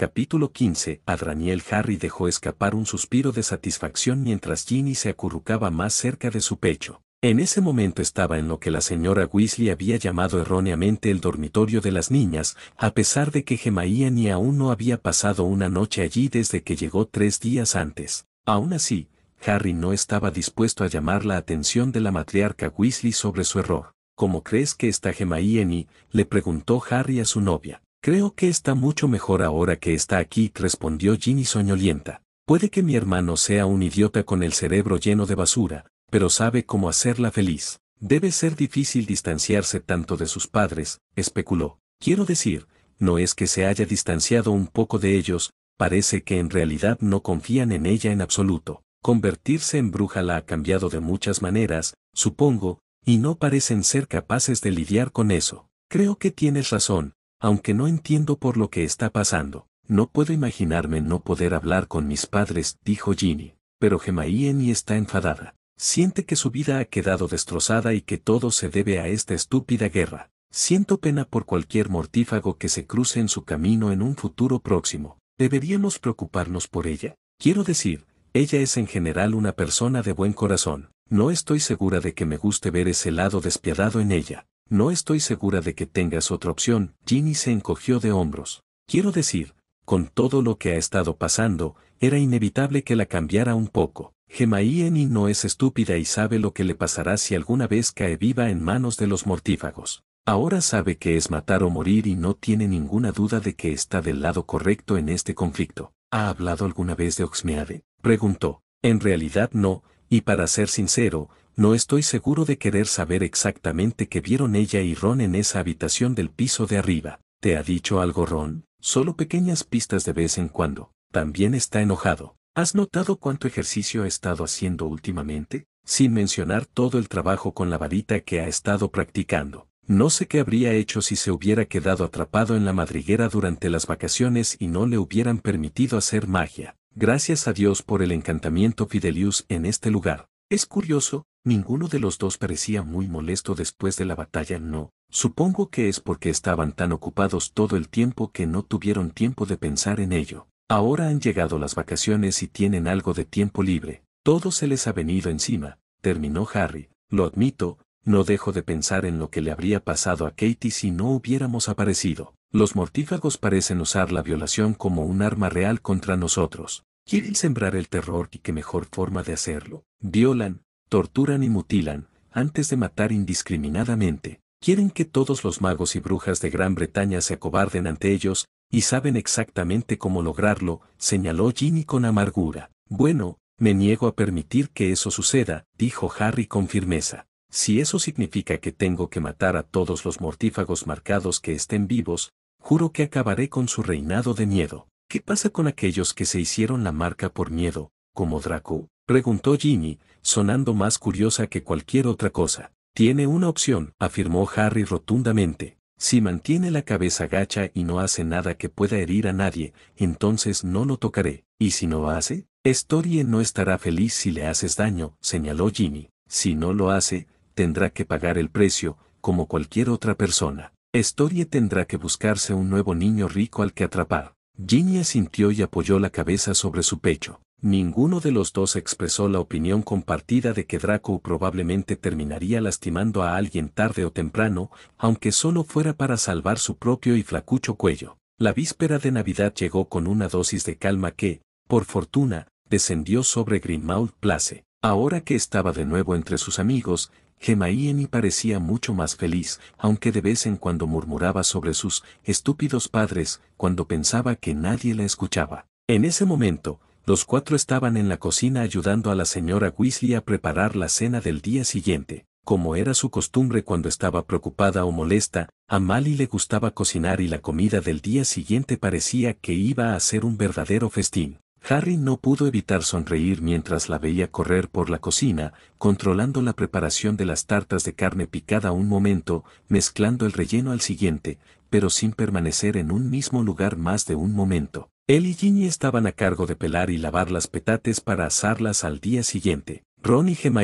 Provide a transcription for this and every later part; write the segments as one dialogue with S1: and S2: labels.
S1: Capítulo 15. Daniel Harry dejó escapar un suspiro de satisfacción mientras Ginny se acurrucaba más cerca de su pecho. En ese momento estaba en lo que la señora Weasley había llamado erróneamente el dormitorio de las niñas, a pesar de que gemaía ni aún no había pasado una noche allí desde que llegó tres días antes. Aún así, Harry no estaba dispuesto a llamar la atención de la matriarca Weasley sobre su error. ¿Cómo crees que está gemaía le preguntó Harry a su novia. Creo que está mucho mejor ahora que está aquí, respondió Ginny soñolienta. Puede que mi hermano sea un idiota con el cerebro lleno de basura, pero sabe cómo hacerla feliz. Debe ser difícil distanciarse tanto de sus padres, especuló. Quiero decir, no es que se haya distanciado un poco de ellos, parece que en realidad no confían en ella en absoluto. Convertirse en bruja la ha cambiado de muchas maneras, supongo, y no parecen ser capaces de lidiar con eso. Creo que tienes razón, aunque no entiendo por lo que está pasando, no puedo imaginarme no poder hablar con mis padres, dijo Ginny, pero Gemaí está enfadada. Siente que su vida ha quedado destrozada y que todo se debe a esta estúpida guerra. Siento pena por cualquier mortífago que se cruce en su camino en un futuro próximo. ¿Deberíamos preocuparnos por ella? Quiero decir, ella es en general una persona de buen corazón. No estoy segura de que me guste ver ese lado despiadado en ella. No estoy segura de que tengas otra opción, Ginny se encogió de hombros. Quiero decir, con todo lo que ha estado pasando, era inevitable que la cambiara un poco. Gemaíeni no es estúpida y sabe lo que le pasará si alguna vez cae viva en manos de los mortífagos. Ahora sabe que es matar o morir y no tiene ninguna duda de que está del lado correcto en este conflicto. ¿Ha hablado alguna vez de Oxmeade? Preguntó. En realidad no, y para ser sincero, no estoy seguro de querer saber exactamente qué vieron ella y Ron en esa habitación del piso de arriba. ¿Te ha dicho algo Ron? Solo pequeñas pistas de vez en cuando. También está enojado. ¿Has notado cuánto ejercicio ha estado haciendo últimamente? Sin mencionar todo el trabajo con la varita que ha estado practicando. No sé qué habría hecho si se hubiera quedado atrapado en la madriguera durante las vacaciones y no le hubieran permitido hacer magia. Gracias a Dios por el encantamiento Fidelius en este lugar. Es curioso, Ninguno de los dos parecía muy molesto después de la batalla, no. Supongo que es porque estaban tan ocupados todo el tiempo que no tuvieron tiempo de pensar en ello. Ahora han llegado las vacaciones y tienen algo de tiempo libre. Todo se les ha venido encima, terminó Harry. Lo admito, no dejo de pensar en lo que le habría pasado a Katie si no hubiéramos aparecido. Los mortífagos parecen usar la violación como un arma real contra nosotros. Quieren sembrar el terror y qué mejor forma de hacerlo. Violan, torturan y mutilan, antes de matar indiscriminadamente. Quieren que todos los magos y brujas de Gran Bretaña se acobarden ante ellos, y saben exactamente cómo lograrlo, señaló Ginny con amargura. Bueno, me niego a permitir que eso suceda, dijo Harry con firmeza. Si eso significa que tengo que matar a todos los mortífagos marcados que estén vivos, juro que acabaré con su reinado de miedo. ¿Qué pasa con aquellos que se hicieron la marca por miedo, como Draco? preguntó Ginny, sonando más curiosa que cualquier otra cosa. Tiene una opción, afirmó Harry rotundamente. Si mantiene la cabeza gacha y no hace nada que pueda herir a nadie, entonces no lo tocaré. ¿Y si no hace? Storie no estará feliz si le haces daño, señaló Ginny. Si no lo hace, tendrá que pagar el precio, como cualquier otra persona. Storie tendrá que buscarse un nuevo niño rico al que atrapar. Ginny asintió y apoyó la cabeza sobre su pecho. Ninguno de los dos expresó la opinión compartida de que Draco probablemente terminaría lastimando a alguien tarde o temprano, aunque solo fuera para salvar su propio y flacucho cuello. La víspera de Navidad llegó con una dosis de calma que, por fortuna, descendió sobre Grimmauld Place. Ahora que estaba de nuevo entre sus amigos, Gemma y parecía mucho más feliz, aunque de vez en cuando murmuraba sobre sus estúpidos padres cuando pensaba que nadie la escuchaba. En ese momento, los cuatro estaban en la cocina ayudando a la señora Weasley a preparar la cena del día siguiente. Como era su costumbre cuando estaba preocupada o molesta, a Mali le gustaba cocinar y la comida del día siguiente parecía que iba a ser un verdadero festín. Harry no pudo evitar sonreír mientras la veía correr por la cocina, controlando la preparación de las tartas de carne picada un momento, mezclando el relleno al siguiente, pero sin permanecer en un mismo lugar más de un momento. Él y Ginny estaban a cargo de pelar y lavar las petates para asarlas al día siguiente. Ron y Gemma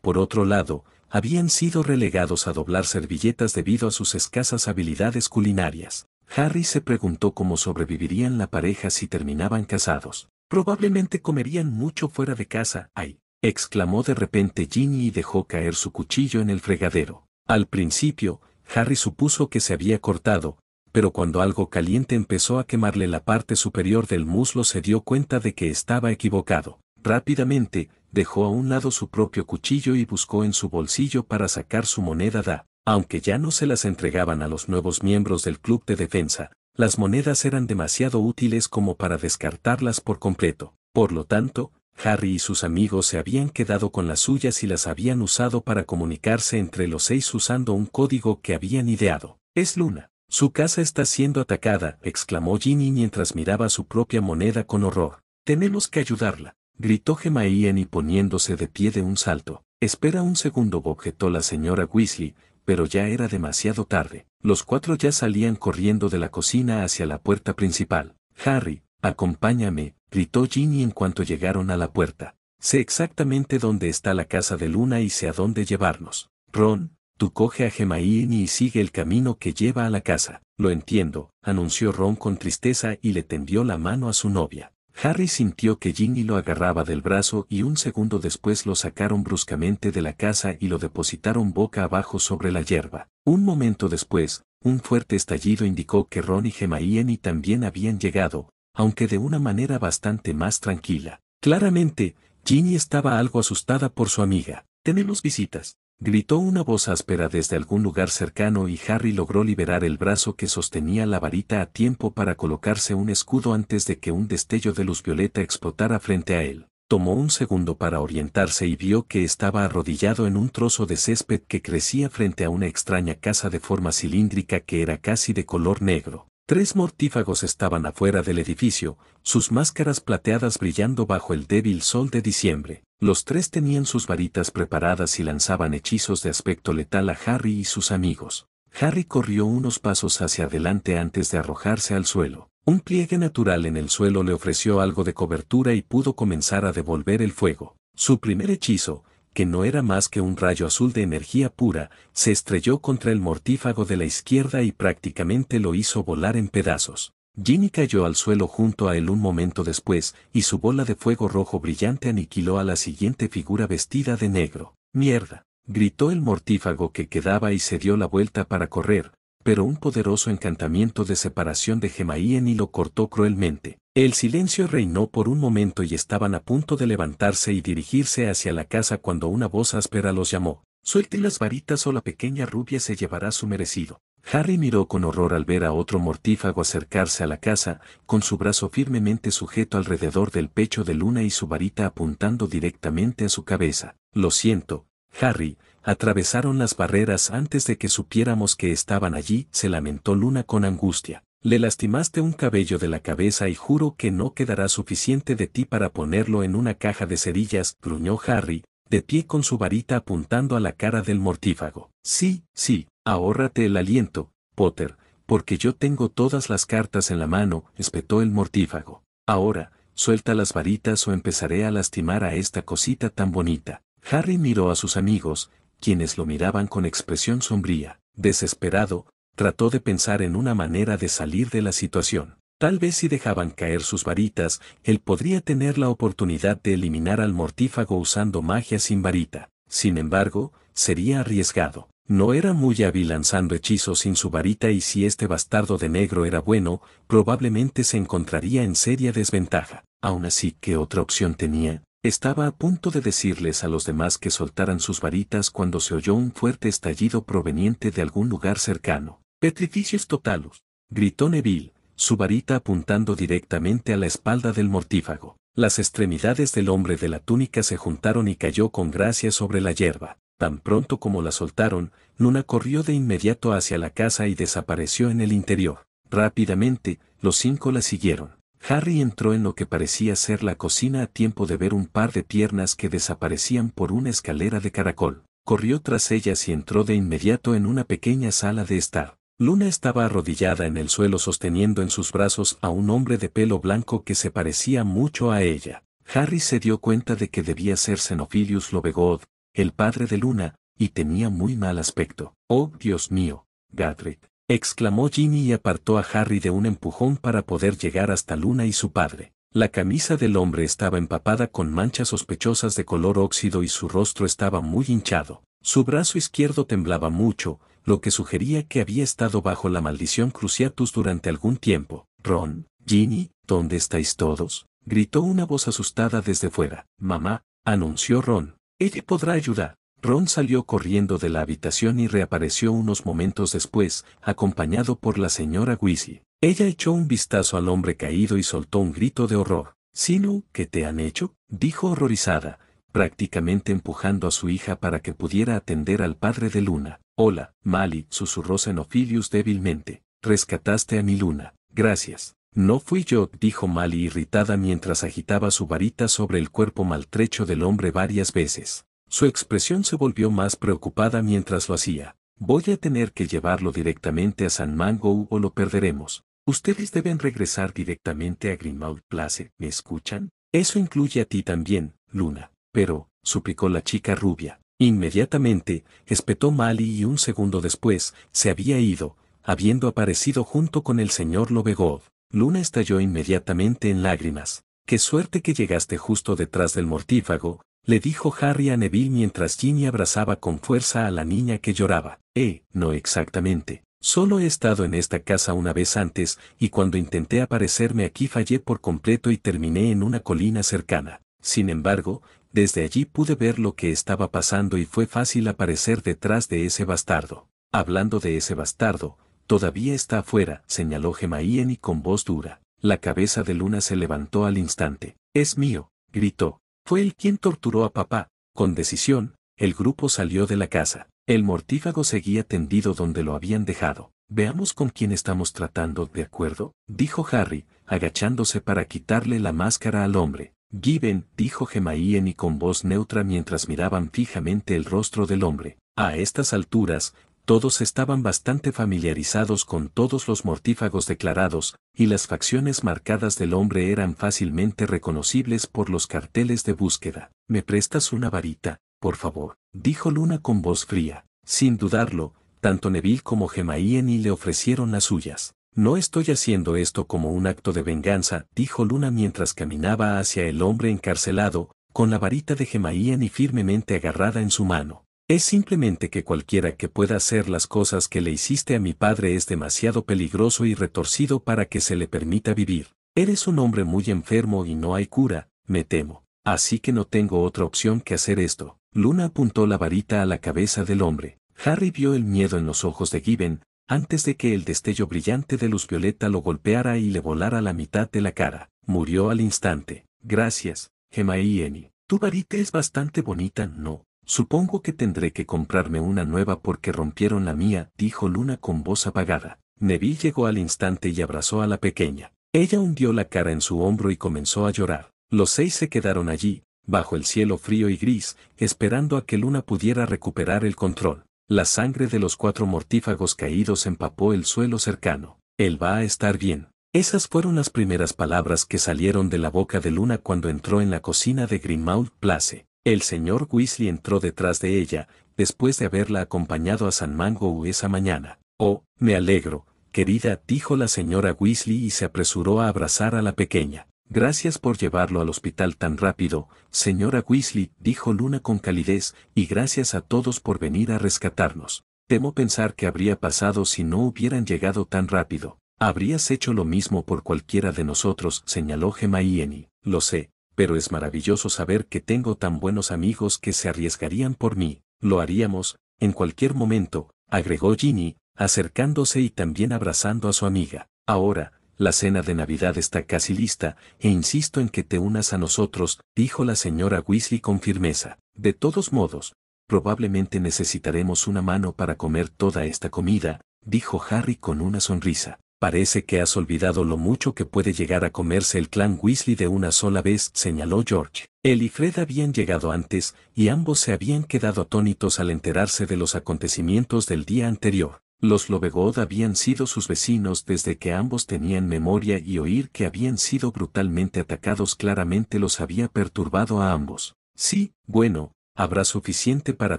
S1: por otro lado, habían sido relegados a doblar servilletas debido a sus escasas habilidades culinarias. Harry se preguntó cómo sobrevivirían la pareja si terminaban casados. Probablemente comerían mucho fuera de casa, ay, exclamó de repente Ginny y dejó caer su cuchillo en el fregadero. Al principio, Harry supuso que se había cortado, pero cuando algo caliente empezó a quemarle la parte superior del muslo se dio cuenta de que estaba equivocado. Rápidamente, dejó a un lado su propio cuchillo y buscó en su bolsillo para sacar su moneda da. Aunque ya no se las entregaban a los nuevos miembros del club de defensa, las monedas eran demasiado útiles como para descartarlas por completo. Por lo tanto, Harry y sus amigos se habían quedado con las suyas y las habían usado para comunicarse entre los seis usando un código que habían ideado. Es Luna. Su casa está siendo atacada, exclamó Ginny mientras miraba su propia moneda con horror. Tenemos que ayudarla, gritó y poniéndose de pie de un salto. Espera un segundo, objetó la señora Weasley, pero ya era demasiado tarde. Los cuatro ya salían corriendo de la cocina hacia la puerta principal. Harry, acompáñame, gritó Ginny en cuanto llegaron a la puerta. Sé exactamente dónde está la casa de Luna y sé a dónde llevarnos. Ron, Tú coge a Gemaín y sigue el camino que lleva a la casa. Lo entiendo, anunció Ron con tristeza y le tendió la mano a su novia. Harry sintió que Ginny lo agarraba del brazo y un segundo después lo sacaron bruscamente de la casa y lo depositaron boca abajo sobre la hierba. Un momento después, un fuerte estallido indicó que Ron y Gemma también habían llegado, aunque de una manera bastante más tranquila. Claramente, Ginny estaba algo asustada por su amiga. Tenemos visitas, Gritó una voz áspera desde algún lugar cercano y Harry logró liberar el brazo que sostenía la varita a tiempo para colocarse un escudo antes de que un destello de luz violeta explotara frente a él. Tomó un segundo para orientarse y vio que estaba arrodillado en un trozo de césped que crecía frente a una extraña casa de forma cilíndrica que era casi de color negro. Tres mortífagos estaban afuera del edificio, sus máscaras plateadas brillando bajo el débil sol de diciembre. Los tres tenían sus varitas preparadas y lanzaban hechizos de aspecto letal a Harry y sus amigos. Harry corrió unos pasos hacia adelante antes de arrojarse al suelo. Un pliegue natural en el suelo le ofreció algo de cobertura y pudo comenzar a devolver el fuego. Su primer hechizo, que no era más que un rayo azul de energía pura, se estrelló contra el mortífago de la izquierda y prácticamente lo hizo volar en pedazos. Ginny cayó al suelo junto a él un momento después, y su bola de fuego rojo brillante aniquiló a la siguiente figura vestida de negro. ¡Mierda! gritó el mortífago que quedaba y se dio la vuelta para correr, pero un poderoso encantamiento de separación de Gemaíen y lo cortó cruelmente. El silencio reinó por un momento y estaban a punto de levantarse y dirigirse hacia la casa cuando una voz áspera los llamó. Suelte las varitas o la pequeña rubia se llevará su merecido. Harry miró con horror al ver a otro mortífago acercarse a la casa, con su brazo firmemente sujeto alrededor del pecho de Luna y su varita apuntando directamente a su cabeza. Lo siento, Harry, atravesaron las barreras antes de que supiéramos que estaban allí, se lamentó Luna con angustia. Le lastimaste un cabello de la cabeza y juro que no quedará suficiente de ti para ponerlo en una caja de cerillas, gruñó Harry, de pie con su varita apuntando a la cara del mortífago. Sí, sí, ahórrate el aliento, Potter, porque yo tengo todas las cartas en la mano, espetó el mortífago. Ahora, suelta las varitas o empezaré a lastimar a esta cosita tan bonita. Harry miró a sus amigos, quienes lo miraban con expresión sombría. Desesperado, trató de pensar en una manera de salir de la situación. Tal vez si dejaban caer sus varitas, él podría tener la oportunidad de eliminar al mortífago usando magia sin varita. Sin embargo, sería arriesgado. No era muy hábil lanzando hechizos sin su varita y si este bastardo de negro era bueno, probablemente se encontraría en seria desventaja. Aún así, ¿qué otra opción tenía? Estaba a punto de decirles a los demás que soltaran sus varitas cuando se oyó un fuerte estallido proveniente de algún lugar cercano. Petrificius totalus, gritó Neville, su varita apuntando directamente a la espalda del mortífago. Las extremidades del hombre de la túnica se juntaron y cayó con gracia sobre la hierba. Tan pronto como la soltaron, Nuna corrió de inmediato hacia la casa y desapareció en el interior. Rápidamente, los cinco la siguieron. Harry entró en lo que parecía ser la cocina a tiempo de ver un par de piernas que desaparecían por una escalera de caracol. Corrió tras ellas y entró de inmediato en una pequeña sala de estar. Luna estaba arrodillada en el suelo sosteniendo en sus brazos a un hombre de pelo blanco que se parecía mucho a ella. Harry se dio cuenta de que debía ser Xenophilius Lobegod, el padre de Luna, y tenía muy mal aspecto. ¡Oh, Dios mío! Gadrick, exclamó Ginny y apartó a Harry de un empujón para poder llegar hasta Luna y su padre. La camisa del hombre estaba empapada con manchas sospechosas de color óxido y su rostro estaba muy hinchado. Su brazo izquierdo temblaba mucho, lo que sugería que había estado bajo la maldición Cruciatus durante algún tiempo. Ron, Ginny, ¿dónde estáis todos? gritó una voz asustada desde fuera. Mamá, anunció Ron. Ella podrá ayudar. Ron salió corriendo de la habitación y reapareció unos momentos después, acompañado por la señora Weasley. Ella echó un vistazo al hombre caído y soltó un grito de horror. Sinu, ¿qué te han hecho? dijo horrorizada, prácticamente empujando a su hija para que pudiera atender al padre de Luna. Hola, Mali, susurró Xenophilius débilmente. Rescataste a mi luna. Gracias. No fui yo, dijo Mali irritada mientras agitaba su varita sobre el cuerpo maltrecho del hombre varias veces. Su expresión se volvió más preocupada mientras lo hacía. Voy a tener que llevarlo directamente a San Mango o lo perderemos. Ustedes deben regresar directamente a Grimaud Place, ¿me escuchan? Eso incluye a ti también, Luna. Pero, suplicó la chica rubia, Inmediatamente, espetó Mali y un segundo después, se había ido, habiendo aparecido junto con el señor Lobegov. Luna estalló inmediatamente en lágrimas. Qué suerte que llegaste justo detrás del mortífago, le dijo Harry a Neville mientras Ginny abrazaba con fuerza a la niña que lloraba. Eh, no exactamente. Solo he estado en esta casa una vez antes, y cuando intenté aparecerme aquí fallé por completo y terminé en una colina cercana. Sin embargo, desde allí pude ver lo que estaba pasando y fue fácil aparecer detrás de ese bastardo. Hablando de ese bastardo, todavía está afuera, señaló Gemaíen y con voz dura. La cabeza de Luna se levantó al instante. Es mío, gritó. Fue él quien torturó a papá. Con decisión, el grupo salió de la casa. El mortífago seguía tendido donde lo habían dejado. Veamos con quién estamos tratando, ¿de acuerdo? dijo Harry, agachándose para quitarle la máscara al hombre. Given, dijo Gemaíen y con voz neutra mientras miraban fijamente el rostro del hombre. A estas alturas, todos estaban bastante familiarizados con todos los mortífagos declarados, y las facciones marcadas del hombre eran fácilmente reconocibles por los carteles de búsqueda. ¿Me prestas una varita, por favor? dijo Luna con voz fría. Sin dudarlo, tanto Neville como Gemaíen y le ofrecieron las suyas. No estoy haciendo esto como un acto de venganza, dijo Luna mientras caminaba hacia el hombre encarcelado, con la varita de Gemaían y firmemente agarrada en su mano. Es simplemente que cualquiera que pueda hacer las cosas que le hiciste a mi padre es demasiado peligroso y retorcido para que se le permita vivir. Eres un hombre muy enfermo y no hay cura, me temo. Así que no tengo otra opción que hacer esto. Luna apuntó la varita a la cabeza del hombre. Harry vio el miedo en los ojos de Given, antes de que el destello brillante de luz violeta lo golpeara y le volara la mitad de la cara. Murió al instante. Gracias, Gemma Eni. Tu varita es bastante bonita, ¿no? Supongo que tendré que comprarme una nueva porque rompieron la mía, dijo Luna con voz apagada. Neville llegó al instante y abrazó a la pequeña. Ella hundió la cara en su hombro y comenzó a llorar. Los seis se quedaron allí, bajo el cielo frío y gris, esperando a que Luna pudiera recuperar el control. La sangre de los cuatro mortífagos caídos empapó el suelo cercano. Él va a estar bien. Esas fueron las primeras palabras que salieron de la boca de Luna cuando entró en la cocina de Grimaud Place. El señor Weasley entró detrás de ella, después de haberla acompañado a San Mango esa mañana. Oh, me alegro, querida, dijo la señora Weasley y se apresuró a abrazar a la pequeña. Gracias por llevarlo al hospital tan rápido, señora Weasley, dijo Luna con calidez, y gracias a todos por venir a rescatarnos. Temo pensar que habría pasado si no hubieran llegado tan rápido. Habrías hecho lo mismo por cualquiera de nosotros, señaló Gemma y Lo sé, pero es maravilloso saber que tengo tan buenos amigos que se arriesgarían por mí. Lo haríamos, en cualquier momento, agregó Ginny, acercándose y también abrazando a su amiga. Ahora, la cena de Navidad está casi lista, e insisto en que te unas a nosotros, dijo la señora Weasley con firmeza. De todos modos, probablemente necesitaremos una mano para comer toda esta comida, dijo Harry con una sonrisa. Parece que has olvidado lo mucho que puede llegar a comerse el clan Weasley de una sola vez, señaló George. Él y Fred habían llegado antes, y ambos se habían quedado atónitos al enterarse de los acontecimientos del día anterior. Los Lobegod habían sido sus vecinos desde que ambos tenían memoria y oír que habían sido brutalmente atacados claramente los había perturbado a ambos. Sí, bueno, habrá suficiente para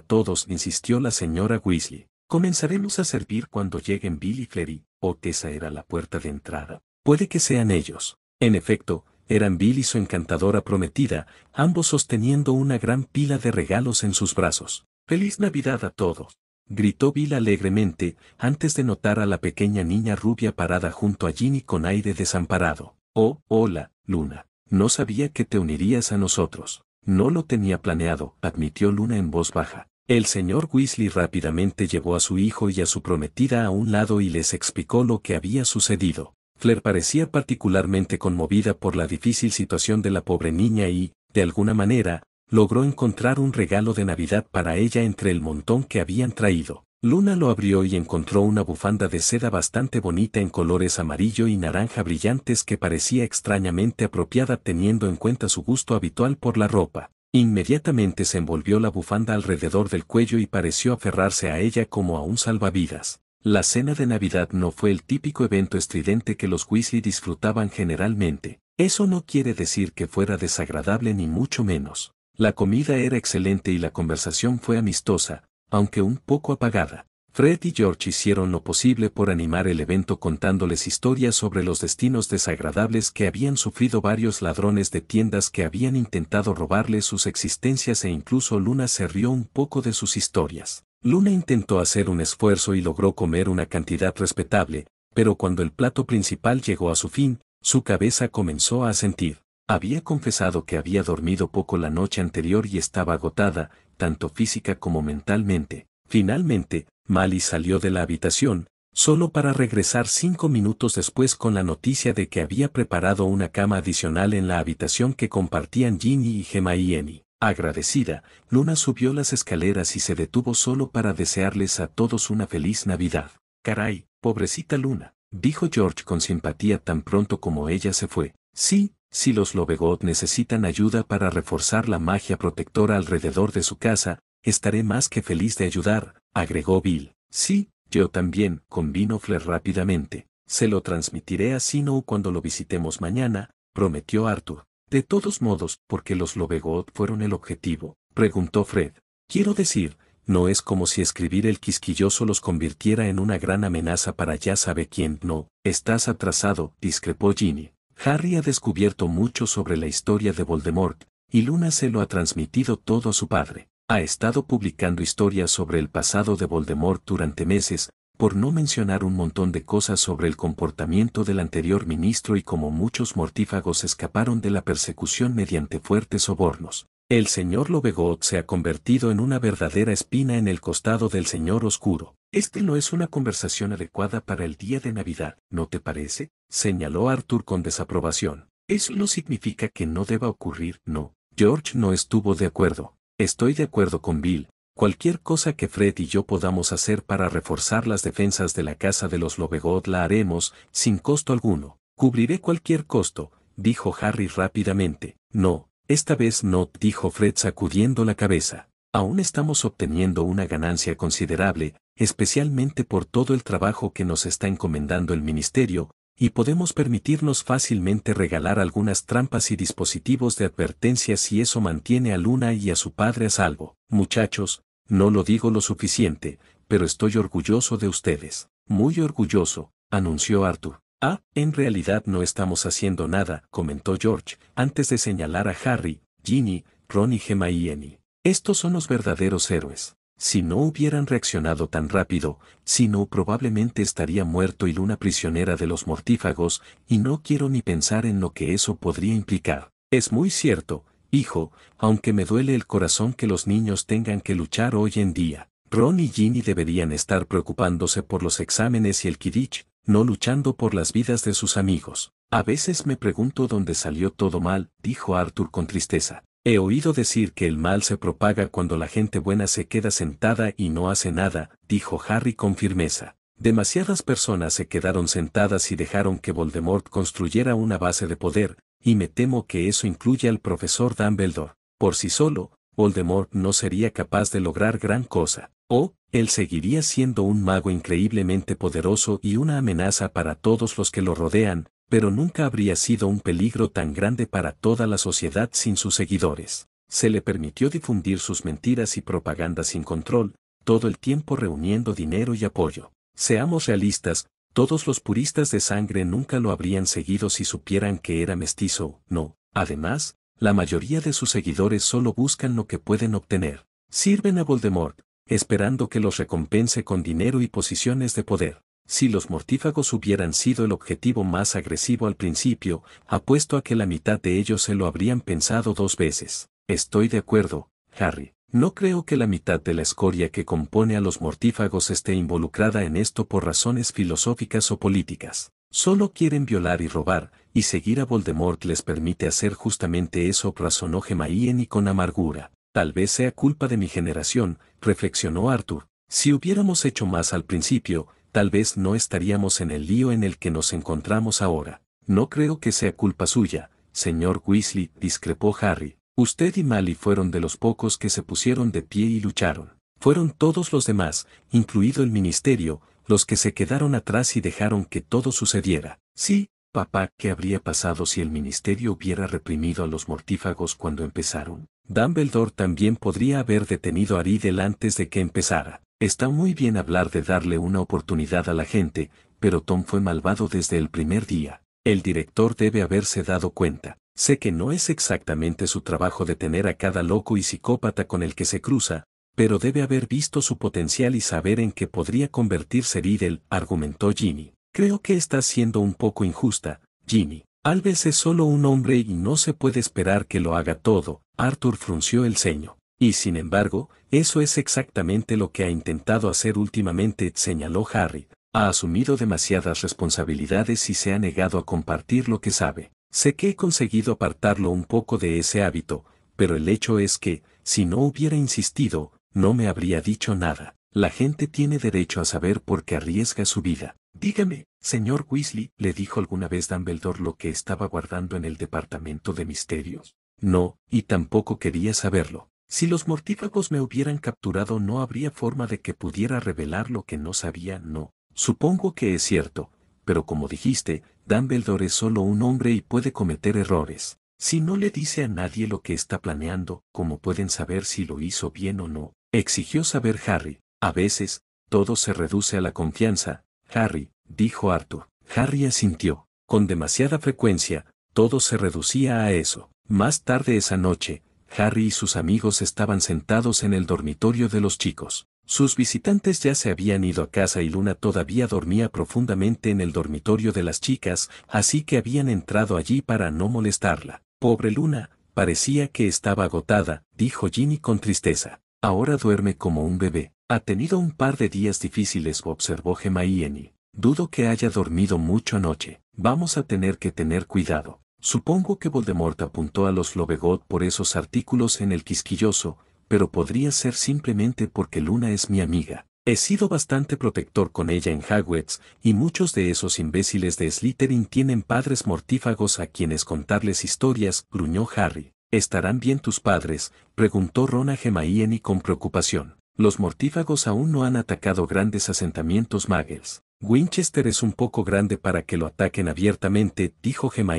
S1: todos, insistió la señora Weasley. Comenzaremos a servir cuando lleguen Bill y Flery, o que esa era la puerta de entrada. Puede que sean ellos. En efecto, eran Bill y su encantadora prometida, ambos sosteniendo una gran pila de regalos en sus brazos. Feliz Navidad a todos gritó Bill alegremente, antes de notar a la pequeña niña rubia parada junto a Ginny con aire desamparado. Oh, hola, Luna. No sabía que te unirías a nosotros. No lo tenía planeado, admitió Luna en voz baja. El señor Weasley rápidamente llevó a su hijo y a su prometida a un lado y les explicó lo que había sucedido. Flair parecía particularmente conmovida por la difícil situación de la pobre niña y, de alguna manera, logró encontrar un regalo de Navidad para ella entre el montón que habían traído. Luna lo abrió y encontró una bufanda de seda bastante bonita en colores amarillo y naranja brillantes que parecía extrañamente apropiada teniendo en cuenta su gusto habitual por la ropa. Inmediatamente se envolvió la bufanda alrededor del cuello y pareció aferrarse a ella como a un salvavidas. La cena de Navidad no fue el típico evento estridente que los Weasley disfrutaban generalmente. Eso no quiere decir que fuera desagradable ni mucho menos. La comida era excelente y la conversación fue amistosa, aunque un poco apagada. Fred y George hicieron lo posible por animar el evento contándoles historias sobre los destinos desagradables que habían sufrido varios ladrones de tiendas que habían intentado robarles sus existencias e incluso Luna se rió un poco de sus historias. Luna intentó hacer un esfuerzo y logró comer una cantidad respetable, pero cuando el plato principal llegó a su fin, su cabeza comenzó a sentir. Había confesado que había dormido poco la noche anterior y estaba agotada, tanto física como mentalmente. Finalmente, Mali salió de la habitación, solo para regresar cinco minutos después con la noticia de que había preparado una cama adicional en la habitación que compartían Ginny y Gemma y jemaieni Agradecida, Luna subió las escaleras y se detuvo solo para desearles a todos una feliz Navidad. Caray, pobrecita Luna, dijo George con simpatía tan pronto como ella se fue. Sí, si los Lobegot necesitan ayuda para reforzar la magia protectora alrededor de su casa, estaré más que feliz de ayudar, agregó Bill. Sí, yo también, convino Fler rápidamente. Se lo transmitiré a Sino cuando lo visitemos mañana, prometió Arthur. De todos modos, porque los Lobegot fueron el objetivo, preguntó Fred. Quiero decir, no es como si escribir el quisquilloso los convirtiera en una gran amenaza para ya sabe quién. No, estás atrasado, discrepó Ginny. Harry ha descubierto mucho sobre la historia de Voldemort, y Luna se lo ha transmitido todo a su padre. Ha estado publicando historias sobre el pasado de Voldemort durante meses, por no mencionar un montón de cosas sobre el comportamiento del anterior ministro y cómo muchos mortífagos escaparon de la persecución mediante fuertes sobornos. El señor Lobegot se ha convertido en una verdadera espina en el costado del señor oscuro. Este no es una conversación adecuada para el día de Navidad, ¿no te parece? señaló Arthur con desaprobación. Eso no significa que no deba ocurrir, no. George no estuvo de acuerdo. Estoy de acuerdo con Bill. Cualquier cosa que Fred y yo podamos hacer para reforzar las defensas de la casa de los Lovegood la haremos, sin costo alguno. Cubriré cualquier costo, dijo Harry rápidamente. No, esta vez no, dijo Fred sacudiendo la cabeza. Aún estamos obteniendo una ganancia considerable, especialmente por todo el trabajo que nos está encomendando el Ministerio, y podemos permitirnos fácilmente regalar algunas trampas y dispositivos de advertencia si eso mantiene a Luna y a su padre a salvo. Muchachos, no lo digo lo suficiente, pero estoy orgulloso de ustedes. Muy orgulloso, anunció Arthur. Ah, en realidad no estamos haciendo nada, comentó George, antes de señalar a Harry, Ginny, Ron y Gemma y Annie. Estos son los verdaderos héroes. Si no hubieran reaccionado tan rápido, sino probablemente estaría muerto y Luna prisionera de los mortífagos, y no quiero ni pensar en lo que eso podría implicar. Es muy cierto, hijo, aunque me duele el corazón que los niños tengan que luchar hoy en día. Ron y Ginny deberían estar preocupándose por los exámenes y el Quidditch, no luchando por las vidas de sus amigos. A veces me pregunto dónde salió todo mal, dijo Arthur con tristeza. He oído decir que el mal se propaga cuando la gente buena se queda sentada y no hace nada, dijo Harry con firmeza. Demasiadas personas se quedaron sentadas y dejaron que Voldemort construyera una base de poder, y me temo que eso incluye al profesor Dumbledore. Por sí solo, Voldemort no sería capaz de lograr gran cosa, o, él seguiría siendo un mago increíblemente poderoso y una amenaza para todos los que lo rodean, pero nunca habría sido un peligro tan grande para toda la sociedad sin sus seguidores. Se le permitió difundir sus mentiras y propaganda sin control, todo el tiempo reuniendo dinero y apoyo. Seamos realistas, todos los puristas de sangre nunca lo habrían seguido si supieran que era mestizo, no. Además, la mayoría de sus seguidores solo buscan lo que pueden obtener. Sirven a Voldemort, esperando que los recompense con dinero y posiciones de poder. Si los mortífagos hubieran sido el objetivo más agresivo al principio, apuesto a que la mitad de ellos se lo habrían pensado dos veces. Estoy de acuerdo, Harry. No creo que la mitad de la escoria que compone a los mortífagos esté involucrada en esto por razones filosóficas o políticas. Solo quieren violar y robar, y seguir a Voldemort les permite hacer justamente eso, razonó Gemaíen y con amargura. Tal vez sea culpa de mi generación, reflexionó Arthur. Si hubiéramos hecho más al principio, tal vez no estaríamos en el lío en el que nos encontramos ahora. No creo que sea culpa suya, señor Weasley, discrepó Harry. Usted y Molly fueron de los pocos que se pusieron de pie y lucharon. Fueron todos los demás, incluido el ministerio, los que se quedaron atrás y dejaron que todo sucediera. Sí, papá, ¿qué habría pasado si el ministerio hubiera reprimido a los mortífagos cuando empezaron? Dumbledore también podría haber detenido a Riddle antes de que empezara. Está muy bien hablar de darle una oportunidad a la gente, pero Tom fue malvado desde el primer día. El director debe haberse dado cuenta. Sé que no es exactamente su trabajo detener a cada loco y psicópata con el que se cruza, pero debe haber visto su potencial y saber en qué podría convertirse Riddle, argumentó Jimmy. Creo que está siendo un poco injusta, Jimmy. Alves es solo un hombre y no se puede esperar que lo haga todo, Arthur frunció el ceño. Y sin embargo, eso es exactamente lo que ha intentado hacer últimamente, señaló Harry. Ha asumido demasiadas responsabilidades y se ha negado a compartir lo que sabe. Sé que he conseguido apartarlo un poco de ese hábito, pero el hecho es que, si no hubiera insistido, no me habría dicho nada. La gente tiene derecho a saber por qué arriesga su vida. Dígame, señor Weasley, le dijo alguna vez Dumbledore lo que estaba guardando en el departamento de misterios. No, y tampoco quería saberlo. Si los mortífagos me hubieran capturado no habría forma de que pudiera revelar lo que no sabía, no. Supongo que es cierto, pero como dijiste, Dumbledore es solo un hombre y puede cometer errores. Si no le dice a nadie lo que está planeando, ¿cómo pueden saber si lo hizo bien o no? Exigió saber Harry. A veces, todo se reduce a la confianza. Harry, dijo Arthur. Harry asintió. Con demasiada frecuencia, todo se reducía a eso. Más tarde esa noche, Harry y sus amigos estaban sentados en el dormitorio de los chicos. Sus visitantes ya se habían ido a casa y Luna todavía dormía profundamente en el dormitorio de las chicas, así que habían entrado allí para no molestarla. Pobre Luna, parecía que estaba agotada, dijo Ginny con tristeza. Ahora duerme como un bebé. Ha tenido un par de días difíciles, observó Gemma y Eni. Dudo que haya dormido mucho anoche. Vamos a tener que tener cuidado. Supongo que Voldemort apuntó a los Lovegot por esos artículos en el quisquilloso, pero podría ser simplemente porque Luna es mi amiga. He sido bastante protector con ella en Hogwarts, y muchos de esos imbéciles de Slytherin tienen padres mortífagos a quienes contarles historias, gruñó Harry. ¿Estarán bien tus padres? preguntó Ron a Hermione con preocupación. Los mortífagos aún no han atacado grandes asentamientos Magels. Winchester es un poco grande para que lo ataquen abiertamente, dijo gemma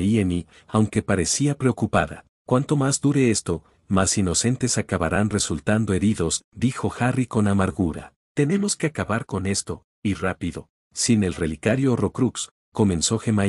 S1: aunque parecía preocupada. Cuanto más dure esto, más inocentes acabarán resultando heridos, dijo Harry con amargura. Tenemos que acabar con esto, y rápido. Sin el relicario Horrocrux, comenzó gemma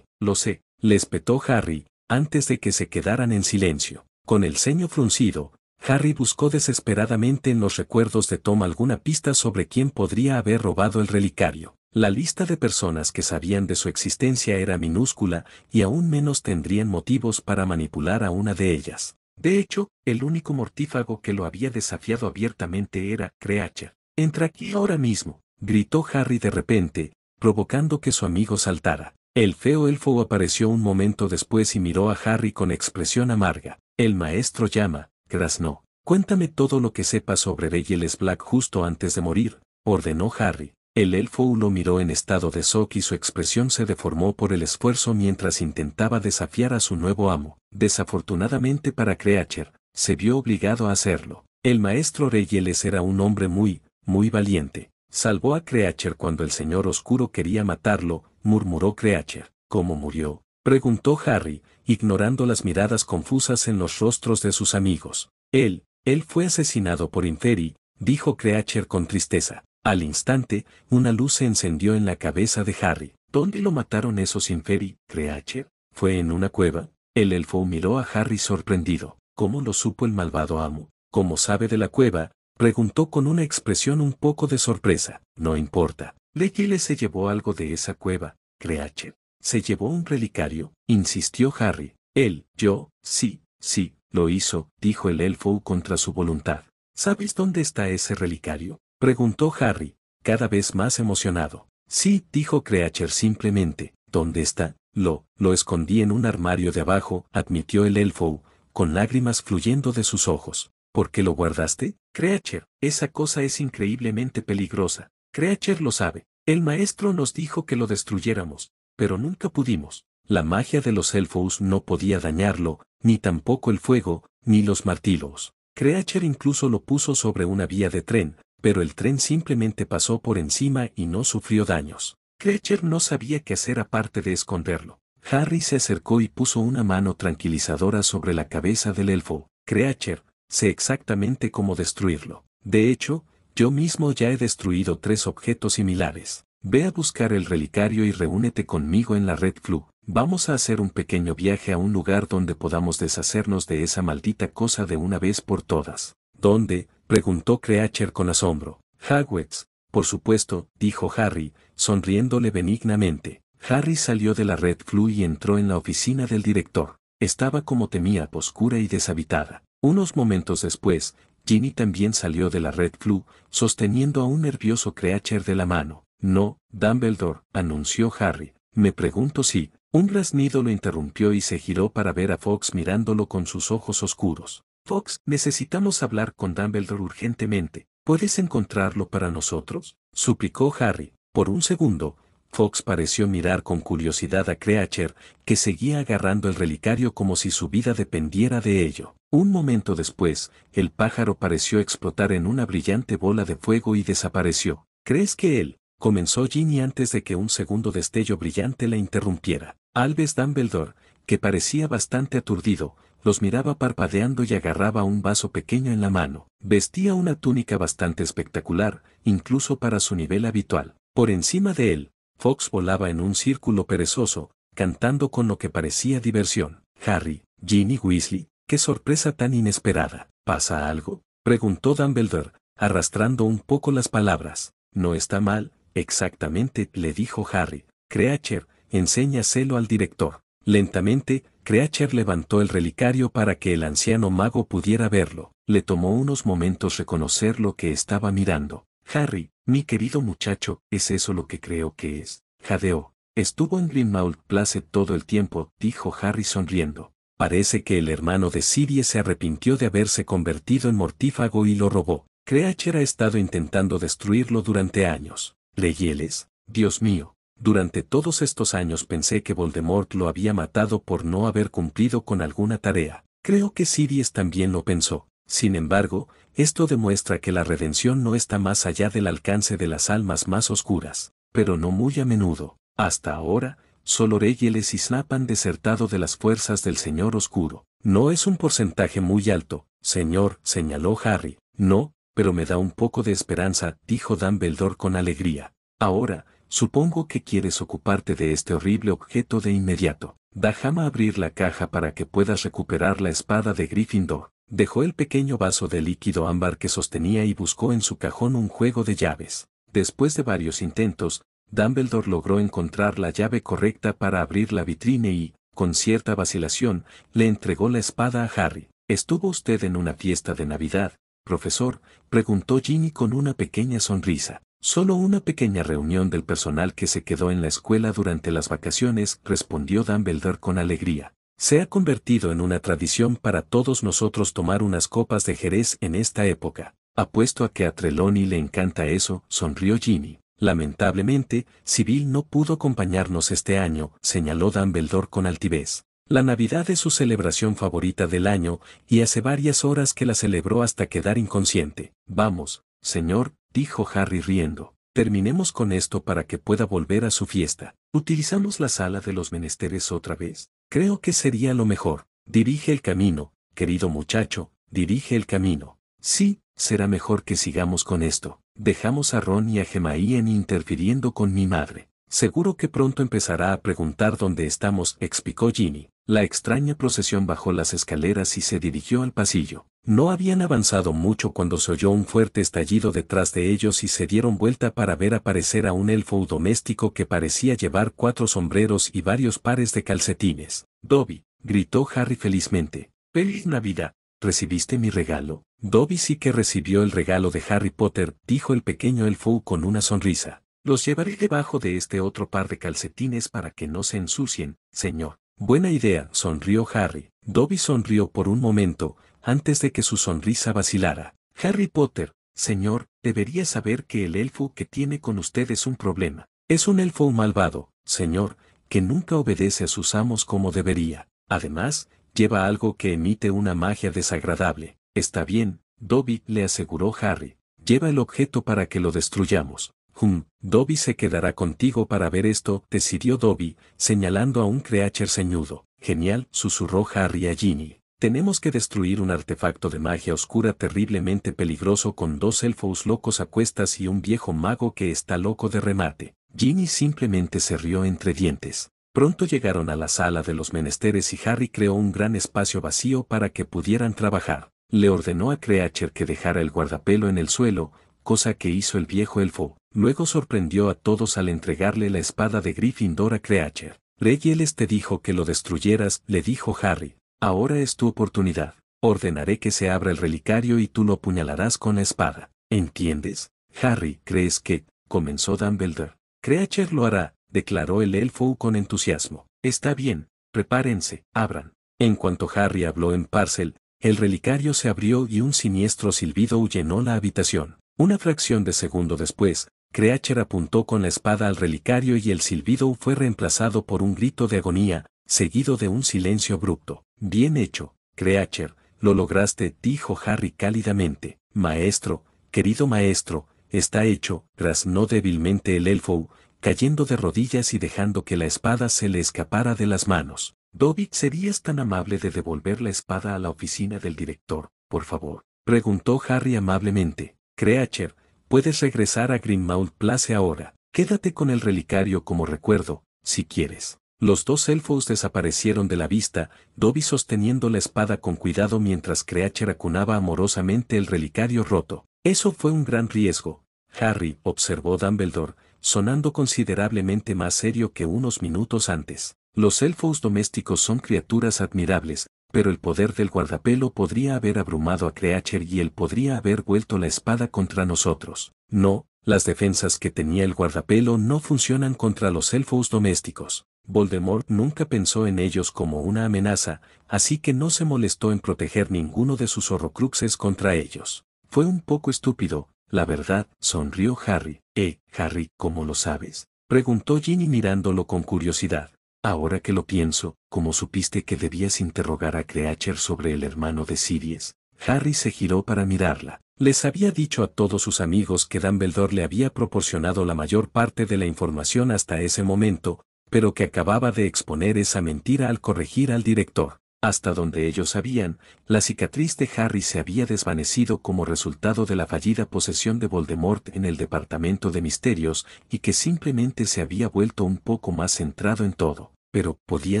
S1: Lo sé, le espetó Harry, antes de que se quedaran en silencio. Con el ceño fruncido, Harry buscó desesperadamente en los recuerdos de Tom alguna pista sobre quién podría haber robado el relicario. La lista de personas que sabían de su existencia era minúscula y aún menos tendrían motivos para manipular a una de ellas. De hecho, el único mortífago que lo había desafiado abiertamente era Creacha. Entra aquí ahora mismo, gritó Harry de repente, provocando que su amigo saltara. El feo elfo apareció un momento después y miró a Harry con expresión amarga. El maestro llama, Krasno. Cuéntame todo lo que sepa sobre Reyes Black justo antes de morir, ordenó Harry. El elfo lo miró en estado de shock y su expresión se deformó por el esfuerzo mientras intentaba desafiar a su nuevo amo. Desafortunadamente para Creacher, se vio obligado a hacerlo. El maestro Reyeles era un hombre muy, muy valiente. Salvó a Creature cuando el señor oscuro quería matarlo, murmuró Creature. ¿Cómo murió? preguntó Harry, ignorando las miradas confusas en los rostros de sus amigos. Él, él fue asesinado por Inferi, dijo Creature con tristeza. Al instante, una luz se encendió en la cabeza de Harry. ¿Dónde lo mataron esos inferi, Creacher? ¿Fue en una cueva? El elfo miró a Harry sorprendido. ¿Cómo lo supo el malvado amo? ¿Cómo sabe de la cueva? Preguntó con una expresión un poco de sorpresa. No importa. Legile se llevó algo de esa cueva, Creache. Se llevó un relicario, insistió Harry. Él, yo, sí, sí, lo hizo, dijo el elfo contra su voluntad. ¿Sabes dónde está ese relicario? Preguntó Harry, cada vez más emocionado. Sí, dijo Creacher simplemente. ¿Dónde está? Lo, lo escondí en un armario de abajo, admitió el elfo, con lágrimas fluyendo de sus ojos. ¿Por qué lo guardaste? Creacher, esa cosa es increíblemente peligrosa. Creacher lo sabe. El maestro nos dijo que lo destruyéramos, pero nunca pudimos. La magia de los elfos no podía dañarlo, ni tampoco el fuego, ni los martilos. Creacher incluso lo puso sobre una vía de tren, pero el tren simplemente pasó por encima y no sufrió daños. Kreacher no sabía qué hacer aparte de esconderlo. Harry se acercó y puso una mano tranquilizadora sobre la cabeza del elfo. Creature, sé exactamente cómo destruirlo. De hecho, yo mismo ya he destruido tres objetos similares. Ve a buscar el relicario y reúnete conmigo en la Red flu. Vamos a hacer un pequeño viaje a un lugar donde podamos deshacernos de esa maldita cosa de una vez por todas. Donde, Preguntó Creacher con asombro. Hagwitz, por supuesto, dijo Harry, sonriéndole benignamente. Harry salió de la Red Flu y entró en la oficina del director. Estaba como temía, oscura y deshabitada. Unos momentos después, Ginny también salió de la Red Flu, sosteniendo a un nervioso Creacher de la mano. No, Dumbledore, anunció Harry. Me pregunto si... Un rasnido lo interrumpió y se giró para ver a Fox mirándolo con sus ojos oscuros. Fox, necesitamos hablar con Dumbledore urgentemente. ¿Puedes encontrarlo para nosotros? suplicó Harry. Por un segundo, Fox pareció mirar con curiosidad a creature que seguía agarrando el relicario como si su vida dependiera de ello. Un momento después, el pájaro pareció explotar en una brillante bola de fuego y desapareció. ¿Crees que él? comenzó Ginny antes de que un segundo destello brillante la interrumpiera. Alves Dumbledore, que parecía bastante aturdido, los miraba parpadeando y agarraba un vaso pequeño en la mano. Vestía una túnica bastante espectacular, incluso para su nivel habitual. Por encima de él, Fox volaba en un círculo perezoso, cantando con lo que parecía diversión. Harry, Ginny Weasley, qué sorpresa tan inesperada. ¿Pasa algo? preguntó Dumbledore, arrastrando un poco las palabras. No está mal, exactamente, le dijo Harry. Creacher, enséñaselo al director. Lentamente, Creacher levantó el relicario para que el anciano mago pudiera verlo. Le tomó unos momentos reconocer lo que estaba mirando. Harry, mi querido muchacho, ¿es eso lo que creo que es? Jadeó. Estuvo en Greenmouth Place todo el tiempo, dijo Harry sonriendo. Parece que el hermano de Sirie se arrepintió de haberse convertido en mortífago y lo robó. Creacher ha estado intentando destruirlo durante años. Leyeles, Dios mío, durante todos estos años pensé que Voldemort lo había matado por no haber cumplido con alguna tarea. Creo que Sirius también lo pensó. Sin embargo, esto demuestra que la redención no está más allá del alcance de las almas más oscuras, pero no muy a menudo. Hasta ahora, solo reyes y Snap han desertado de las fuerzas del Señor Oscuro. No es un porcentaje muy alto, señor, señaló Harry. No, pero me da un poco de esperanza, dijo Dumbledore con alegría. Ahora, Supongo que quieres ocuparte de este horrible objeto de inmediato. Dajama abrir la caja para que puedas recuperar la espada de Gryffindor. Dejó el pequeño vaso de líquido ámbar que sostenía y buscó en su cajón un juego de llaves. Después de varios intentos, Dumbledore logró encontrar la llave correcta para abrir la vitrine y, con cierta vacilación, le entregó la espada a Harry. ¿Estuvo usted en una fiesta de Navidad, profesor? preguntó Ginny con una pequeña sonrisa. Solo una pequeña reunión del personal que se quedó en la escuela durante las vacaciones, respondió Dumbledore con alegría. Se ha convertido en una tradición para todos nosotros tomar unas copas de Jerez en esta época. Apuesto a que a Trelawney le encanta eso, sonrió Ginny. Lamentablemente, Civil no pudo acompañarnos este año, señaló Dumbledore con altivez. La Navidad es su celebración favorita del año, y hace varias horas que la celebró hasta quedar inconsciente. Vamos, señor, dijo Harry riendo. Terminemos con esto para que pueda volver a su fiesta. ¿Utilizamos la sala de los menesteres otra vez? Creo que sería lo mejor. Dirige el camino, querido muchacho, dirige el camino. Sí, será mejor que sigamos con esto. Dejamos a Ron y a en interfiriendo con mi madre. Seguro que pronto empezará a preguntar dónde estamos, explicó Ginny. La extraña procesión bajó las escaleras y se dirigió al pasillo. No habían avanzado mucho cuando se oyó un fuerte estallido detrás de ellos y se dieron vuelta para ver aparecer a un elfo doméstico que parecía llevar cuatro sombreros y varios pares de calcetines. Dobby, gritó Harry felizmente. ¡Feliz Navidad! ¿Recibiste mi regalo? Dobby sí que recibió el regalo de Harry Potter, dijo el pequeño elfo con una sonrisa. Los llevaré debajo de este otro par de calcetines para que no se ensucien, señor. Buena idea, sonrió Harry. Dobby sonrió por un momento, antes de que su sonrisa vacilara. Harry Potter, señor, debería saber que el elfo que tiene con usted es un problema. Es un elfo malvado, señor, que nunca obedece a sus amos como debería. Además, lleva algo que emite una magia desagradable. Está bien, Dobby, le aseguró Harry. Lleva el objeto para que lo destruyamos. Hum, Dobby se quedará contigo para ver esto, decidió Dobby, señalando a un creature ceñudo. Genial, susurró Harry a Ginny. Tenemos que destruir un artefacto de magia oscura terriblemente peligroso con dos elfos locos a cuestas y un viejo mago que está loco de remate. Ginny simplemente se rió entre dientes. Pronto llegaron a la sala de los menesteres y Harry creó un gran espacio vacío para que pudieran trabajar. Le ordenó a Creacher que dejara el guardapelo en el suelo, cosa que hizo el viejo elfo. Luego sorprendió a todos al entregarle la espada de Gryffindor a Creacher. Reyes te dijo que lo destruyeras, le dijo Harry. Ahora es tu oportunidad. Ordenaré que se abra el relicario y tú lo apuñalarás con la espada. ¿Entiendes? Harry, ¿crees que? comenzó Dumbledore. Creacher lo hará, declaró el elfo con entusiasmo. Está bien, prepárense, abran. En cuanto Harry habló en Parcel, el relicario se abrió y un siniestro silbido llenó la habitación. Una fracción de segundo después, Creacher apuntó con la espada al relicario y el silbido fue reemplazado por un grito de agonía, seguido de un silencio abrupto. Bien hecho, Creature, lo lograste, dijo Harry cálidamente. Maestro, querido maestro, está hecho, —rasnó débilmente el elfo, cayendo de rodillas y dejando que la espada se le escapara de las manos. Dobby, ¿serías tan amable de devolver la espada a la oficina del director, por favor? Preguntó Harry amablemente. Creature, puedes regresar a Grimmauld Place ahora. Quédate con el relicario como recuerdo, si quieres. Los dos elfos desaparecieron de la vista, Dobby sosteniendo la espada con cuidado mientras Creacher acunaba amorosamente el relicario roto. Eso fue un gran riesgo, Harry, observó Dumbledore, sonando considerablemente más serio que unos minutos antes. Los elfos domésticos son criaturas admirables, pero el poder del guardapelo podría haber abrumado a Creacher y él podría haber vuelto la espada contra nosotros. No, las defensas que tenía el guardapelo no funcionan contra los elfos domésticos. Voldemort nunca pensó en ellos como una amenaza, así que no se molestó en proteger ninguno de sus horrocruxes contra ellos. Fue un poco estúpido, la verdad, sonrió Harry. Eh, Harry, ¿cómo lo sabes? preguntó Ginny mirándolo con curiosidad. Ahora que lo pienso, ¿cómo supiste que debías interrogar a Creacher sobre el hermano de Sirius? Harry se giró para mirarla. Les había dicho a todos sus amigos que Dumbledore le había proporcionado la mayor parte de la información hasta ese momento, pero que acababa de exponer esa mentira al corregir al director. Hasta donde ellos sabían, la cicatriz de Harry se había desvanecido como resultado de la fallida posesión de Voldemort en el Departamento de Misterios y que simplemente se había vuelto un poco más centrado en todo. Pero, ¿podía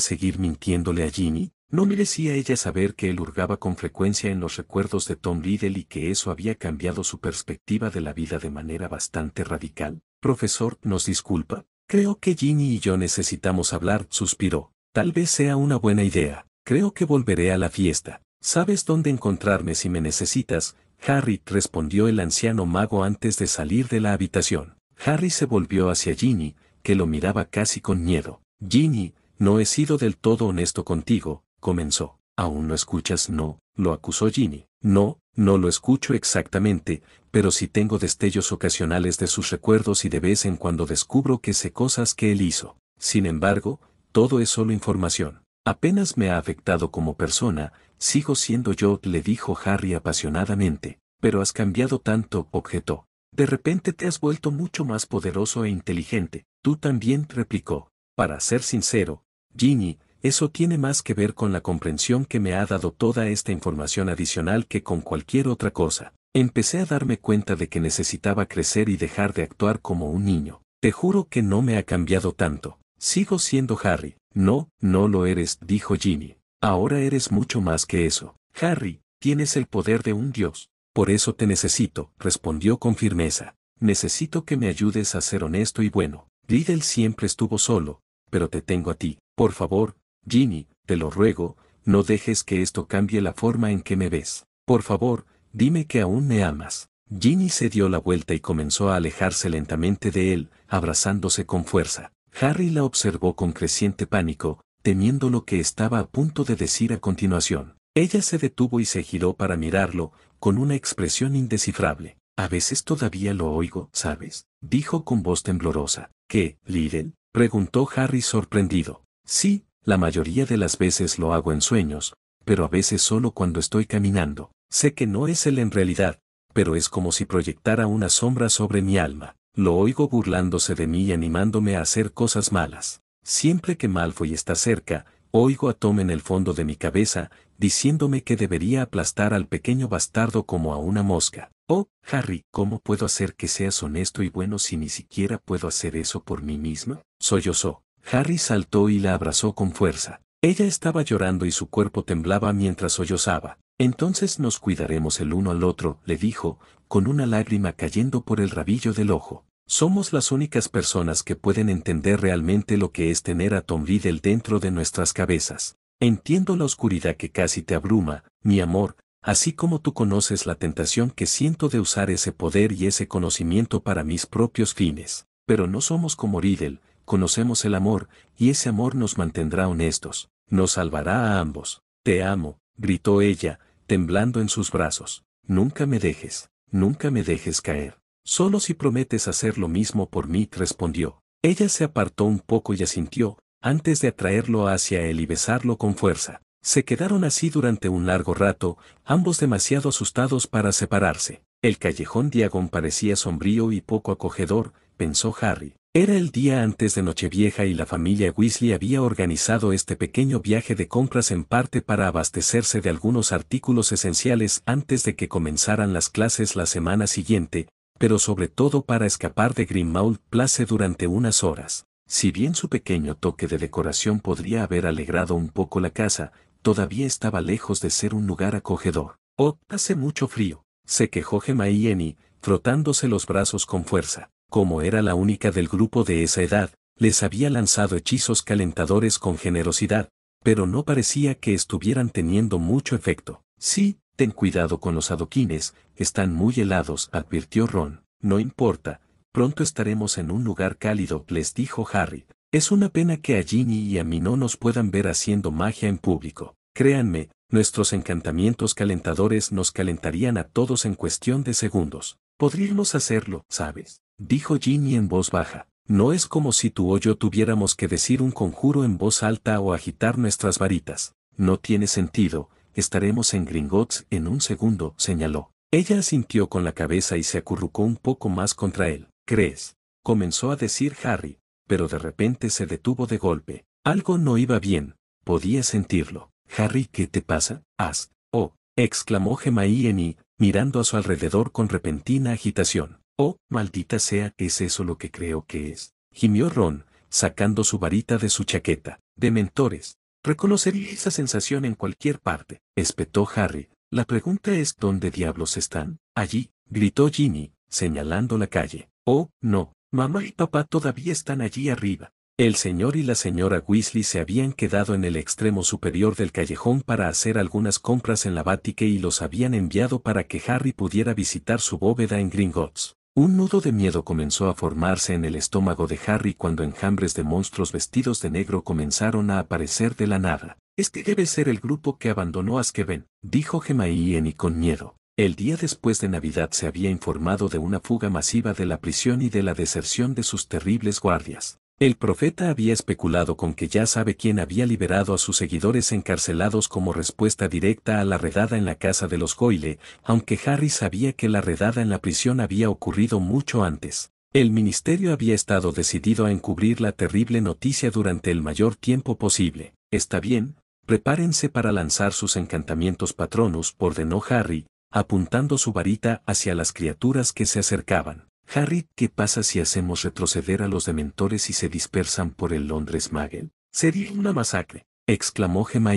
S1: seguir mintiéndole a Ginny? ¿No merecía ella saber que él hurgaba con frecuencia en los recuerdos de Tom Riddle y que eso había cambiado su perspectiva de la vida de manera bastante radical? Profesor, nos disculpa, Creo que Ginny y yo necesitamos hablar, suspiró. Tal vez sea una buena idea. Creo que volveré a la fiesta. Sabes dónde encontrarme si me necesitas, Harry, respondió el anciano mago antes de salir de la habitación. Harry se volvió hacia Ginny, que lo miraba casi con miedo. Ginny, no he sido del todo honesto contigo, comenzó. Aún no escuchas, no, lo acusó Ginny. No, no lo escucho exactamente, pero sí tengo destellos ocasionales de sus recuerdos y de vez en cuando descubro que sé cosas que él hizo. Sin embargo, todo es solo información. Apenas me ha afectado como persona, sigo siendo yo, le dijo Harry apasionadamente. Pero has cambiado tanto, objetó. De repente te has vuelto mucho más poderoso e inteligente. Tú también, replicó. Para ser sincero, Ginny, eso tiene más que ver con la comprensión que me ha dado toda esta información adicional que con cualquier otra cosa. Empecé a darme cuenta de que necesitaba crecer y dejar de actuar como un niño. Te juro que no me ha cambiado tanto. Sigo siendo Harry. No, no lo eres, dijo Ginny. Ahora eres mucho más que eso. Harry, tienes el poder de un dios. Por eso te necesito, respondió con firmeza. Necesito que me ayudes a ser honesto y bueno. Lidl siempre estuvo solo, pero te tengo a ti. Por favor, Ginny, te lo ruego, no dejes que esto cambie la forma en que me ves. Por favor, dime que aún me amas. Ginny se dio la vuelta y comenzó a alejarse lentamente de él, abrazándose con fuerza. Harry la observó con creciente pánico, temiendo lo que estaba a punto de decir a continuación. Ella se detuvo y se giró para mirarlo, con una expresión indescifrable. A veces todavía lo oigo, ¿sabes? dijo con voz temblorosa. ¿Qué, Lidl? preguntó Harry sorprendido. Sí, la mayoría de las veces lo hago en sueños, pero a veces solo cuando estoy caminando. Sé que no es él en realidad, pero es como si proyectara una sombra sobre mi alma. Lo oigo burlándose de mí y animándome a hacer cosas malas. Siempre que Malfoy está cerca, oigo a Tom en el fondo de mi cabeza, diciéndome que debería aplastar al pequeño bastardo como a una mosca. Oh, Harry, ¿cómo puedo hacer que seas honesto y bueno si ni siquiera puedo hacer eso por mí misma? so. Harry saltó y la abrazó con fuerza. Ella estaba llorando y su cuerpo temblaba mientras sollozaba. Entonces nos cuidaremos el uno al otro, le dijo, con una lágrima cayendo por el rabillo del ojo. Somos las únicas personas que pueden entender realmente lo que es tener a Tom Riddle dentro de nuestras cabezas. Entiendo la oscuridad que casi te abruma, mi amor, así como tú conoces la tentación que siento de usar ese poder y ese conocimiento para mis propios fines. Pero no somos como Riddle, conocemos el amor, y ese amor nos mantendrá honestos, nos salvará a ambos. Te amo, gritó ella, temblando en sus brazos. Nunca me dejes, nunca me dejes caer. Solo si prometes hacer lo mismo por mí, respondió. Ella se apartó un poco y asintió, antes de atraerlo hacia él y besarlo con fuerza. Se quedaron así durante un largo rato, ambos demasiado asustados para separarse. El callejón Diagon parecía sombrío y poco acogedor, pensó Harry. Era el día antes de Nochevieja y la familia Weasley había organizado este pequeño viaje de compras en parte para abastecerse de algunos artículos esenciales antes de que comenzaran las clases la semana siguiente, pero sobre todo para escapar de Grimmauld Place durante unas horas. Si bien su pequeño toque de decoración podría haber alegrado un poco la casa, todavía estaba lejos de ser un lugar acogedor. Oh, hace mucho frío, se quejó Gemma y frotándose los brazos con fuerza como era la única del grupo de esa edad, les había lanzado hechizos calentadores con generosidad, pero no parecía que estuvieran teniendo mucho efecto. Sí, ten cuidado con los adoquines, están muy helados, advirtió Ron. No importa, pronto estaremos en un lugar cálido, les dijo Harry. Es una pena que a Ginny y a mí no nos puedan ver haciendo magia en público. Créanme, nuestros encantamientos calentadores nos calentarían a todos en cuestión de segundos. Podríamos hacerlo, ¿sabes? dijo Ginny en voz baja. No es como si tú o yo tuviéramos que decir un conjuro en voz alta o agitar nuestras varitas. No tiene sentido, estaremos en Gringotts en un segundo, señaló. Ella asintió con la cabeza y se acurrucó un poco más contra él. ¿Crees? comenzó a decir Harry, pero de repente se detuvo de golpe. Algo no iba bien, podía sentirlo. Harry, ¿qué te pasa? Haz. Oh, exclamó Gemma y mirando a su alrededor con repentina agitación. Oh, maldita sea, es eso lo que creo que es, gimió Ron, sacando su varita de su chaqueta. De mentores. Reconocería esa sensación en cualquier parte, espetó Harry. La pregunta es ¿dónde diablos están? Allí, gritó Ginny, señalando la calle. Oh, no, mamá y papá todavía están allí arriba. El señor y la señora Weasley se habían quedado en el extremo superior del callejón para hacer algunas compras en la Batique y los habían enviado para que Harry pudiera visitar su bóveda en Gringotts. Un nudo de miedo comenzó a formarse en el estómago de Harry cuando enjambres de monstruos vestidos de negro comenzaron a aparecer de la nada. Este debe ser el grupo que abandonó Askeven, dijo gemaíen y con miedo. El día después de Navidad se había informado de una fuga masiva de la prisión y de la deserción de sus terribles guardias. El profeta había especulado con que ya sabe quién había liberado a sus seguidores encarcelados como respuesta directa a la redada en la casa de los Goyle, aunque Harry sabía que la redada en la prisión había ocurrido mucho antes. El ministerio había estado decidido a encubrir la terrible noticia durante el mayor tiempo posible. Está bien, prepárense para lanzar sus encantamientos patronus, ordenó Harry, apuntando su varita hacia las criaturas que se acercaban. Harry, ¿qué pasa si hacemos retroceder a los dementores y se dispersan por el Londres Magel? Sería una masacre, exclamó Gemma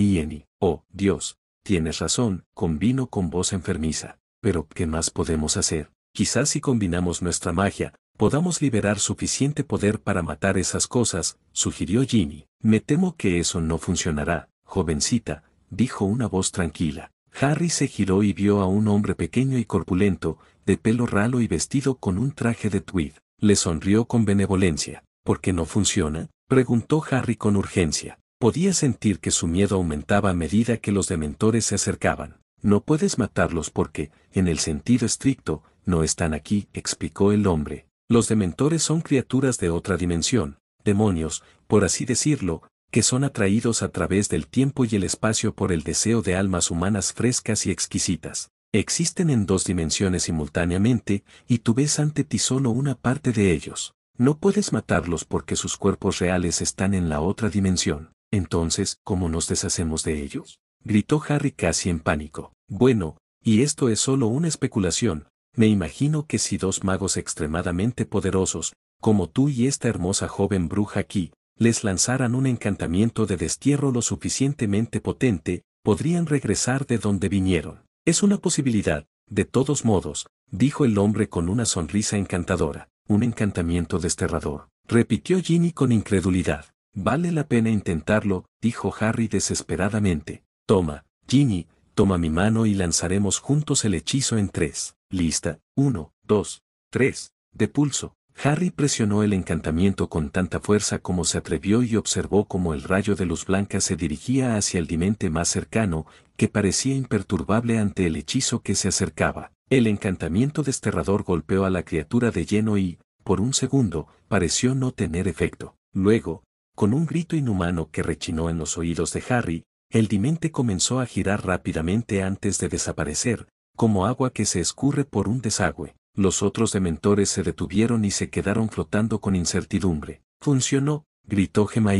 S1: Oh, Dios, tienes razón, combino con voz enfermiza. Pero, ¿qué más podemos hacer? Quizás si combinamos nuestra magia, podamos liberar suficiente poder para matar esas cosas, sugirió Ginny. Me temo que eso no funcionará, jovencita, dijo una voz tranquila. Harry se giró y vio a un hombre pequeño y corpulento, de pelo ralo y vestido con un traje de tweed, le sonrió con benevolencia. ¿Por qué no funciona? preguntó Harry con urgencia. Podía sentir que su miedo aumentaba a medida que los dementores se acercaban. No puedes matarlos porque, en el sentido estricto, no están aquí, explicó el hombre. Los dementores son criaturas de otra dimensión, demonios, por así decirlo, que son atraídos a través del tiempo y el espacio por el deseo de almas humanas frescas y exquisitas existen en dos dimensiones simultáneamente y tú ves ante ti solo una parte de ellos. No puedes matarlos porque sus cuerpos reales están en la otra dimensión. Entonces, ¿cómo nos deshacemos de ellos? Gritó Harry casi en pánico. Bueno, y esto es solo una especulación. Me imagino que si dos magos extremadamente poderosos, como tú y esta hermosa joven bruja aquí, les lanzaran un encantamiento de destierro lo suficientemente potente, podrían regresar de donde vinieron. Es una posibilidad, de todos modos, dijo el hombre con una sonrisa encantadora, un encantamiento desterrador. Repitió Ginny con incredulidad. Vale la pena intentarlo, dijo Harry desesperadamente. Toma, Ginny, toma mi mano y lanzaremos juntos el hechizo en tres. Lista, uno, dos, tres. De pulso, Harry presionó el encantamiento con tanta fuerza como se atrevió y observó cómo el rayo de luz blanca se dirigía hacia el dimente más cercano, que parecía imperturbable ante el hechizo que se acercaba. El encantamiento desterrador golpeó a la criatura de lleno y, por un segundo, pareció no tener efecto. Luego, con un grito inhumano que rechinó en los oídos de Harry, el dimente comenzó a girar rápidamente antes de desaparecer, como agua que se escurre por un desagüe los otros dementores se detuvieron y se quedaron flotando con incertidumbre. Funcionó, gritó gemma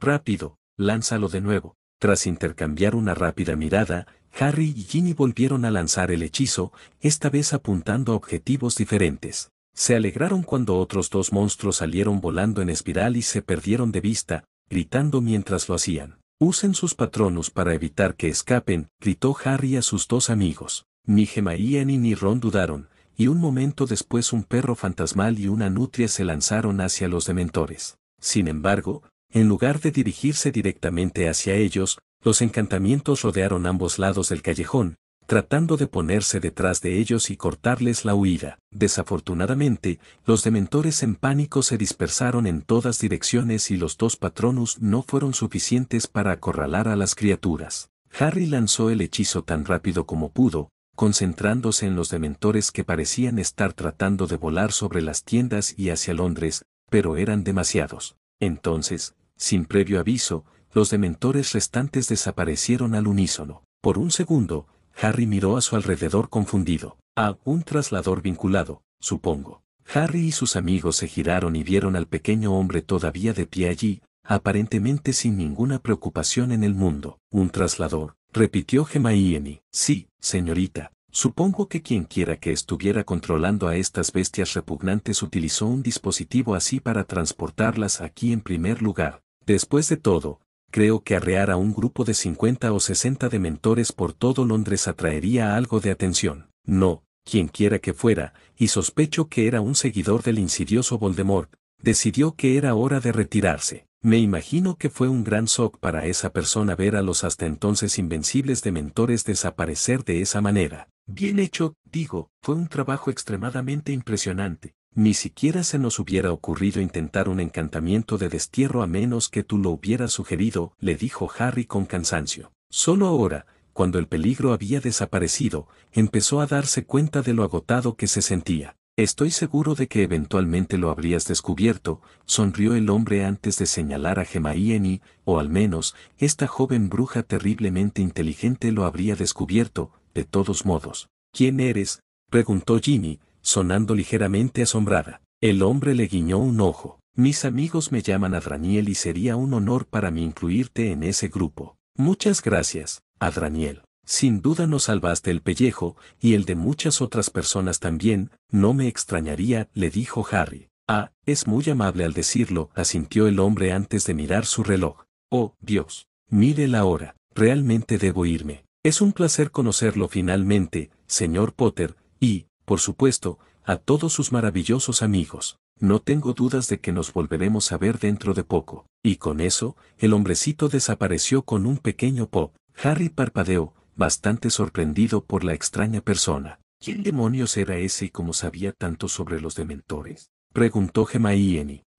S1: Rápido, lánzalo de nuevo. Tras intercambiar una rápida mirada, Harry y Ginny volvieron a lanzar el hechizo, esta vez apuntando a objetivos diferentes. Se alegraron cuando otros dos monstruos salieron volando en espiral y se perdieron de vista, gritando mientras lo hacían. Usen sus patronos para evitar que escapen, gritó Harry a sus dos amigos. Ni Gemma ni Ron dudaron, y un momento después un perro fantasmal y una nutria se lanzaron hacia los dementores. Sin embargo, en lugar de dirigirse directamente hacia ellos, los encantamientos rodearon ambos lados del callejón, tratando de ponerse detrás de ellos y cortarles la huida. Desafortunadamente, los dementores en pánico se dispersaron en todas direcciones y los dos patronos no fueron suficientes para acorralar a las criaturas. Harry lanzó el hechizo tan rápido como pudo, concentrándose en los dementores que parecían estar tratando de volar sobre las tiendas y hacia Londres, pero eran demasiados. Entonces, sin previo aviso, los dementores restantes desaparecieron al unísono. Por un segundo, Harry miró a su alrededor confundido. Ah, un traslador vinculado, supongo. Harry y sus amigos se giraron y vieron al pequeño hombre todavía de pie allí, aparentemente sin ninguna preocupación en el mundo. Un traslador, repitió Gemma Sí, Señorita, supongo que quien quiera que estuviera controlando a estas bestias repugnantes utilizó un dispositivo así para transportarlas aquí en primer lugar. Después de todo, creo que arrear a un grupo de 50 o 60 de mentores por todo Londres atraería algo de atención. No, quien quiera que fuera, y sospecho que era un seguidor del insidioso Voldemort, decidió que era hora de retirarse. Me imagino que fue un gran shock para esa persona ver a los hasta entonces invencibles dementores desaparecer de esa manera. Bien hecho, digo, fue un trabajo extremadamente impresionante. Ni siquiera se nos hubiera ocurrido intentar un encantamiento de destierro a menos que tú lo hubieras sugerido, le dijo Harry con cansancio. Solo ahora, cuando el peligro había desaparecido, empezó a darse cuenta de lo agotado que se sentía. Estoy seguro de que eventualmente lo habrías descubierto, sonrió el hombre antes de señalar a Gemaíeni, o al menos, esta joven bruja terriblemente inteligente lo habría descubierto, de todos modos. ¿Quién eres? preguntó Jimmy, sonando ligeramente asombrada. El hombre le guiñó un ojo. Mis amigos me llaman Adraniel y sería un honor para mí incluirte en ese grupo. Muchas gracias, Adraniel. Sin duda nos salvaste el pellejo, y el de muchas otras personas también, no me extrañaría, le dijo Harry. Ah, es muy amable al decirlo, asintió el hombre antes de mirar su reloj. Oh, Dios, mire la hora, realmente debo irme. Es un placer conocerlo finalmente, señor Potter, y, por supuesto, a todos sus maravillosos amigos. No tengo dudas de que nos volveremos a ver dentro de poco. Y con eso, el hombrecito desapareció con un pequeño pop. Harry parpadeó, bastante sorprendido por la extraña persona. ¿Quién demonios era ese y cómo sabía tanto sobre los dementores? Preguntó Gemma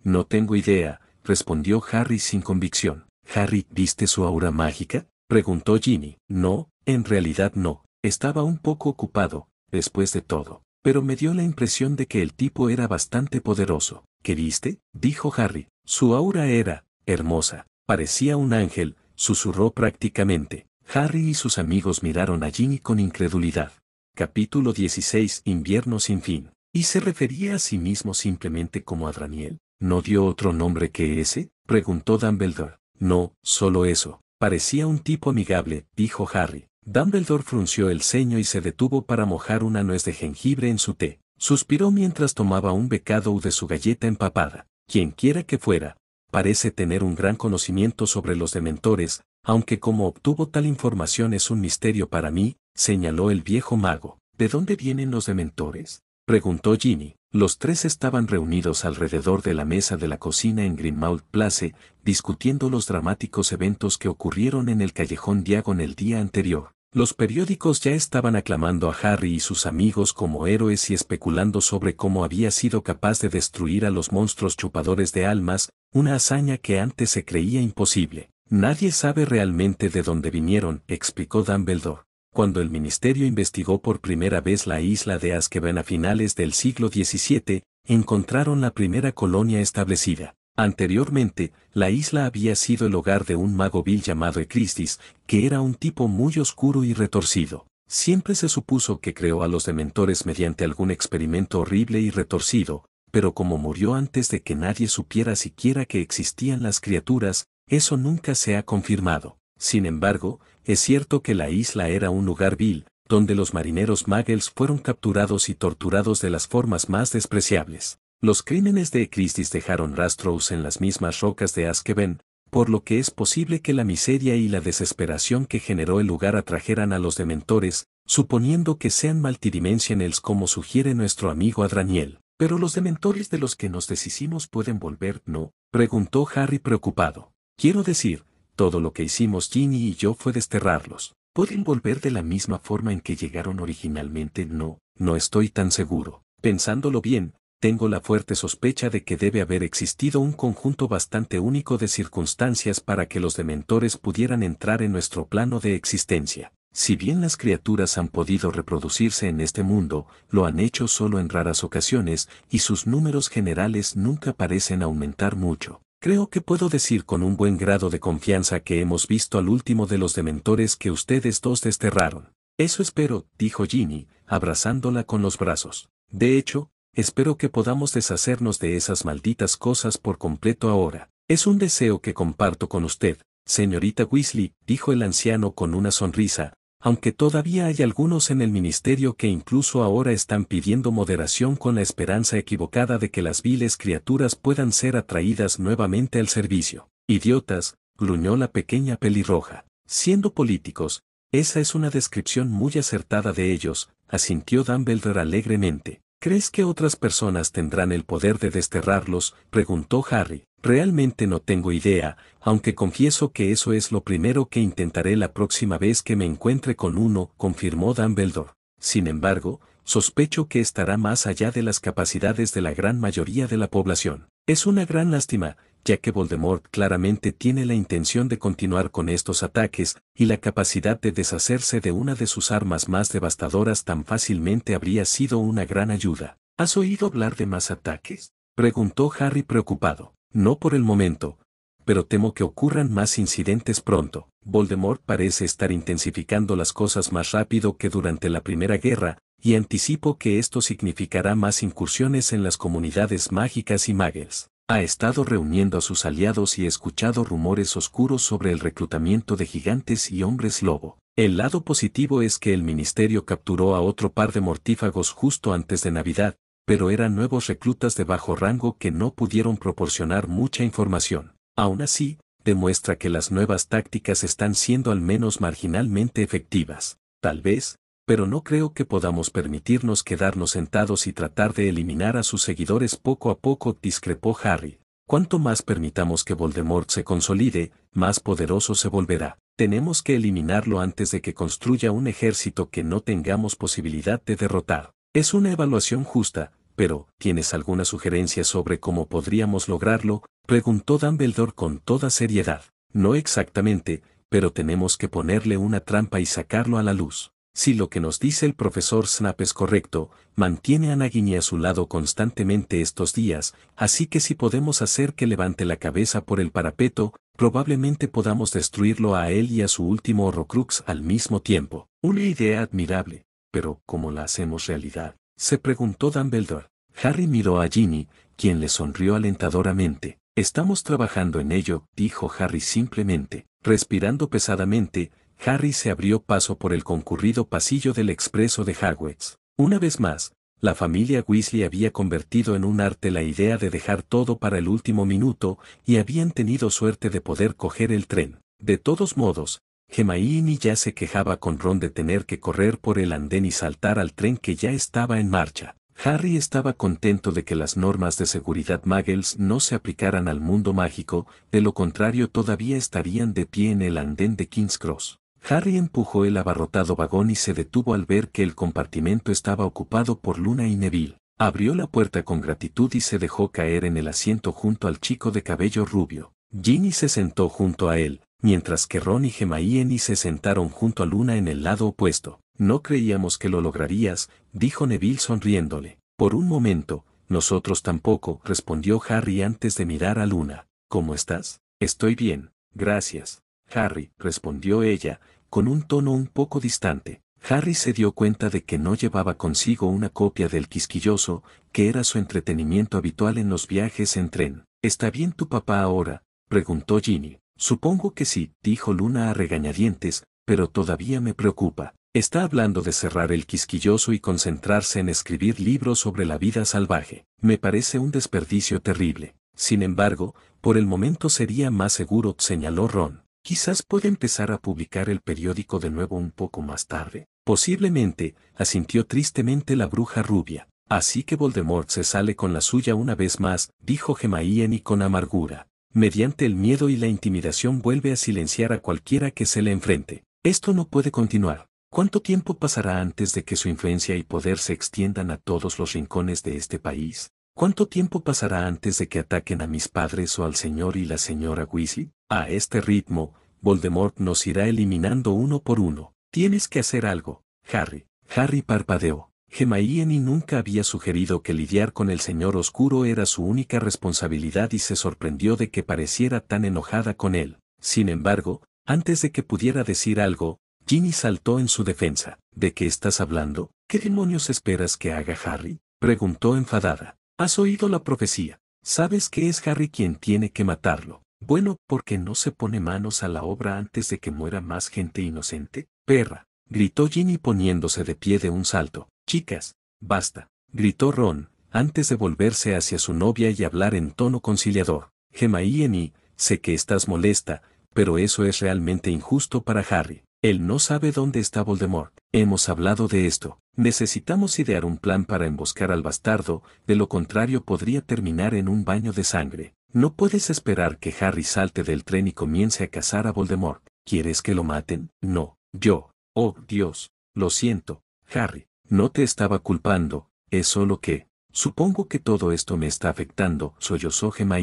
S1: No tengo idea, respondió Harry sin convicción. Harry, ¿viste su aura mágica? Preguntó Ginny. No, en realidad no. Estaba un poco ocupado, después de todo. Pero me dio la impresión de que el tipo era bastante poderoso. ¿Qué viste? Dijo Harry. Su aura era, hermosa. Parecía un ángel, susurró prácticamente. Harry y sus amigos miraron a Ginny con incredulidad. Capítulo 16 Invierno sin fin. Y se refería a sí mismo simplemente como a Draniel. ¿No dio otro nombre que ese? preguntó Dumbledore. No, solo eso. Parecía un tipo amigable, dijo Harry. Dumbledore frunció el ceño y se detuvo para mojar una nuez de jengibre en su té. Suspiró mientras tomaba un becado de su galleta empapada. Quien quiera que fuera, parece tener un gran conocimiento sobre los dementores, aunque cómo obtuvo tal información es un misterio para mí, señaló el viejo mago. ¿De dónde vienen los dementores? preguntó Jimmy. Los tres estaban reunidos alrededor de la mesa de la cocina en Grimmauld Place, discutiendo los dramáticos eventos que ocurrieron en el callejón Diagon el día anterior. Los periódicos ya estaban aclamando a Harry y sus amigos como héroes y especulando sobre cómo había sido capaz de destruir a los monstruos chupadores de almas, una hazaña que antes se creía imposible. Nadie sabe realmente de dónde vinieron, explicó Dumbledore, cuando el ministerio investigó por primera vez la isla de Azkaban a finales del siglo XVII, encontraron la primera colonia establecida. Anteriormente, la isla había sido el hogar de un mago vil llamado Ecristis, que era un tipo muy oscuro y retorcido. Siempre se supuso que creó a los dementores mediante algún experimento horrible y retorcido, pero como murió antes de que nadie supiera siquiera que existían las criaturas, eso nunca se ha confirmado. Sin embargo, es cierto que la isla era un lugar vil, donde los marineros Magels fueron capturados y torturados de las formas más despreciables. Los crímenes de Ecristis dejaron rastros en las mismas rocas de Askeven, por lo que es posible que la miseria y la desesperación que generó el lugar atrajeran a los dementores, suponiendo que sean multidimensionals como sugiere nuestro amigo Adraniel. Pero los dementores de los que nos deshicimos pueden volver, ¿no? preguntó Harry preocupado. Quiero decir, todo lo que hicimos Ginny y yo fue desterrarlos. Pueden volver de la misma forma en que llegaron originalmente, no, no estoy tan seguro. Pensándolo bien, tengo la fuerte sospecha de que debe haber existido un conjunto bastante único de circunstancias para que los dementores pudieran entrar en nuestro plano de existencia. Si bien las criaturas han podido reproducirse en este mundo, lo han hecho solo en raras ocasiones y sus números generales nunca parecen aumentar mucho. Creo que puedo decir con un buen grado de confianza que hemos visto al último de los dementores que ustedes dos desterraron. Eso espero, dijo Ginny, abrazándola con los brazos. De hecho, espero que podamos deshacernos de esas malditas cosas por completo ahora. Es un deseo que comparto con usted, señorita Weasley, dijo el anciano con una sonrisa, aunque todavía hay algunos en el ministerio que incluso ahora están pidiendo moderación con la esperanza equivocada de que las viles criaturas puedan ser atraídas nuevamente al servicio. Idiotas, gruñó la pequeña pelirroja. Siendo políticos, esa es una descripción muy acertada de ellos, asintió Dumbledore alegremente. ¿Crees que otras personas tendrán el poder de desterrarlos? preguntó Harry. Realmente no tengo idea, aunque confieso que eso es lo primero que intentaré la próxima vez que me encuentre con uno, confirmó Dumbledore. Sin embargo, sospecho que estará más allá de las capacidades de la gran mayoría de la población. Es una gran lástima, ya que Voldemort claramente tiene la intención de continuar con estos ataques, y la capacidad de deshacerse de una de sus armas más devastadoras tan fácilmente habría sido una gran ayuda. ¿Has oído hablar de más ataques? Preguntó Harry preocupado. No por el momento, pero temo que ocurran más incidentes pronto. Voldemort parece estar intensificando las cosas más rápido que durante la Primera Guerra, y anticipo que esto significará más incursiones en las comunidades mágicas y Magels ha estado reuniendo a sus aliados y escuchado rumores oscuros sobre el reclutamiento de gigantes y hombres lobo. El lado positivo es que el ministerio capturó a otro par de mortífagos justo antes de Navidad, pero eran nuevos reclutas de bajo rango que no pudieron proporcionar mucha información. Aún así, demuestra que las nuevas tácticas están siendo al menos marginalmente efectivas. Tal vez, pero no creo que podamos permitirnos quedarnos sentados y tratar de eliminar a sus seguidores poco a poco, discrepó Harry. Cuanto más permitamos que Voldemort se consolide, más poderoso se volverá. Tenemos que eliminarlo antes de que construya un ejército que no tengamos posibilidad de derrotar. Es una evaluación justa, pero ¿tienes alguna sugerencia sobre cómo podríamos lograrlo? preguntó Dumbledore con toda seriedad. No exactamente, pero tenemos que ponerle una trampa y sacarlo a la luz. Si lo que nos dice el profesor Snap es correcto, mantiene a Nagini a su lado constantemente estos días, así que si podemos hacer que levante la cabeza por el parapeto, probablemente podamos destruirlo a él y a su último Horrocrux al mismo tiempo. Una idea admirable, pero ¿cómo la hacemos realidad? Se preguntó Dumbledore. Harry miró a Ginny, quien le sonrió alentadoramente. Estamos trabajando en ello, dijo Harry simplemente. Respirando pesadamente, Harry se abrió paso por el concurrido pasillo del expreso de Hogwarts. Una vez más, la familia Weasley había convertido en un arte la idea de dejar todo para el último minuto y habían tenido suerte de poder coger el tren. De todos modos, Gemaini ya se quejaba con Ron de tener que correr por el andén y saltar al tren que ya estaba en marcha. Harry estaba contento de que las normas de seguridad Muggles no se aplicaran al mundo mágico, de lo contrario todavía estarían de pie en el andén de King's Cross. Harry empujó el abarrotado vagón y se detuvo al ver que el compartimento estaba ocupado por Luna y Neville. Abrió la puerta con gratitud y se dejó caer en el asiento junto al chico de cabello rubio. Ginny se sentó junto a él, mientras que Ron y Gemma se sentaron junto a Luna en el lado opuesto. No creíamos que lo lograrías, dijo Neville sonriéndole. Por un momento, nosotros tampoco, respondió Harry antes de mirar a Luna. ¿Cómo estás? Estoy bien, gracias. Harry, respondió ella, con un tono un poco distante, Harry se dio cuenta de que no llevaba consigo una copia del quisquilloso, que era su entretenimiento habitual en los viajes en tren. ¿Está bien tu papá ahora? preguntó Ginny. Supongo que sí, dijo Luna a regañadientes, pero todavía me preocupa. Está hablando de cerrar el quisquilloso y concentrarse en escribir libros sobre la vida salvaje. Me parece un desperdicio terrible. Sin embargo, por el momento sería más seguro, señaló Ron. Quizás pueda empezar a publicar el periódico de nuevo un poco más tarde. Posiblemente, asintió tristemente la bruja rubia. Así que Voldemort se sale con la suya una vez más, dijo Gemaíen con amargura. Mediante el miedo y la intimidación vuelve a silenciar a cualquiera que se le enfrente. Esto no puede continuar. ¿Cuánto tiempo pasará antes de que su influencia y poder se extiendan a todos los rincones de este país? ¿Cuánto tiempo pasará antes de que ataquen a mis padres o al señor y la señora Weasley? A este ritmo, Voldemort nos irá eliminando uno por uno. Tienes que hacer algo, Harry. Harry parpadeó. gemma nunca había sugerido que lidiar con el señor oscuro era su única responsabilidad y se sorprendió de que pareciera tan enojada con él. Sin embargo, antes de que pudiera decir algo, Ginny saltó en su defensa. ¿De qué estás hablando? ¿Qué demonios esperas que haga Harry? preguntó enfadada. Has oído la profecía. Sabes que es Harry quien tiene que matarlo. Bueno, ¿por qué no se pone manos a la obra antes de que muera más gente inocente? Perra, gritó Ginny poniéndose de pie de un salto. Chicas, basta, gritó Ron, antes de volverse hacia su novia y hablar en tono conciliador. Gemma y sé que estás molesta, pero eso es realmente injusto para Harry. Él no sabe dónde está Voldemort. Hemos hablado de esto. Necesitamos idear un plan para emboscar al bastardo, de lo contrario podría terminar en un baño de sangre. No puedes esperar que Harry salte del tren y comience a cazar a Voldemort. ¿Quieres que lo maten? No, yo. Oh, Dios. Lo siento, Harry. No te estaba culpando, es solo que... Supongo que todo esto me está afectando, sollozó gemma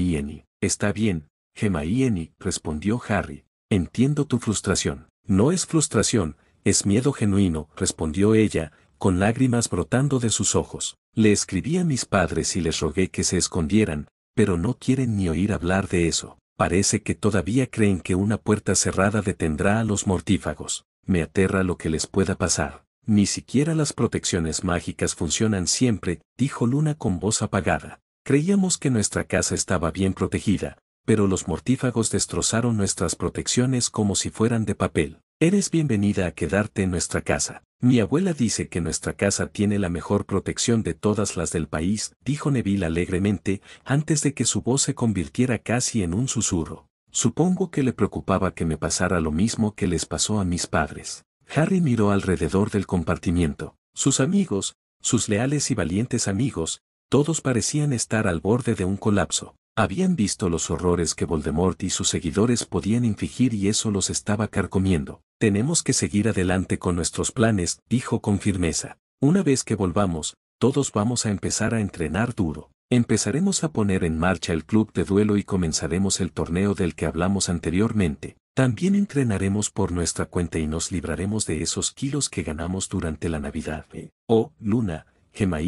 S1: Está bien, gemma respondió Harry. Entiendo tu frustración. No es frustración, es miedo genuino, respondió ella, con lágrimas brotando de sus ojos. Le escribí a mis padres y les rogué que se escondieran, pero no quieren ni oír hablar de eso. Parece que todavía creen que una puerta cerrada detendrá a los mortífagos. Me aterra lo que les pueda pasar. Ni siquiera las protecciones mágicas funcionan siempre, dijo Luna con voz apagada. Creíamos que nuestra casa estaba bien protegida, pero los mortífagos destrozaron nuestras protecciones como si fueran de papel. Eres bienvenida a quedarte en nuestra casa. Mi abuela dice que nuestra casa tiene la mejor protección de todas las del país, dijo Neville alegremente, antes de que su voz se convirtiera casi en un susurro. Supongo que le preocupaba que me pasara lo mismo que les pasó a mis padres. Harry miró alrededor del compartimiento. Sus amigos, sus leales y valientes amigos, todos parecían estar al borde de un colapso. Habían visto los horrores que Voldemort y sus seguidores podían infligir y eso los estaba carcomiendo. Tenemos que seguir adelante con nuestros planes, dijo con firmeza. Una vez que volvamos, todos vamos a empezar a entrenar duro. Empezaremos a poner en marcha el club de duelo y comenzaremos el torneo del que hablamos anteriormente. También entrenaremos por nuestra cuenta y nos libraremos de esos kilos que ganamos durante la Navidad. Oh, Luna, Gemma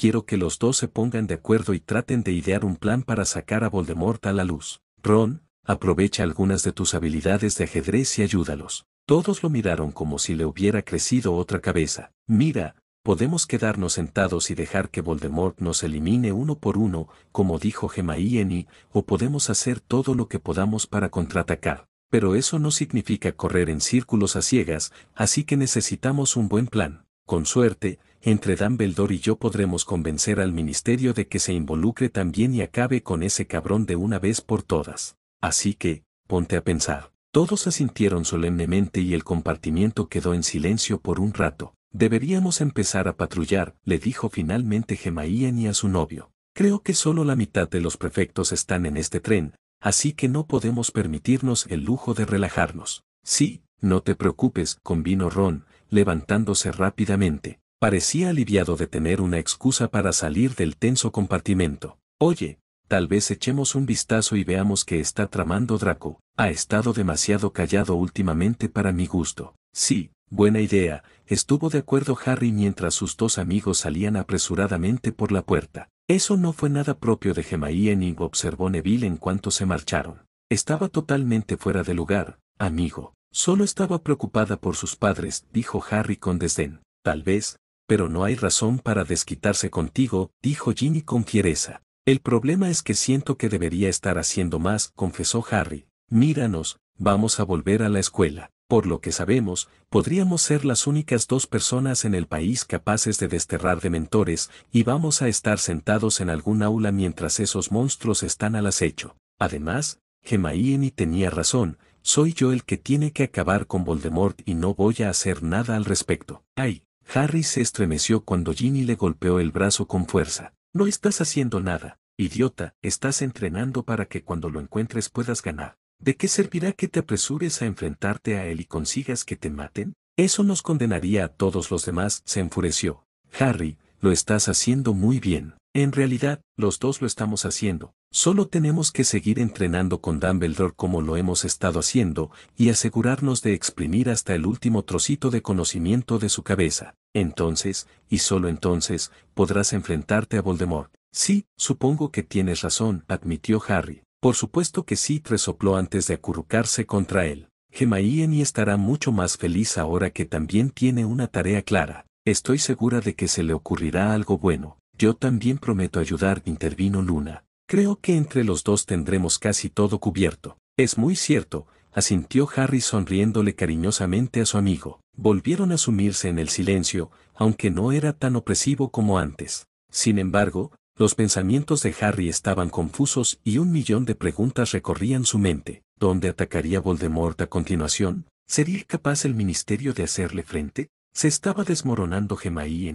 S1: quiero que los dos se pongan de acuerdo y traten de idear un plan para sacar a Voldemort a la luz. Ron, aprovecha algunas de tus habilidades de ajedrez y ayúdalos. Todos lo miraron como si le hubiera crecido otra cabeza. Mira, podemos quedarnos sentados y dejar que Voldemort nos elimine uno por uno, como dijo Gemaíeni, o podemos hacer todo lo que podamos para contraatacar. Pero eso no significa correr en círculos a ciegas, así que necesitamos un buen plan. Con suerte, entre Dumbledore y yo podremos convencer al ministerio de que se involucre también y acabe con ese cabrón de una vez por todas. Así que, ponte a pensar. Todos asintieron solemnemente y el compartimiento quedó en silencio por un rato. Deberíamos empezar a patrullar, le dijo finalmente Gemaíen y a su novio. Creo que solo la mitad de los prefectos están en este tren, así que no podemos permitirnos el lujo de relajarnos. Sí, no te preocupes, convino Ron, levantándose rápidamente. Parecía aliviado de tener una excusa para salir del tenso compartimento. Oye, tal vez echemos un vistazo y veamos qué está tramando Draco. Ha estado demasiado callado últimamente para mi gusto. Sí, buena idea, estuvo de acuerdo Harry mientras sus dos amigos salían apresuradamente por la puerta. Eso no fue nada propio de y ni observó Neville en cuanto se marcharon. Estaba totalmente fuera de lugar, amigo. Solo estaba preocupada por sus padres, dijo Harry con desdén. Tal vez, pero no hay razón para desquitarse contigo, dijo Ginny con fiereza. El problema es que siento que debería estar haciendo más, confesó Harry. Míranos, vamos a volver a la escuela. Por lo que sabemos, podríamos ser las únicas dos personas en el país capaces de desterrar de mentores y vamos a estar sentados en algún aula mientras esos monstruos están al acecho. Además, Gemaini tenía razón, soy yo el que tiene que acabar con Voldemort y no voy a hacer nada al respecto. Ay, Harry se estremeció cuando Ginny le golpeó el brazo con fuerza. No estás haciendo nada, idiota, estás entrenando para que cuando lo encuentres puedas ganar. ¿De qué servirá que te apresures a enfrentarte a él y consigas que te maten? Eso nos condenaría a todos los demás, se enfureció. Harry, lo estás haciendo muy bien. En realidad, los dos lo estamos haciendo, solo tenemos que seguir entrenando con Dumbledore como lo hemos estado haciendo y asegurarnos de exprimir hasta el último trocito de conocimiento de su cabeza. Entonces, y solo entonces, podrás enfrentarte a Voldemort. Sí, supongo que tienes razón, admitió Harry. Por supuesto que sí, resopló antes de acurrucarse contra él. Gemma estará mucho más feliz ahora que también tiene una tarea clara. Estoy segura de que se le ocurrirá algo bueno. Yo también prometo ayudar, intervino Luna. Creo que entre los dos tendremos casi todo cubierto. Es muy cierto, asintió Harry sonriéndole cariñosamente a su amigo. Volvieron a sumirse en el silencio, aunque no era tan opresivo como antes. Sin embargo, los pensamientos de Harry estaban confusos y un millón de preguntas recorrían su mente. ¿Dónde atacaría Voldemort a continuación? ¿Sería capaz el ministerio de hacerle frente? Se estaba desmoronando Gemaí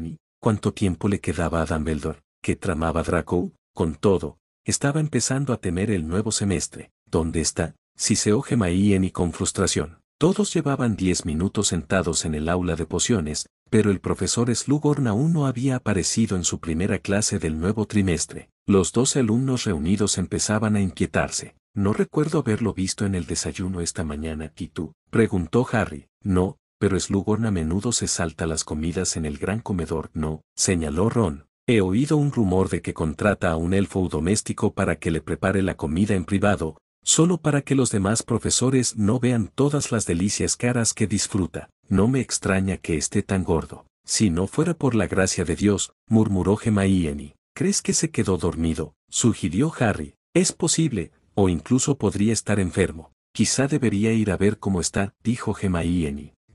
S1: cuánto tiempo le quedaba a Dumbledore, que tramaba Draco, con todo, estaba empezando a temer el nuevo semestre, ¿Dónde está, si se Maíen y con frustración. Todos llevaban diez minutos sentados en el aula de pociones, pero el profesor Slughorn aún no había aparecido en su primera clase del nuevo trimestre. Los doce alumnos reunidos empezaban a inquietarse. No recuerdo haberlo visto en el desayuno esta mañana, ¿y tú? preguntó Harry. No, pero Slughorn a menudo se salta las comidas en el gran comedor, no, señaló Ron. He oído un rumor de que contrata a un elfo doméstico para que le prepare la comida en privado, solo para que los demás profesores no vean todas las delicias caras que disfruta. No me extraña que esté tan gordo. Si no fuera por la gracia de Dios, murmuró Gemma ¿Crees que se quedó dormido? sugirió Harry. Es posible, o incluso podría estar enfermo. Quizá debería ir a ver cómo está, dijo Gemma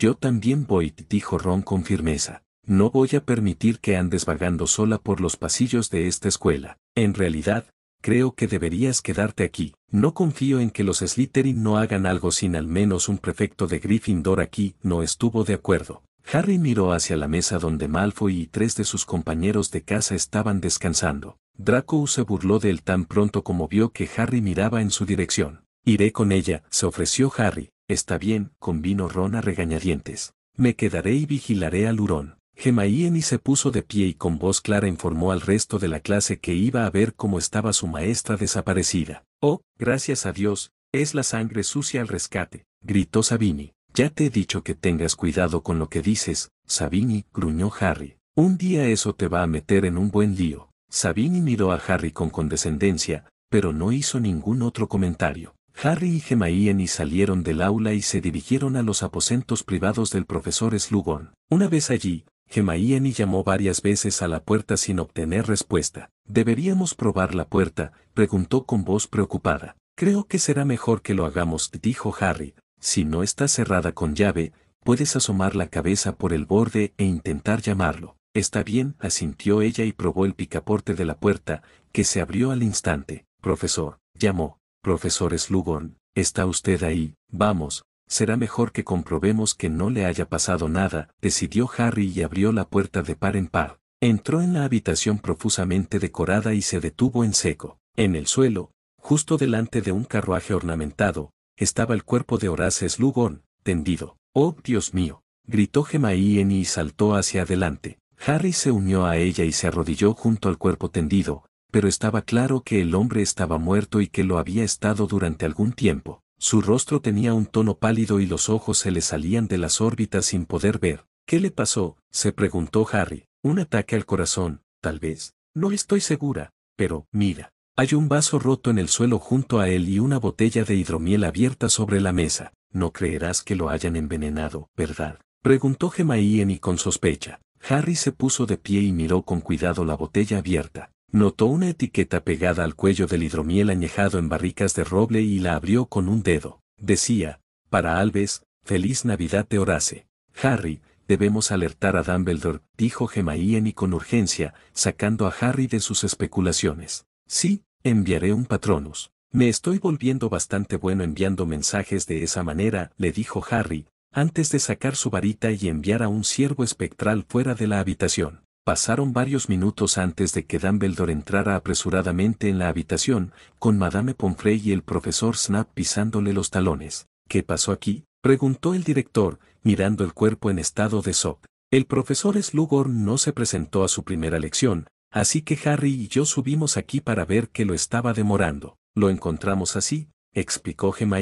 S1: yo también voy, dijo Ron con firmeza. No voy a permitir que andes vagando sola por los pasillos de esta escuela. En realidad, creo que deberías quedarte aquí. No confío en que los Slytherin no hagan algo sin al menos un prefecto de Gryffindor aquí, no estuvo de acuerdo. Harry miró hacia la mesa donde Malfoy y tres de sus compañeros de casa estaban descansando. Draco se burló de él tan pronto como vio que Harry miraba en su dirección. Iré con ella, se ofreció Harry. Está bien, convino Ron a regañadientes. Me quedaré y vigilaré al hurón. Gemaíeni se puso de pie y con voz clara informó al resto de la clase que iba a ver cómo estaba su maestra desaparecida. Oh, gracias a Dios, es la sangre sucia al rescate, gritó Sabini. Ya te he dicho que tengas cuidado con lo que dices, Sabini, gruñó Harry. Un día eso te va a meter en un buen lío. Sabini miró a Harry con condescendencia, pero no hizo ningún otro comentario. Harry y Gemma salieron del aula y se dirigieron a los aposentos privados del profesor Slugon. Una vez allí, Gemma llamó varias veces a la puerta sin obtener respuesta. Deberíamos probar la puerta, preguntó con voz preocupada. Creo que será mejor que lo hagamos, dijo Harry. Si no está cerrada con llave, puedes asomar la cabeza por el borde e intentar llamarlo. Está bien, asintió ella y probó el picaporte de la puerta, que se abrió al instante. Profesor, llamó profesor slugorn está usted ahí, vamos, será mejor que comprobemos que no le haya pasado nada, decidió Harry y abrió la puerta de par en par. Entró en la habitación profusamente decorada y se detuvo en seco. En el suelo, justo delante de un carruaje ornamentado, estaba el cuerpo de Horace slugorn tendido. ¡Oh, Dios mío! gritó Gemma y saltó hacia adelante. Harry se unió a ella y se arrodilló junto al cuerpo tendido, pero estaba claro que el hombre estaba muerto y que lo había estado durante algún tiempo. Su rostro tenía un tono pálido y los ojos se le salían de las órbitas sin poder ver. ¿Qué le pasó? se preguntó Harry. Un ataque al corazón, tal vez. No estoy segura, pero, mira. Hay un vaso roto en el suelo junto a él y una botella de hidromiel abierta sobre la mesa. No creerás que lo hayan envenenado, ¿verdad? Preguntó Gemma y con sospecha. Harry se puso de pie y miró con cuidado la botella abierta. Notó una etiqueta pegada al cuello del hidromiel añejado en barricas de roble y la abrió con un dedo. Decía, para Alves, feliz Navidad te Horace. Harry, debemos alertar a Dumbledore, dijo Gemaíen y con urgencia, sacando a Harry de sus especulaciones. Sí, enviaré un patronus. Me estoy volviendo bastante bueno enviando mensajes de esa manera, le dijo Harry, antes de sacar su varita y enviar a un ciervo espectral fuera de la habitación. Pasaron varios minutos antes de que Dumbledore entrara apresuradamente en la habitación, con Madame Pomfrey y el profesor Snap pisándole los talones. ¿Qué pasó aquí? preguntó el director, mirando el cuerpo en estado de shock. El profesor Slughorn no se presentó a su primera lección, así que Harry y yo subimos aquí para ver que lo estaba demorando. Lo encontramos así, explicó Gemma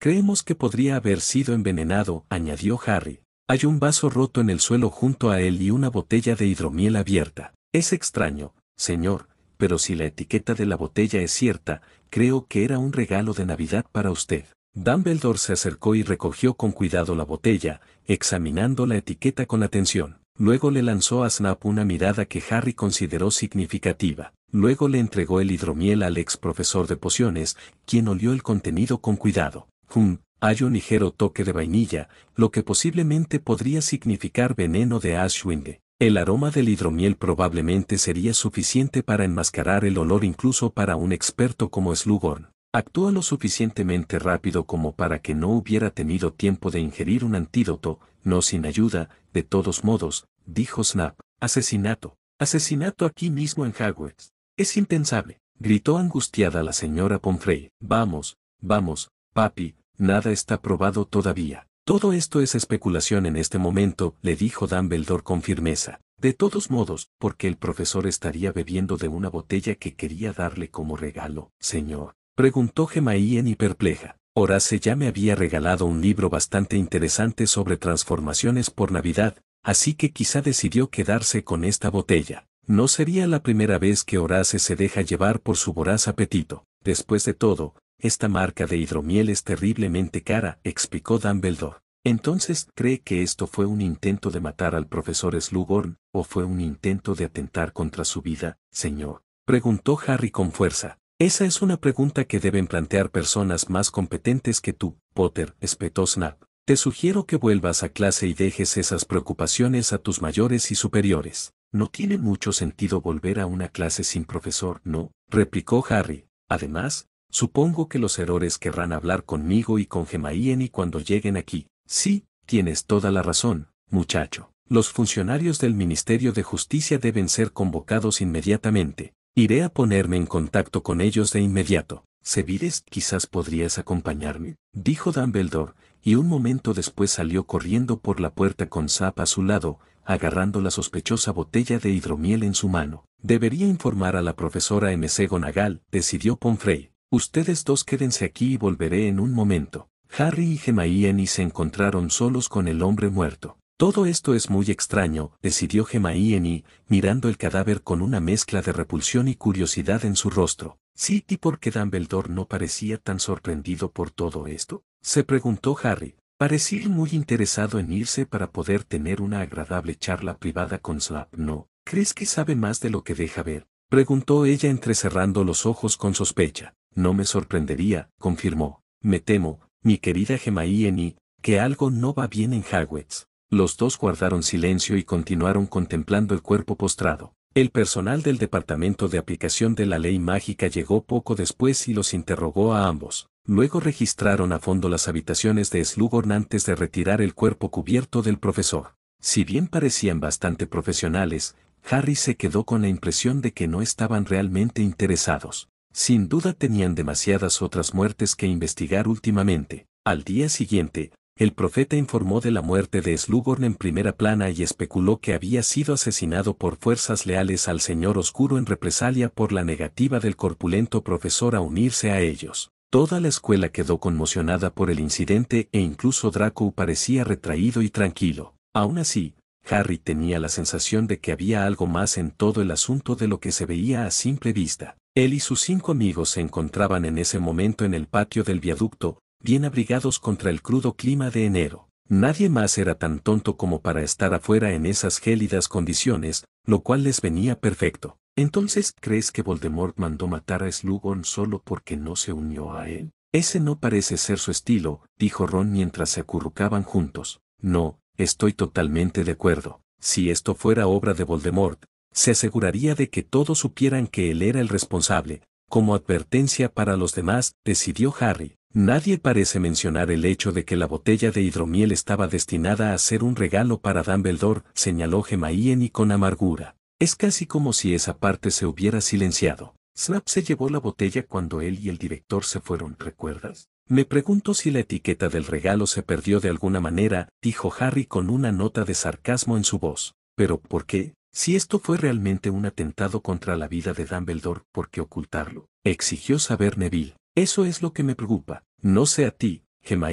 S1: Creemos que podría haber sido envenenado, añadió Harry. Hay un vaso roto en el suelo junto a él y una botella de hidromiel abierta. Es extraño, señor, pero si la etiqueta de la botella es cierta, creo que era un regalo de Navidad para usted. Dumbledore se acercó y recogió con cuidado la botella, examinando la etiqueta con atención. Luego le lanzó a Snap una mirada que Harry consideró significativa. Luego le entregó el hidromiel al ex profesor de pociones, quien olió el contenido con cuidado. Hmm, hay un ligero toque de vainilla, lo que posiblemente podría significar veneno de Ashwinde. El aroma del hidromiel probablemente sería suficiente para enmascarar el olor incluso para un experto como Slugorn. Actúa lo suficientemente rápido como para que no hubiera tenido tiempo de ingerir un antídoto, no sin ayuda, de todos modos, dijo Snap. Asesinato. Asesinato aquí mismo en Hogwarts. Es impensable, gritó angustiada la señora Pomfrey. Vamos, vamos, papi, Nada está probado todavía. Todo esto es especulación en este momento, le dijo Dumbledore con firmeza. De todos modos, porque el profesor estaría bebiendo de una botella que quería darle como regalo, señor? Preguntó Gemaíen y perpleja. Horace ya me había regalado un libro bastante interesante sobre transformaciones por Navidad, así que quizá decidió quedarse con esta botella. No sería la primera vez que Horace se deja llevar por su voraz apetito. Después de todo, esta marca de hidromiel es terriblemente cara, explicó Dumbledore. Entonces, ¿cree que esto fue un intento de matar al profesor Slughorn, o fue un intento de atentar contra su vida, señor? Preguntó Harry con fuerza. Esa es una pregunta que deben plantear personas más competentes que tú, Potter, espetó Snap. Te sugiero que vuelvas a clase y dejes esas preocupaciones a tus mayores y superiores. No tiene mucho sentido volver a una clase sin profesor, ¿no? replicó Harry. Además, Supongo que los errores querrán hablar conmigo y con y cuando lleguen aquí. Sí, tienes toda la razón, muchacho. Los funcionarios del Ministerio de Justicia deben ser convocados inmediatamente. Iré a ponerme en contacto con ellos de inmediato. Sevires, quizás podrías acompañarme, dijo Dumbledore, y un momento después salió corriendo por la puerta con Zap a su lado, agarrando la sospechosa botella de hidromiel en su mano. Debería informar a la profesora M. Gonagal, decidió Pomfrey. Ustedes dos quédense aquí y volveré en un momento. Harry y y se encontraron solos con el hombre muerto. Todo esto es muy extraño, decidió y mirando el cadáver con una mezcla de repulsión y curiosidad en su rostro. ¿Sí y por qué Dumbledore no parecía tan sorprendido por todo esto? Se preguntó Harry. Parecía muy interesado en irse para poder tener una agradable charla privada con Slap. ¿No? ¿Crees que sabe más de lo que deja ver? Preguntó ella entrecerrando los ojos con sospecha. No me sorprendería, confirmó. Me temo, mi querida Eni, que algo no va bien en Hagwitz. Los dos guardaron silencio y continuaron contemplando el cuerpo postrado. El personal del Departamento de Aplicación de la Ley Mágica llegó poco después y los interrogó a ambos. Luego registraron a fondo las habitaciones de Slugorn antes de retirar el cuerpo cubierto del profesor. Si bien parecían bastante profesionales, Harry se quedó con la impresión de que no estaban realmente interesados. Sin duda tenían demasiadas otras muertes que investigar últimamente. Al día siguiente, el profeta informó de la muerte de Slugorn en primera plana y especuló que había sido asesinado por fuerzas leales al Señor Oscuro en represalia por la negativa del corpulento profesor a unirse a ellos. Toda la escuela quedó conmocionada por el incidente e incluso Draco parecía retraído y tranquilo. Aún así, Harry tenía la sensación de que había algo más en todo el asunto de lo que se veía a simple vista. Él y sus cinco amigos se encontraban en ese momento en el patio del viaducto, bien abrigados contra el crudo clima de enero. Nadie más era tan tonto como para estar afuera en esas gélidas condiciones, lo cual les venía perfecto. Entonces, ¿crees que Voldemort mandó matar a Slughorn solo porque no se unió a él? Ese no parece ser su estilo, dijo Ron mientras se acurrucaban juntos. No, estoy totalmente de acuerdo. Si esto fuera obra de Voldemort, se aseguraría de que todos supieran que él era el responsable. Como advertencia para los demás, decidió Harry. Nadie parece mencionar el hecho de que la botella de hidromiel estaba destinada a ser un regalo para Dumbledore, señaló Gemaien y con amargura. Es casi como si esa parte se hubiera silenciado. Snap se llevó la botella cuando él y el director se fueron, ¿recuerdas? Me pregunto si la etiqueta del regalo se perdió de alguna manera, dijo Harry con una nota de sarcasmo en su voz. ¿Pero por qué? Si esto fue realmente un atentado contra la vida de Dumbledore, ¿por qué ocultarlo? Exigió saber Neville. Eso es lo que me preocupa. No sé a ti, Gemma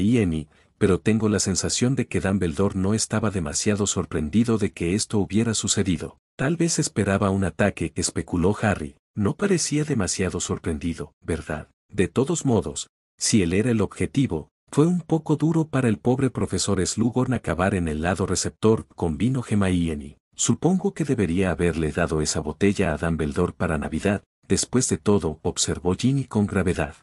S1: pero tengo la sensación de que Dumbledore no estaba demasiado sorprendido de que esto hubiera sucedido. Tal vez esperaba un ataque, especuló Harry. No parecía demasiado sorprendido, ¿verdad? De todos modos, si él era el objetivo, fue un poco duro para el pobre profesor Slughorn acabar en el lado receptor, convino vino y Supongo que debería haberle dado esa botella a Dumbledore para Navidad, después de todo, observó Ginny con gravedad.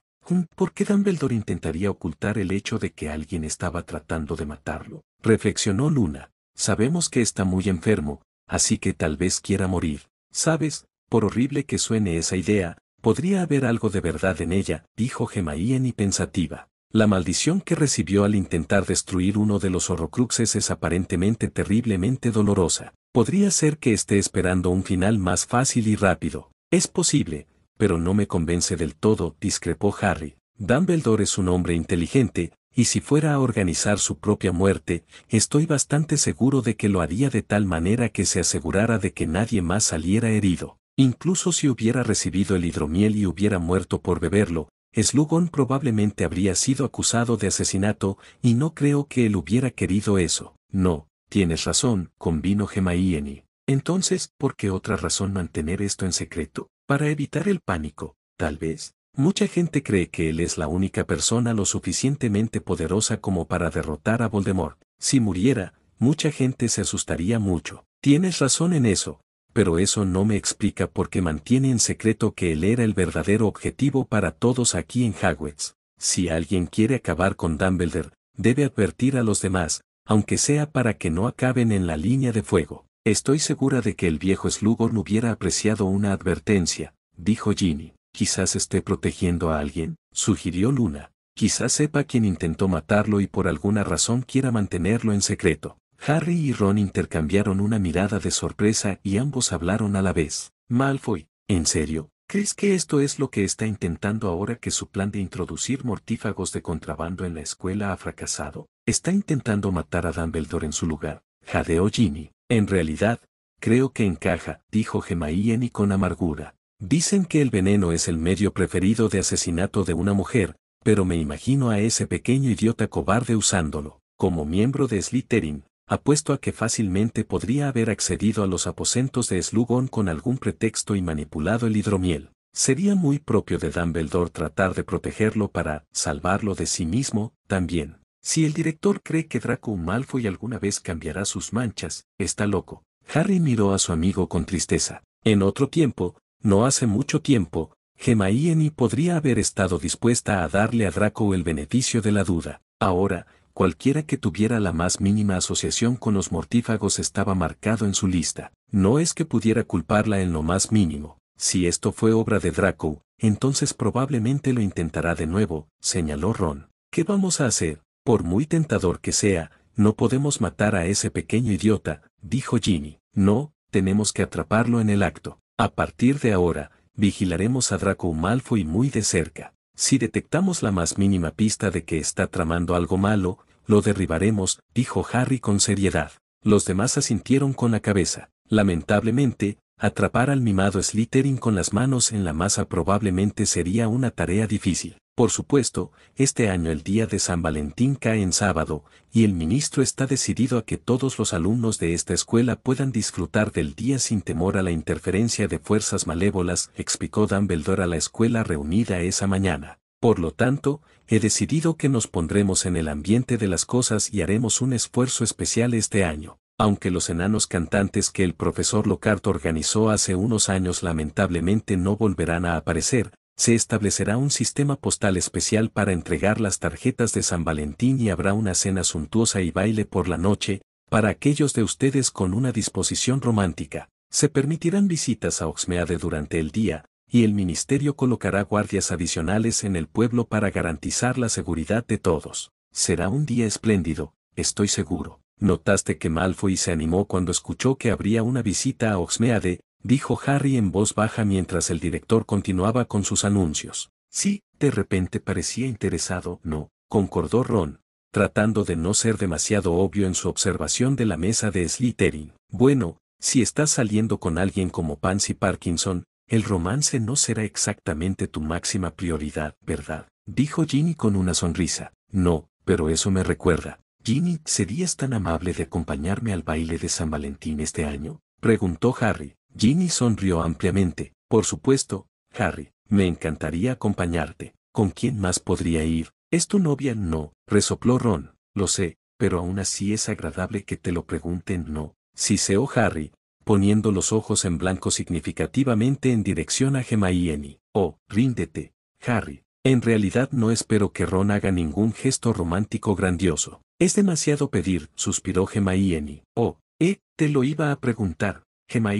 S1: ¿Por qué Dumbledore intentaría ocultar el hecho de que alguien estaba tratando de matarlo? Reflexionó Luna. Sabemos que está muy enfermo, así que tal vez quiera morir. ¿Sabes? Por horrible que suene esa idea, podría haber algo de verdad en ella, dijo Ian y pensativa. La maldición que recibió al intentar destruir uno de los horrocruxes es aparentemente terriblemente dolorosa. Podría ser que esté esperando un final más fácil y rápido. Es posible, pero no me convence del todo, discrepó Harry. Dumbledore es un hombre inteligente, y si fuera a organizar su propia muerte, estoy bastante seguro de que lo haría de tal manera que se asegurara de que nadie más saliera herido. Incluso si hubiera recibido el hidromiel y hubiera muerto por beberlo, Slugon probablemente habría sido acusado de asesinato y no creo que él hubiera querido eso. No, tienes razón, convino Gemaieni. Entonces, ¿por qué otra razón mantener esto en secreto? Para evitar el pánico, tal vez. Mucha gente cree que él es la única persona lo suficientemente poderosa como para derrotar a Voldemort. Si muriera, mucha gente se asustaría mucho. Tienes razón en eso, pero eso no me explica por qué mantiene en secreto que él era el verdadero objetivo para todos aquí en Hogwarts. Si alguien quiere acabar con Dumbledore, debe advertir a los demás, aunque sea para que no acaben en la línea de fuego. Estoy segura de que el viejo Slughorn hubiera apreciado una advertencia, dijo Ginny. Quizás esté protegiendo a alguien, sugirió Luna. Quizás sepa quién intentó matarlo y por alguna razón quiera mantenerlo en secreto. Harry y Ron intercambiaron una mirada de sorpresa y ambos hablaron a la vez. Malfoy, ¿en serio? ¿Crees que esto es lo que está intentando ahora que su plan de introducir mortífagos de contrabando en la escuela ha fracasado? Está intentando matar a Dumbledore en su lugar. Jadeo Ginny. En realidad, creo que encaja, dijo Gemma con amargura. Dicen que el veneno es el medio preferido de asesinato de una mujer, pero me imagino a ese pequeño idiota cobarde usándolo. Como miembro de Slytherin, apuesto a que fácilmente podría haber accedido a los aposentos de Slughorn con algún pretexto y manipulado el hidromiel. Sería muy propio de Dumbledore tratar de protegerlo para salvarlo de sí mismo, también. Si el director cree que Draco Malfoy alguna vez cambiará sus manchas, está loco. Harry miró a su amigo con tristeza. En otro tiempo, no hace mucho tiempo, Gemma podría haber estado dispuesta a darle a Draco el beneficio de la duda. Ahora, cualquiera que tuviera la más mínima asociación con los mortífagos estaba marcado en su lista. No es que pudiera culparla en lo más mínimo. Si esto fue obra de Draco, entonces probablemente lo intentará de nuevo, señaló Ron. ¿Qué vamos a hacer? Por muy tentador que sea, no podemos matar a ese pequeño idiota, dijo Ginny. No, tenemos que atraparlo en el acto. A partir de ahora, vigilaremos a Draco Malfoy muy de cerca. Si detectamos la más mínima pista de que está tramando algo malo, lo derribaremos, dijo Harry con seriedad. Los demás asintieron con la cabeza. Lamentablemente, atrapar al mimado Slytherin con las manos en la masa probablemente sería una tarea difícil. Por supuesto, este año el día de San Valentín cae en sábado, y el ministro está decidido a que todos los alumnos de esta escuela puedan disfrutar del día sin temor a la interferencia de fuerzas malévolas, explicó Dumbledore a la escuela reunida esa mañana. Por lo tanto, he decidido que nos pondremos en el ambiente de las cosas y haremos un esfuerzo especial este año. Aunque los enanos cantantes que el profesor Lockhart organizó hace unos años lamentablemente no volverán a aparecer, se establecerá un sistema postal especial para entregar las tarjetas de San Valentín y habrá una cena suntuosa y baile por la noche, para aquellos de ustedes con una disposición romántica. Se permitirán visitas a Oxmeade durante el día, y el ministerio colocará guardias adicionales en el pueblo para garantizar la seguridad de todos. Será un día espléndido, estoy seguro. Notaste que Malfoy se animó cuando escuchó que habría una visita a Oxmeade, dijo Harry en voz baja mientras el director continuaba con sus anuncios. Sí, de repente parecía interesado, no, concordó Ron, tratando de no ser demasiado obvio en su observación de la mesa de Slytherin. Bueno, si estás saliendo con alguien como Pansy Parkinson, el romance no será exactamente tu máxima prioridad, ¿verdad? Dijo Ginny con una sonrisa. No, pero eso me recuerda. Ginny, ¿serías tan amable de acompañarme al baile de San Valentín este año? Preguntó Harry. Ginny sonrió ampliamente. Por supuesto, Harry, me encantaría acompañarte. ¿Con quién más podría ir? ¿Es tu novia? No, resopló Ron. Lo sé, pero aún así es agradable que te lo pregunten. No, siseó Harry, poniendo los ojos en blanco significativamente en dirección a Gemma Oh, ríndete, Harry. En realidad no espero que Ron haga ningún gesto romántico grandioso. Es demasiado pedir, suspiró Gemma Oh, eh, te lo iba a preguntar, Gemma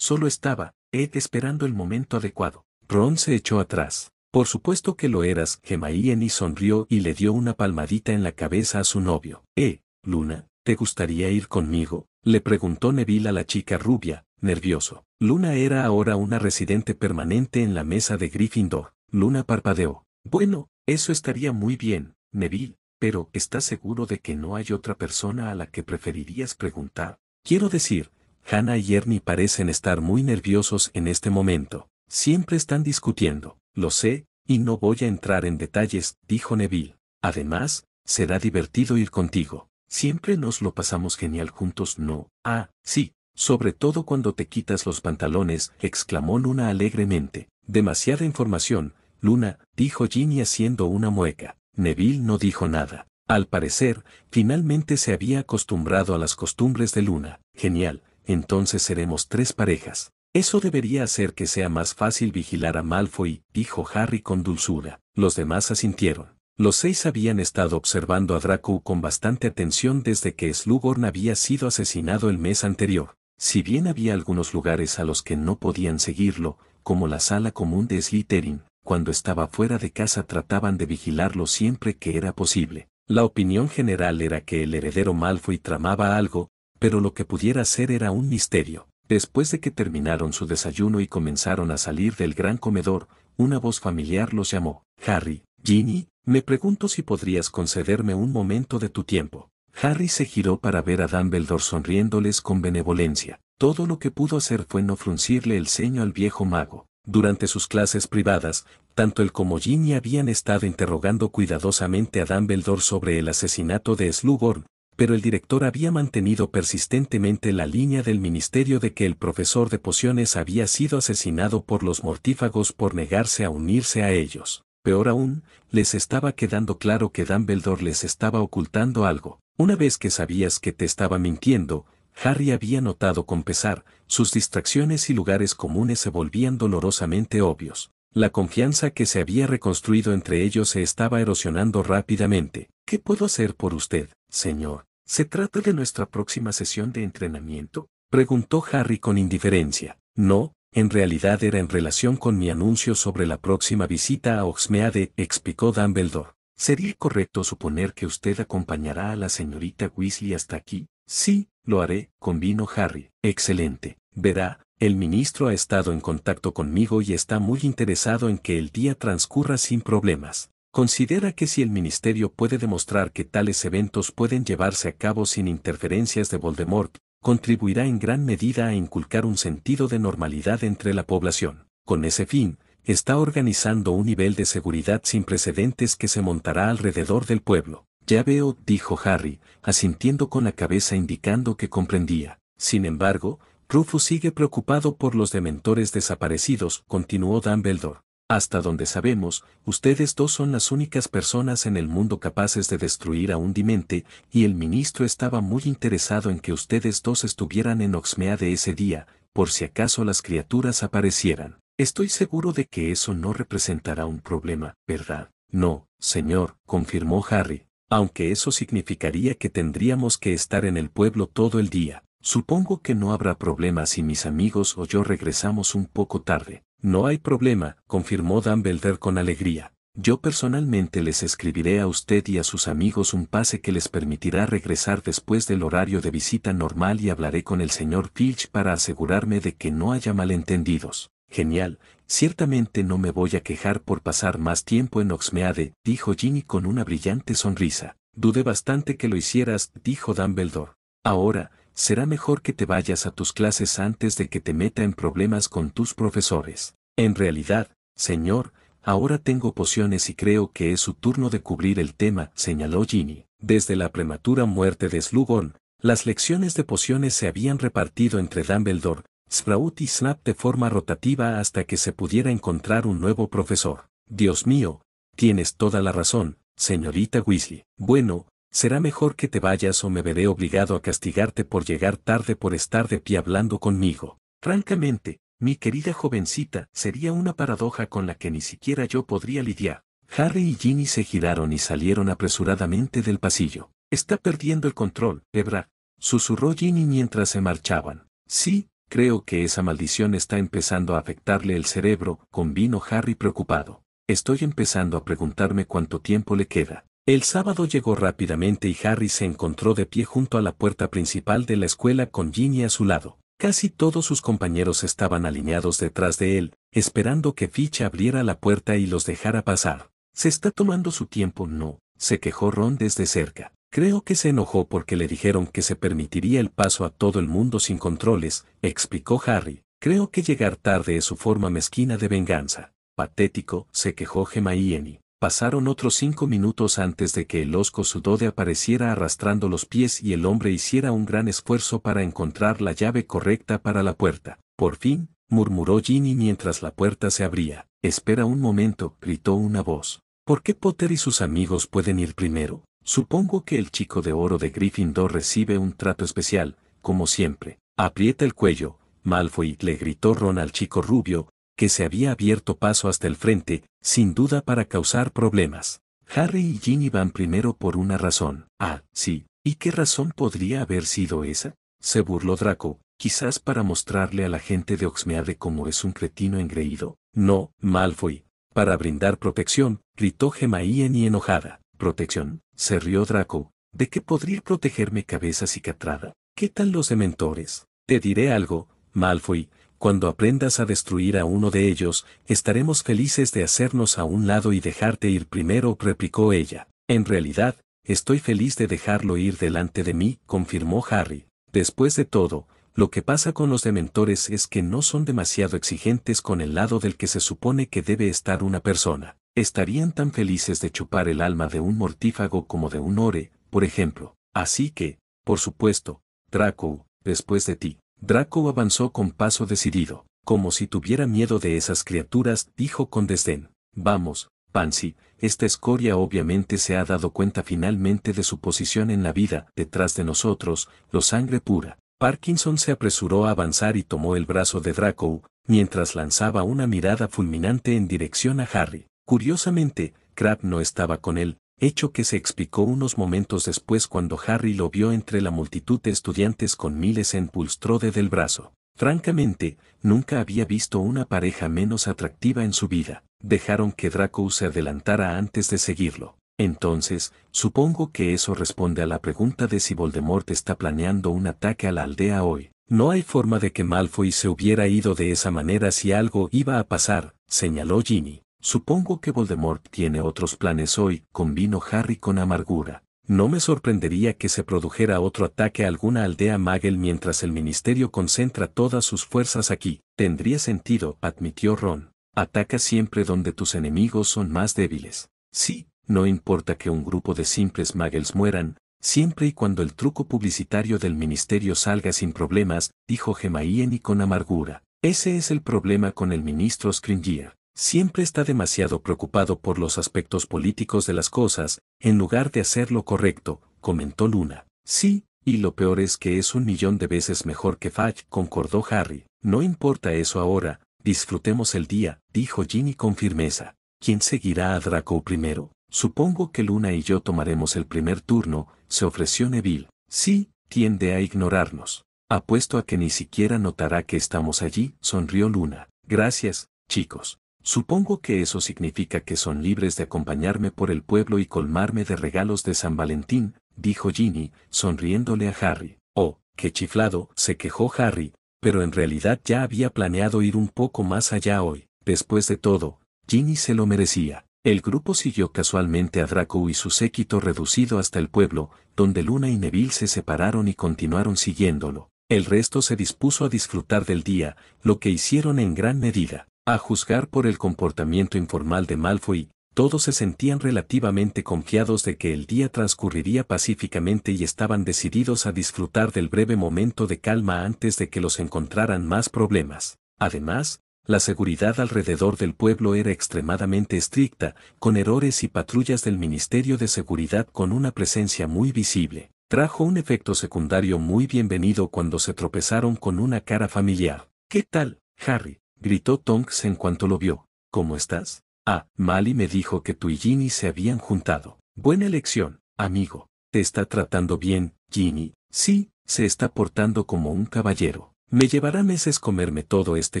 S1: Solo estaba, Ed esperando el momento adecuado. Ron se echó atrás. Por supuesto que lo eras, Gemma sonrió y le dio una palmadita en la cabeza a su novio. Eh, Luna, ¿te gustaría ir conmigo? Le preguntó Neville a la chica rubia, nervioso. Luna era ahora una residente permanente en la mesa de Gryffindor. Luna parpadeó. Bueno, eso estaría muy bien, Neville, pero ¿estás seguro de que no hay otra persona a la que preferirías preguntar? Quiero decir, Hannah y Ernie parecen estar muy nerviosos en este momento. Siempre están discutiendo, lo sé, y no voy a entrar en detalles, dijo Neville. Además, será divertido ir contigo. Siempre nos lo pasamos genial juntos, ¿no? Ah, sí, sobre todo cuando te quitas los pantalones, exclamó Luna alegremente. Demasiada información, Luna, dijo Ginny haciendo una mueca. Neville no dijo nada. Al parecer, finalmente se había acostumbrado a las costumbres de Luna. Genial, entonces seremos tres parejas. Eso debería hacer que sea más fácil vigilar a Malfoy, dijo Harry con dulzura. Los demás asintieron. Los seis habían estado observando a Draco con bastante atención desde que Slughorn había sido asesinado el mes anterior. Si bien había algunos lugares a los que no podían seguirlo, como la sala común de Slytherin, cuando estaba fuera de casa trataban de vigilarlo siempre que era posible. La opinión general era que el heredero Malfoy tramaba algo, pero lo que pudiera ser era un misterio. Después de que terminaron su desayuno y comenzaron a salir del gran comedor, una voz familiar los llamó. Harry, Ginny, me pregunto si podrías concederme un momento de tu tiempo. Harry se giró para ver a Dumbledore sonriéndoles con benevolencia. Todo lo que pudo hacer fue no fruncirle el ceño al viejo mago. Durante sus clases privadas, tanto él como Ginny habían estado interrogando cuidadosamente a Dumbledore sobre el asesinato de Slughorn, pero el director había mantenido persistentemente la línea del ministerio de que el profesor de pociones había sido asesinado por los mortífagos por negarse a unirse a ellos. Peor aún, les estaba quedando claro que Dumbledore les estaba ocultando algo. Una vez que sabías que te estaba mintiendo, Harry había notado con pesar, sus distracciones y lugares comunes se volvían dolorosamente obvios. La confianza que se había reconstruido entre ellos se estaba erosionando rápidamente. ¿Qué puedo hacer por usted, señor? ¿Se trata de nuestra próxima sesión de entrenamiento? Preguntó Harry con indiferencia. No, en realidad era en relación con mi anuncio sobre la próxima visita a Oxmeade, explicó Dumbledore. ¿Sería correcto suponer que usted acompañará a la señorita Weasley hasta aquí? Sí, lo haré, convino Harry. Excelente. Verá, el ministro ha estado en contacto conmigo y está muy interesado en que el día transcurra sin problemas. Considera que si el Ministerio puede demostrar que tales eventos pueden llevarse a cabo sin interferencias de Voldemort, contribuirá en gran medida a inculcar un sentido de normalidad entre la población. Con ese fin, está organizando un nivel de seguridad sin precedentes que se montará alrededor del pueblo. Ya veo, dijo Harry, asintiendo con la cabeza indicando que comprendía. Sin embargo, Rufus sigue preocupado por los dementores desaparecidos, continuó Dumbledore. Hasta donde sabemos, ustedes dos son las únicas personas en el mundo capaces de destruir a un dimente, y el ministro estaba muy interesado en que ustedes dos estuvieran en Oxmea de ese día, por si acaso las criaturas aparecieran. Estoy seguro de que eso no representará un problema, ¿verdad? No, señor, confirmó Harry, aunque eso significaría que tendríamos que estar en el pueblo todo el día. Supongo que no habrá problema si mis amigos o yo regresamos un poco tarde. No hay problema, confirmó Dumbledore con alegría. Yo personalmente les escribiré a usted y a sus amigos un pase que les permitirá regresar después del horario de visita normal y hablaré con el señor Filch para asegurarme de que no haya malentendidos. Genial, ciertamente no me voy a quejar por pasar más tiempo en Oxmeade, dijo Ginny con una brillante sonrisa. Dudé bastante que lo hicieras, dijo Dumbledore. Ahora, será mejor que te vayas a tus clases antes de que te meta en problemas con tus profesores. En realidad, señor, ahora tengo pociones y creo que es su turno de cubrir el tema, señaló Ginny. Desde la prematura muerte de Slughorn, las lecciones de pociones se habían repartido entre Dumbledore, Sprout y Snap de forma rotativa hasta que se pudiera encontrar un nuevo profesor. Dios mío, tienes toda la razón, señorita Weasley. Bueno, Será mejor que te vayas o me veré obligado a castigarte por llegar tarde por estar de pie hablando conmigo. Francamente, mi querida jovencita, sería una paradoja con la que ni siquiera yo podría lidiar. Harry y Ginny se giraron y salieron apresuradamente del pasillo. Está perdiendo el control, Ebra. Susurró Ginny mientras se marchaban. Sí, creo que esa maldición está empezando a afectarle el cerebro, convino Harry preocupado. Estoy empezando a preguntarme cuánto tiempo le queda. El sábado llegó rápidamente y Harry se encontró de pie junto a la puerta principal de la escuela con Ginny a su lado. Casi todos sus compañeros estaban alineados detrás de él, esperando que Fitch abriera la puerta y los dejara pasar. Se está tomando su tiempo, no, se quejó Ron desde cerca. Creo que se enojó porque le dijeron que se permitiría el paso a todo el mundo sin controles, explicó Harry. Creo que llegar tarde es su forma mezquina de venganza. Patético, se quejó Gemma y Pasaron otros cinco minutos antes de que el osco Sudode apareciera arrastrando los pies y el hombre hiciera un gran esfuerzo para encontrar la llave correcta para la puerta. Por fin, murmuró Ginny mientras la puerta se abría. Espera un momento, gritó una voz. ¿Por qué Potter y sus amigos pueden ir primero? Supongo que el chico de oro de Gryffindor recibe un trato especial, como siempre. Aprieta el cuello, Malfoy le gritó Ron al chico rubio, que se había abierto paso hasta el frente, sin duda para causar problemas. Harry y Ginny van primero por una razón. Ah, sí. ¿Y qué razón podría haber sido esa? Se burló Draco, quizás para mostrarle a la gente de Oxmeade cómo es un cretino engreído. No, Malfoy. Para brindar protección, gritó Gemaíen y enojada. Protección, se rió Draco. ¿De qué podría protegerme cabeza cicatrada? ¿Qué tal los dementores? Te diré algo, Malfoy, cuando aprendas a destruir a uno de ellos, estaremos felices de hacernos a un lado y dejarte ir primero, replicó ella. En realidad, estoy feliz de dejarlo ir delante de mí, confirmó Harry. Después de todo, lo que pasa con los dementores es que no son demasiado exigentes con el lado del que se supone que debe estar una persona. Estarían tan felices de chupar el alma de un mortífago como de un ore, por ejemplo. Así que, por supuesto, Draco, después de ti. Draco avanzó con paso decidido, como si tuviera miedo de esas criaturas, dijo con desdén. Vamos, Pansy, esta escoria obviamente se ha dado cuenta finalmente de su posición en la vida, detrás de nosotros, lo sangre pura. Parkinson se apresuró a avanzar y tomó el brazo de Draco, mientras lanzaba una mirada fulminante en dirección a Harry. Curiosamente, Crab no estaba con él, hecho que se explicó unos momentos después cuando Harry lo vio entre la multitud de estudiantes con miles en Pulstrode del brazo. Francamente, nunca había visto una pareja menos atractiva en su vida. Dejaron que Draco se adelantara antes de seguirlo. Entonces, supongo que eso responde a la pregunta de si Voldemort está planeando un ataque a la aldea hoy. No hay forma de que Malfoy se hubiera ido de esa manera si algo iba a pasar, señaló Ginny. Supongo que Voldemort tiene otros planes hoy, convino Harry con amargura. No me sorprendería que se produjera otro ataque a alguna aldea Magel mientras el Ministerio concentra todas sus fuerzas aquí. Tendría sentido, admitió Ron. Ataca siempre donde tus enemigos son más débiles. Sí, no importa que un grupo de simples Muggles mueran, siempre y cuando el truco publicitario del Ministerio salga sin problemas, dijo Hermione y con amargura. Ese es el problema con el ministro Scringier siempre está demasiado preocupado por los aspectos políticos de las cosas, en lugar de hacer lo correcto, comentó Luna. Sí, y lo peor es que es un millón de veces mejor que Fudge, concordó Harry. No importa eso ahora, disfrutemos el día, dijo Ginny con firmeza. ¿Quién seguirá a Draco primero? Supongo que Luna y yo tomaremos el primer turno, se ofreció Neville. Sí, tiende a ignorarnos. Apuesto a que ni siquiera notará que estamos allí, sonrió Luna. Gracias, chicos. Supongo que eso significa que son libres de acompañarme por el pueblo y colmarme de regalos de San Valentín, dijo Ginny, sonriéndole a Harry. Oh, qué chiflado, se quejó Harry, pero en realidad ya había planeado ir un poco más allá hoy. Después de todo, Ginny se lo merecía. El grupo siguió casualmente a Draco y su séquito reducido hasta el pueblo, donde Luna y Neville se separaron y continuaron siguiéndolo. El resto se dispuso a disfrutar del día, lo que hicieron en gran medida. A juzgar por el comportamiento informal de Malfoy, todos se sentían relativamente confiados de que el día transcurriría pacíficamente y estaban decididos a disfrutar del breve momento de calma antes de que los encontraran más problemas. Además, la seguridad alrededor del pueblo era extremadamente estricta, con errores y patrullas del Ministerio de Seguridad con una presencia muy visible. Trajo un efecto secundario muy bienvenido cuando se tropezaron con una cara familiar. ¿Qué tal, Harry? gritó Tonks en cuanto lo vio. ¿Cómo estás? Ah, Mali me dijo que tú y Ginny se habían juntado. Buena elección, amigo. Te está tratando bien, Ginny. Sí, se está portando como un caballero. Me llevará meses comerme todo este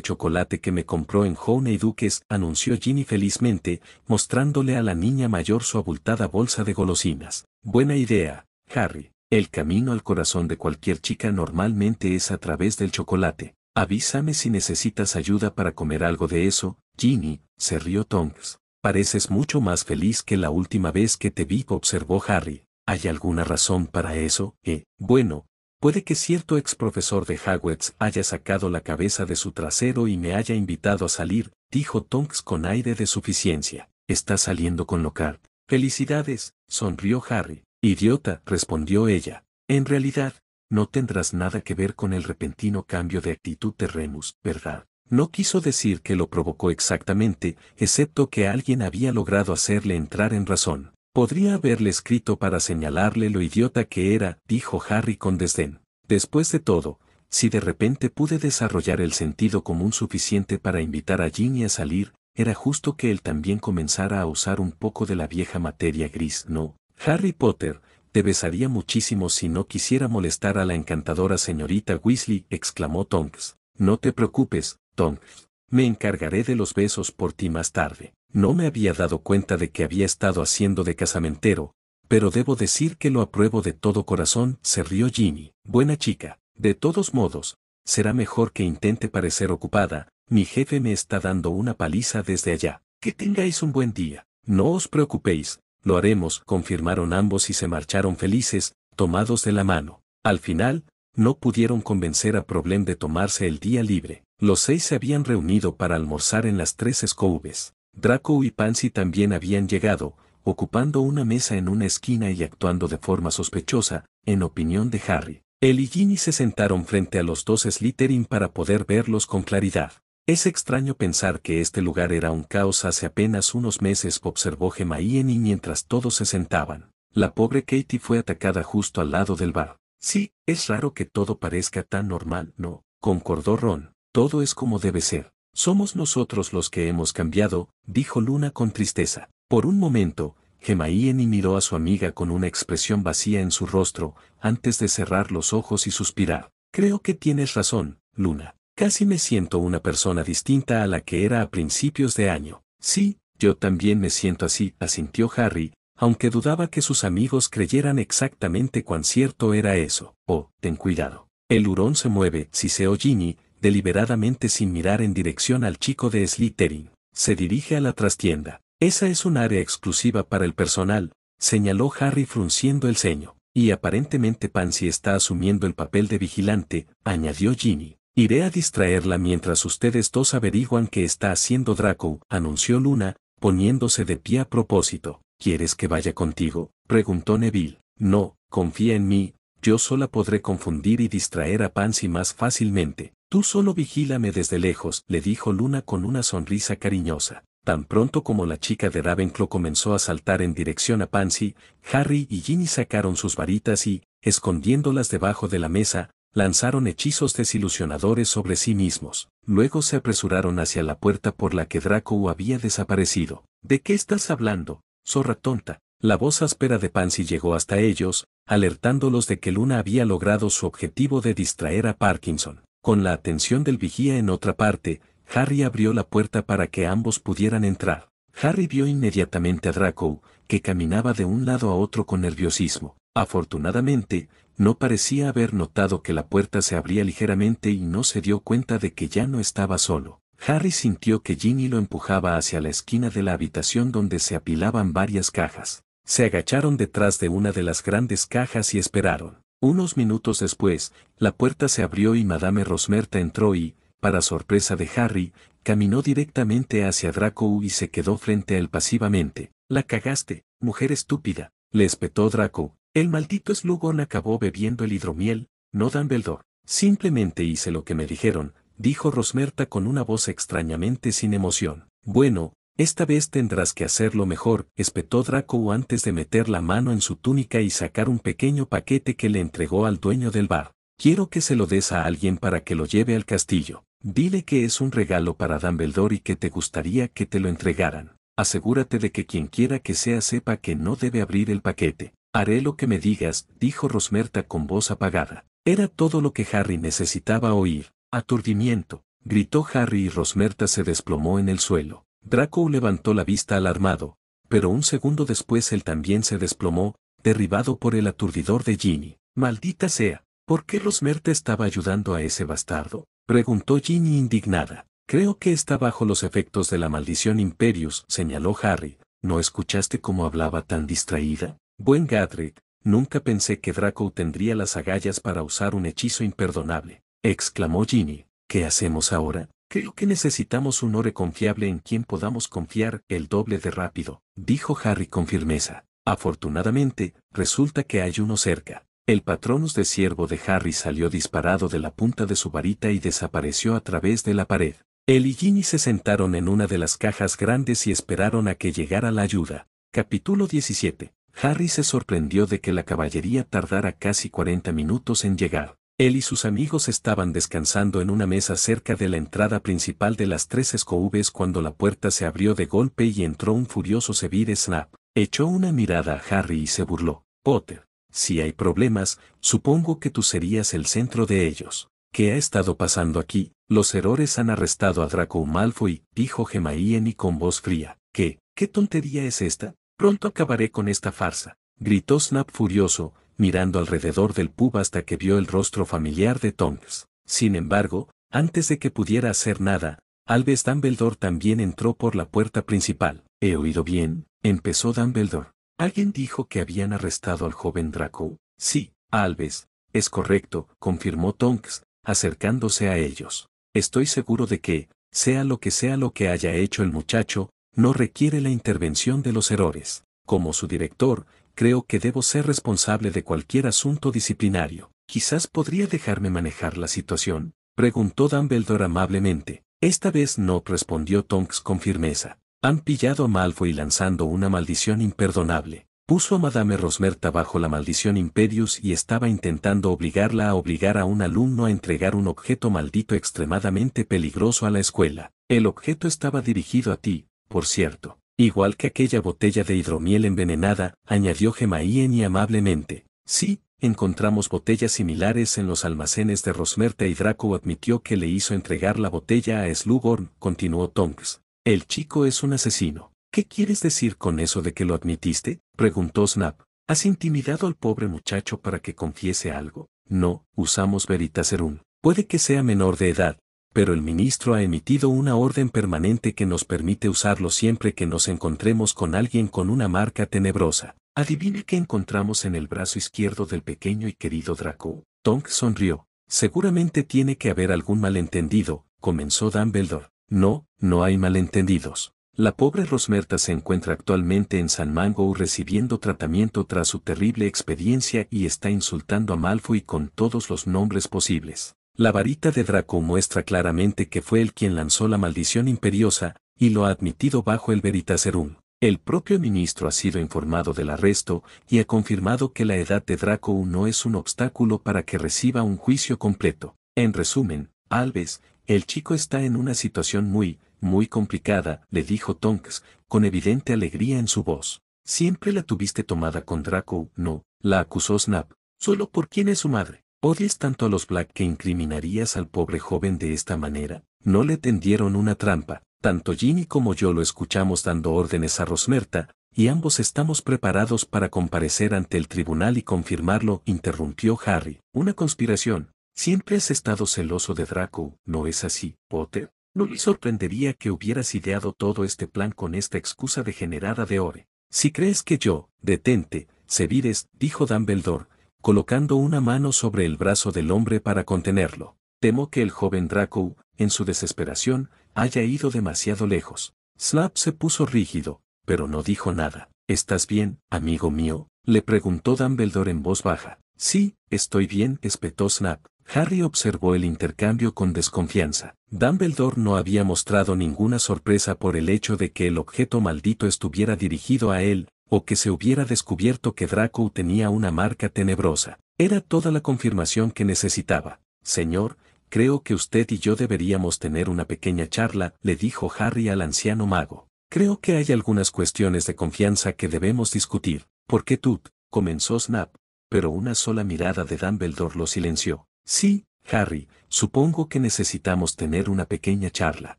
S1: chocolate que me compró en Honey Duques, anunció Ginny felizmente, mostrándole a la niña mayor su abultada bolsa de golosinas. Buena idea, Harry. El camino al corazón de cualquier chica normalmente es a través del chocolate. Avísame si necesitas ayuda para comer algo de eso, Ginny, se rió Tonks. Pareces mucho más feliz que la última vez que te vi, observó Harry. ¿Hay alguna razón para eso? Eh, bueno, puede que cierto ex profesor de Hogwarts haya sacado la cabeza de su trasero y me haya invitado a salir, dijo Tonks con aire de suficiencia. Está saliendo con Lockhart. Felicidades, sonrió Harry. Idiota, respondió ella. En realidad, no tendrás nada que ver con el repentino cambio de actitud de Remus, ¿verdad? No quiso decir que lo provocó exactamente, excepto que alguien había logrado hacerle entrar en razón. Podría haberle escrito para señalarle lo idiota que era, dijo Harry con desdén. Después de todo, si de repente pude desarrollar el sentido común suficiente para invitar a Ginny a salir, era justo que él también comenzara a usar un poco de la vieja materia gris, ¿no? Harry Potter, besaría muchísimo si no quisiera molestar a la encantadora señorita Weasley, exclamó Tonks. No te preocupes, Tonks. Me encargaré de los besos por ti más tarde. No me había dado cuenta de que había estado haciendo de casamentero, pero debo decir que lo apruebo de todo corazón, se rió Ginny. Buena chica. De todos modos, será mejor que intente parecer ocupada, mi jefe me está dando una paliza desde allá. Que tengáis un buen día. No os preocupéis, lo haremos, confirmaron ambos y se marcharon felices, tomados de la mano. Al final, no pudieron convencer a Problem de tomarse el día libre. Los seis se habían reunido para almorzar en las tres escobes Draco y Pansy también habían llegado, ocupando una mesa en una esquina y actuando de forma sospechosa, en opinión de Harry. Él y Ginny se sentaron frente a los dos Slytherin para poder verlos con claridad. Es extraño pensar que este lugar era un caos hace apenas unos meses, observó Gemma mientras todos se sentaban, la pobre Katie fue atacada justo al lado del bar. Sí, es raro que todo parezca tan normal, ¿no? Concordó Ron, todo es como debe ser. Somos nosotros los que hemos cambiado, dijo Luna con tristeza. Por un momento, Gemma miró a su amiga con una expresión vacía en su rostro, antes de cerrar los ojos y suspirar. Creo que tienes razón, Luna. Casi me siento una persona distinta a la que era a principios de año. Sí, yo también me siento así, asintió Harry, aunque dudaba que sus amigos creyeran exactamente cuán cierto era eso. Oh, ten cuidado. El hurón se mueve, siseó Ginny, deliberadamente sin mirar en dirección al chico de Slytherin. Se dirige a la trastienda. Esa es un área exclusiva para el personal, señaló Harry frunciendo el ceño. Y aparentemente Pansy está asumiendo el papel de vigilante, añadió Ginny. Iré a distraerla mientras ustedes dos averiguan qué está haciendo Draco, anunció Luna, poniéndose de pie a propósito. ¿Quieres que vaya contigo? preguntó Neville. No, confía en mí, yo sola podré confundir y distraer a Pansy más fácilmente. Tú solo vigílame desde lejos, le dijo Luna con una sonrisa cariñosa. Tan pronto como la chica de Ravenclaw comenzó a saltar en dirección a Pansy, Harry y Ginny sacaron sus varitas y, escondiéndolas debajo de la mesa, lanzaron hechizos desilusionadores sobre sí mismos, luego se apresuraron hacia la puerta por la que Draco había desaparecido. ¿De qué estás hablando, zorra tonta? La voz áspera de Pansy llegó hasta ellos, alertándolos de que Luna había logrado su objetivo de distraer a Parkinson. Con la atención del vigía en otra parte, Harry abrió la puerta para que ambos pudieran entrar. Harry vio inmediatamente a Draco, que caminaba de un lado a otro con nerviosismo. Afortunadamente, no parecía haber notado que la puerta se abría ligeramente y no se dio cuenta de que ya no estaba solo. Harry sintió que Ginny lo empujaba hacia la esquina de la habitación donde se apilaban varias cajas. Se agacharon detrás de una de las grandes cajas y esperaron. Unos minutos después, la puerta se abrió y Madame Rosmerta entró y, para sorpresa de Harry, caminó directamente hacia Draco y se quedó frente a él pasivamente. La cagaste, mujer estúpida, le espetó Draco, el maldito Slugón acabó bebiendo el hidromiel, no Dumbledore. Simplemente hice lo que me dijeron, dijo Rosmerta con una voz extrañamente sin emoción. Bueno, esta vez tendrás que hacerlo mejor, espetó Draco antes de meter la mano en su túnica y sacar un pequeño paquete que le entregó al dueño del bar. Quiero que se lo des a alguien para que lo lleve al castillo. Dile que es un regalo para Dumbledore y que te gustaría que te lo entregaran. Asegúrate de que quien quiera que sea sepa que no debe abrir el paquete. Haré lo que me digas, dijo Rosmerta con voz apagada. Era todo lo que Harry necesitaba oír. Aturdimiento, gritó Harry y Rosmerta se desplomó en el suelo. Draco levantó la vista alarmado, pero un segundo después él también se desplomó, derribado por el aturdidor de Ginny. Maldita sea, ¿por qué Rosmerta estaba ayudando a ese bastardo? preguntó Ginny indignada. Creo que está bajo los efectos de la maldición Imperius, señaló Harry. ¿No escuchaste cómo hablaba tan distraída? Buen Gadrick, nunca pensé que Draco tendría las agallas para usar un hechizo imperdonable, exclamó Ginny. ¿Qué hacemos ahora? Creo que necesitamos un ore confiable en quien podamos confiar el doble de rápido, dijo Harry con firmeza. Afortunadamente, resulta que hay uno cerca. El patronus de siervo de Harry salió disparado de la punta de su varita y desapareció a través de la pared. Él y Ginny se sentaron en una de las cajas grandes y esperaron a que llegara la ayuda. Capítulo 17. Harry se sorprendió de que la caballería tardara casi 40 minutos en llegar. Él y sus amigos estaban descansando en una mesa cerca de la entrada principal de las tres escobes cuando la puerta se abrió de golpe y entró un furioso Severe Snap. Echó una mirada a Harry y se burló. Potter, si hay problemas, supongo que tú serías el centro de ellos. ¿Qué ha estado pasando aquí? Los errores han arrestado a Draco Malfoy, dijo Gemaíen y con voz fría. ¿Qué? ¿Qué tontería es esta? Pronto acabaré con esta farsa, gritó Snap furioso, mirando alrededor del pub hasta que vio el rostro familiar de Tonks. Sin embargo, antes de que pudiera hacer nada, Alves Dumbledore también entró por la puerta principal. He oído bien, empezó Dumbledore. ¿Alguien dijo que habían arrestado al joven Draco? Sí, Alves, es correcto, confirmó Tonks, acercándose a ellos. Estoy seguro de que, sea lo que sea lo que haya hecho el muchacho, no requiere la intervención de los errores. Como su director, creo que debo ser responsable de cualquier asunto disciplinario. Quizás podría dejarme manejar la situación, preguntó Dumbledore amablemente. Esta vez no respondió Tonks con firmeza. Han pillado a Malfoy lanzando una maldición imperdonable. Puso a Madame Rosmerta bajo la maldición Imperius y estaba intentando obligarla a obligar a un alumno a entregar un objeto maldito extremadamente peligroso a la escuela. El objeto estaba dirigido a ti, por cierto, igual que aquella botella de hidromiel envenenada, añadió Gemaíen y amablemente. Sí, encontramos botellas similares en los almacenes de Rosmerta y Draco admitió que le hizo entregar la botella a Slugorn, continuó Tonks. El chico es un asesino. ¿Qué quieres decir con eso de que lo admitiste? preguntó Snap. ¿Has intimidado al pobre muchacho para que confiese algo? No, usamos Veritaserum. Puede que sea menor de edad, pero el ministro ha emitido una orden permanente que nos permite usarlo siempre que nos encontremos con alguien con una marca tenebrosa. Adivine qué encontramos en el brazo izquierdo del pequeño y querido Draco. Tonk sonrió. Seguramente tiene que haber algún malentendido, comenzó Dumbledore. No, no hay malentendidos. La pobre Rosmerta se encuentra actualmente en San Mango recibiendo tratamiento tras su terrible experiencia y está insultando a Malfoy con todos los nombres posibles. La varita de Draco muestra claramente que fue él quien lanzó la maldición imperiosa, y lo ha admitido bajo el veritaserum. El propio ministro ha sido informado del arresto y ha confirmado que la edad de Draco no es un obstáculo para que reciba un juicio completo. En resumen, Alves, el chico está en una situación muy, muy complicada, le dijo Tonks, con evidente alegría en su voz. Siempre la tuviste tomada con Draco, no, la acusó Snap, solo por quién es su madre. «¿Odies tanto a los Black que incriminarías al pobre joven de esta manera? No le tendieron una trampa. Tanto Ginny como yo lo escuchamos dando órdenes a Rosmerta, y ambos estamos preparados para comparecer ante el tribunal y confirmarlo, interrumpió Harry. Una conspiración. Siempre has estado celoso de Draco, ¿no es así, Potter? No me sorprendería que hubieras ideado todo este plan con esta excusa degenerada de Ore. Si crees que yo, detente, Sevires, dijo Dumbledore, colocando una mano sobre el brazo del hombre para contenerlo. Temo que el joven Draco, en su desesperación, haya ido demasiado lejos. Snap se puso rígido, pero no dijo nada. ¿Estás bien, amigo mío? le preguntó Dumbledore en voz baja. Sí, estoy bien, espetó Snap. Harry observó el intercambio con desconfianza. Dumbledore no había mostrado ninguna sorpresa por el hecho de que el objeto maldito estuviera dirigido a él, o que se hubiera descubierto que Draco tenía una marca tenebrosa. Era toda la confirmación que necesitaba. Señor, creo que usted y yo deberíamos tener una pequeña charla, le dijo Harry al anciano mago. Creo que hay algunas cuestiones de confianza que debemos discutir. ¿Por qué tú? comenzó Snap, pero una sola mirada de Dumbledore lo silenció. Sí, Harry, supongo que necesitamos tener una pequeña charla.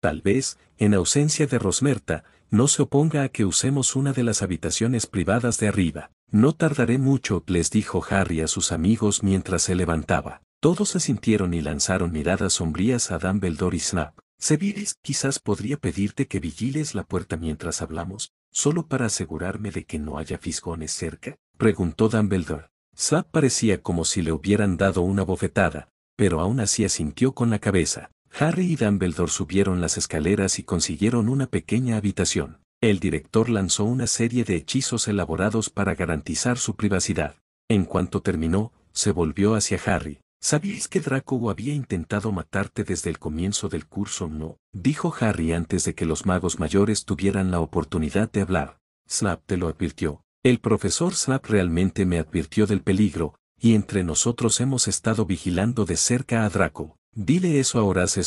S1: Tal vez, en ausencia de Rosmerta, no se oponga a que usemos una de las habitaciones privadas de arriba. No tardaré mucho, les dijo Harry a sus amigos mientras se levantaba. Todos se sintieron y lanzaron miradas sombrías a Dumbledore y Snap. Severus, quizás podría pedirte que vigiles la puerta mientras hablamos, solo para asegurarme de que no haya fisgones cerca, preguntó Dumbledore. Snap parecía como si le hubieran dado una bofetada, pero aún así asintió con la cabeza. Harry y Dumbledore subieron las escaleras y consiguieron una pequeña habitación. El director lanzó una serie de hechizos elaborados para garantizar su privacidad. En cuanto terminó, se volvió hacia Harry. ¿Sabías que Draco había intentado matarte desde el comienzo del curso? No, dijo Harry antes de que los magos mayores tuvieran la oportunidad de hablar. Snap te lo advirtió. El profesor Snap realmente me advirtió del peligro, y entre nosotros hemos estado vigilando de cerca a Draco. Dile eso a Horace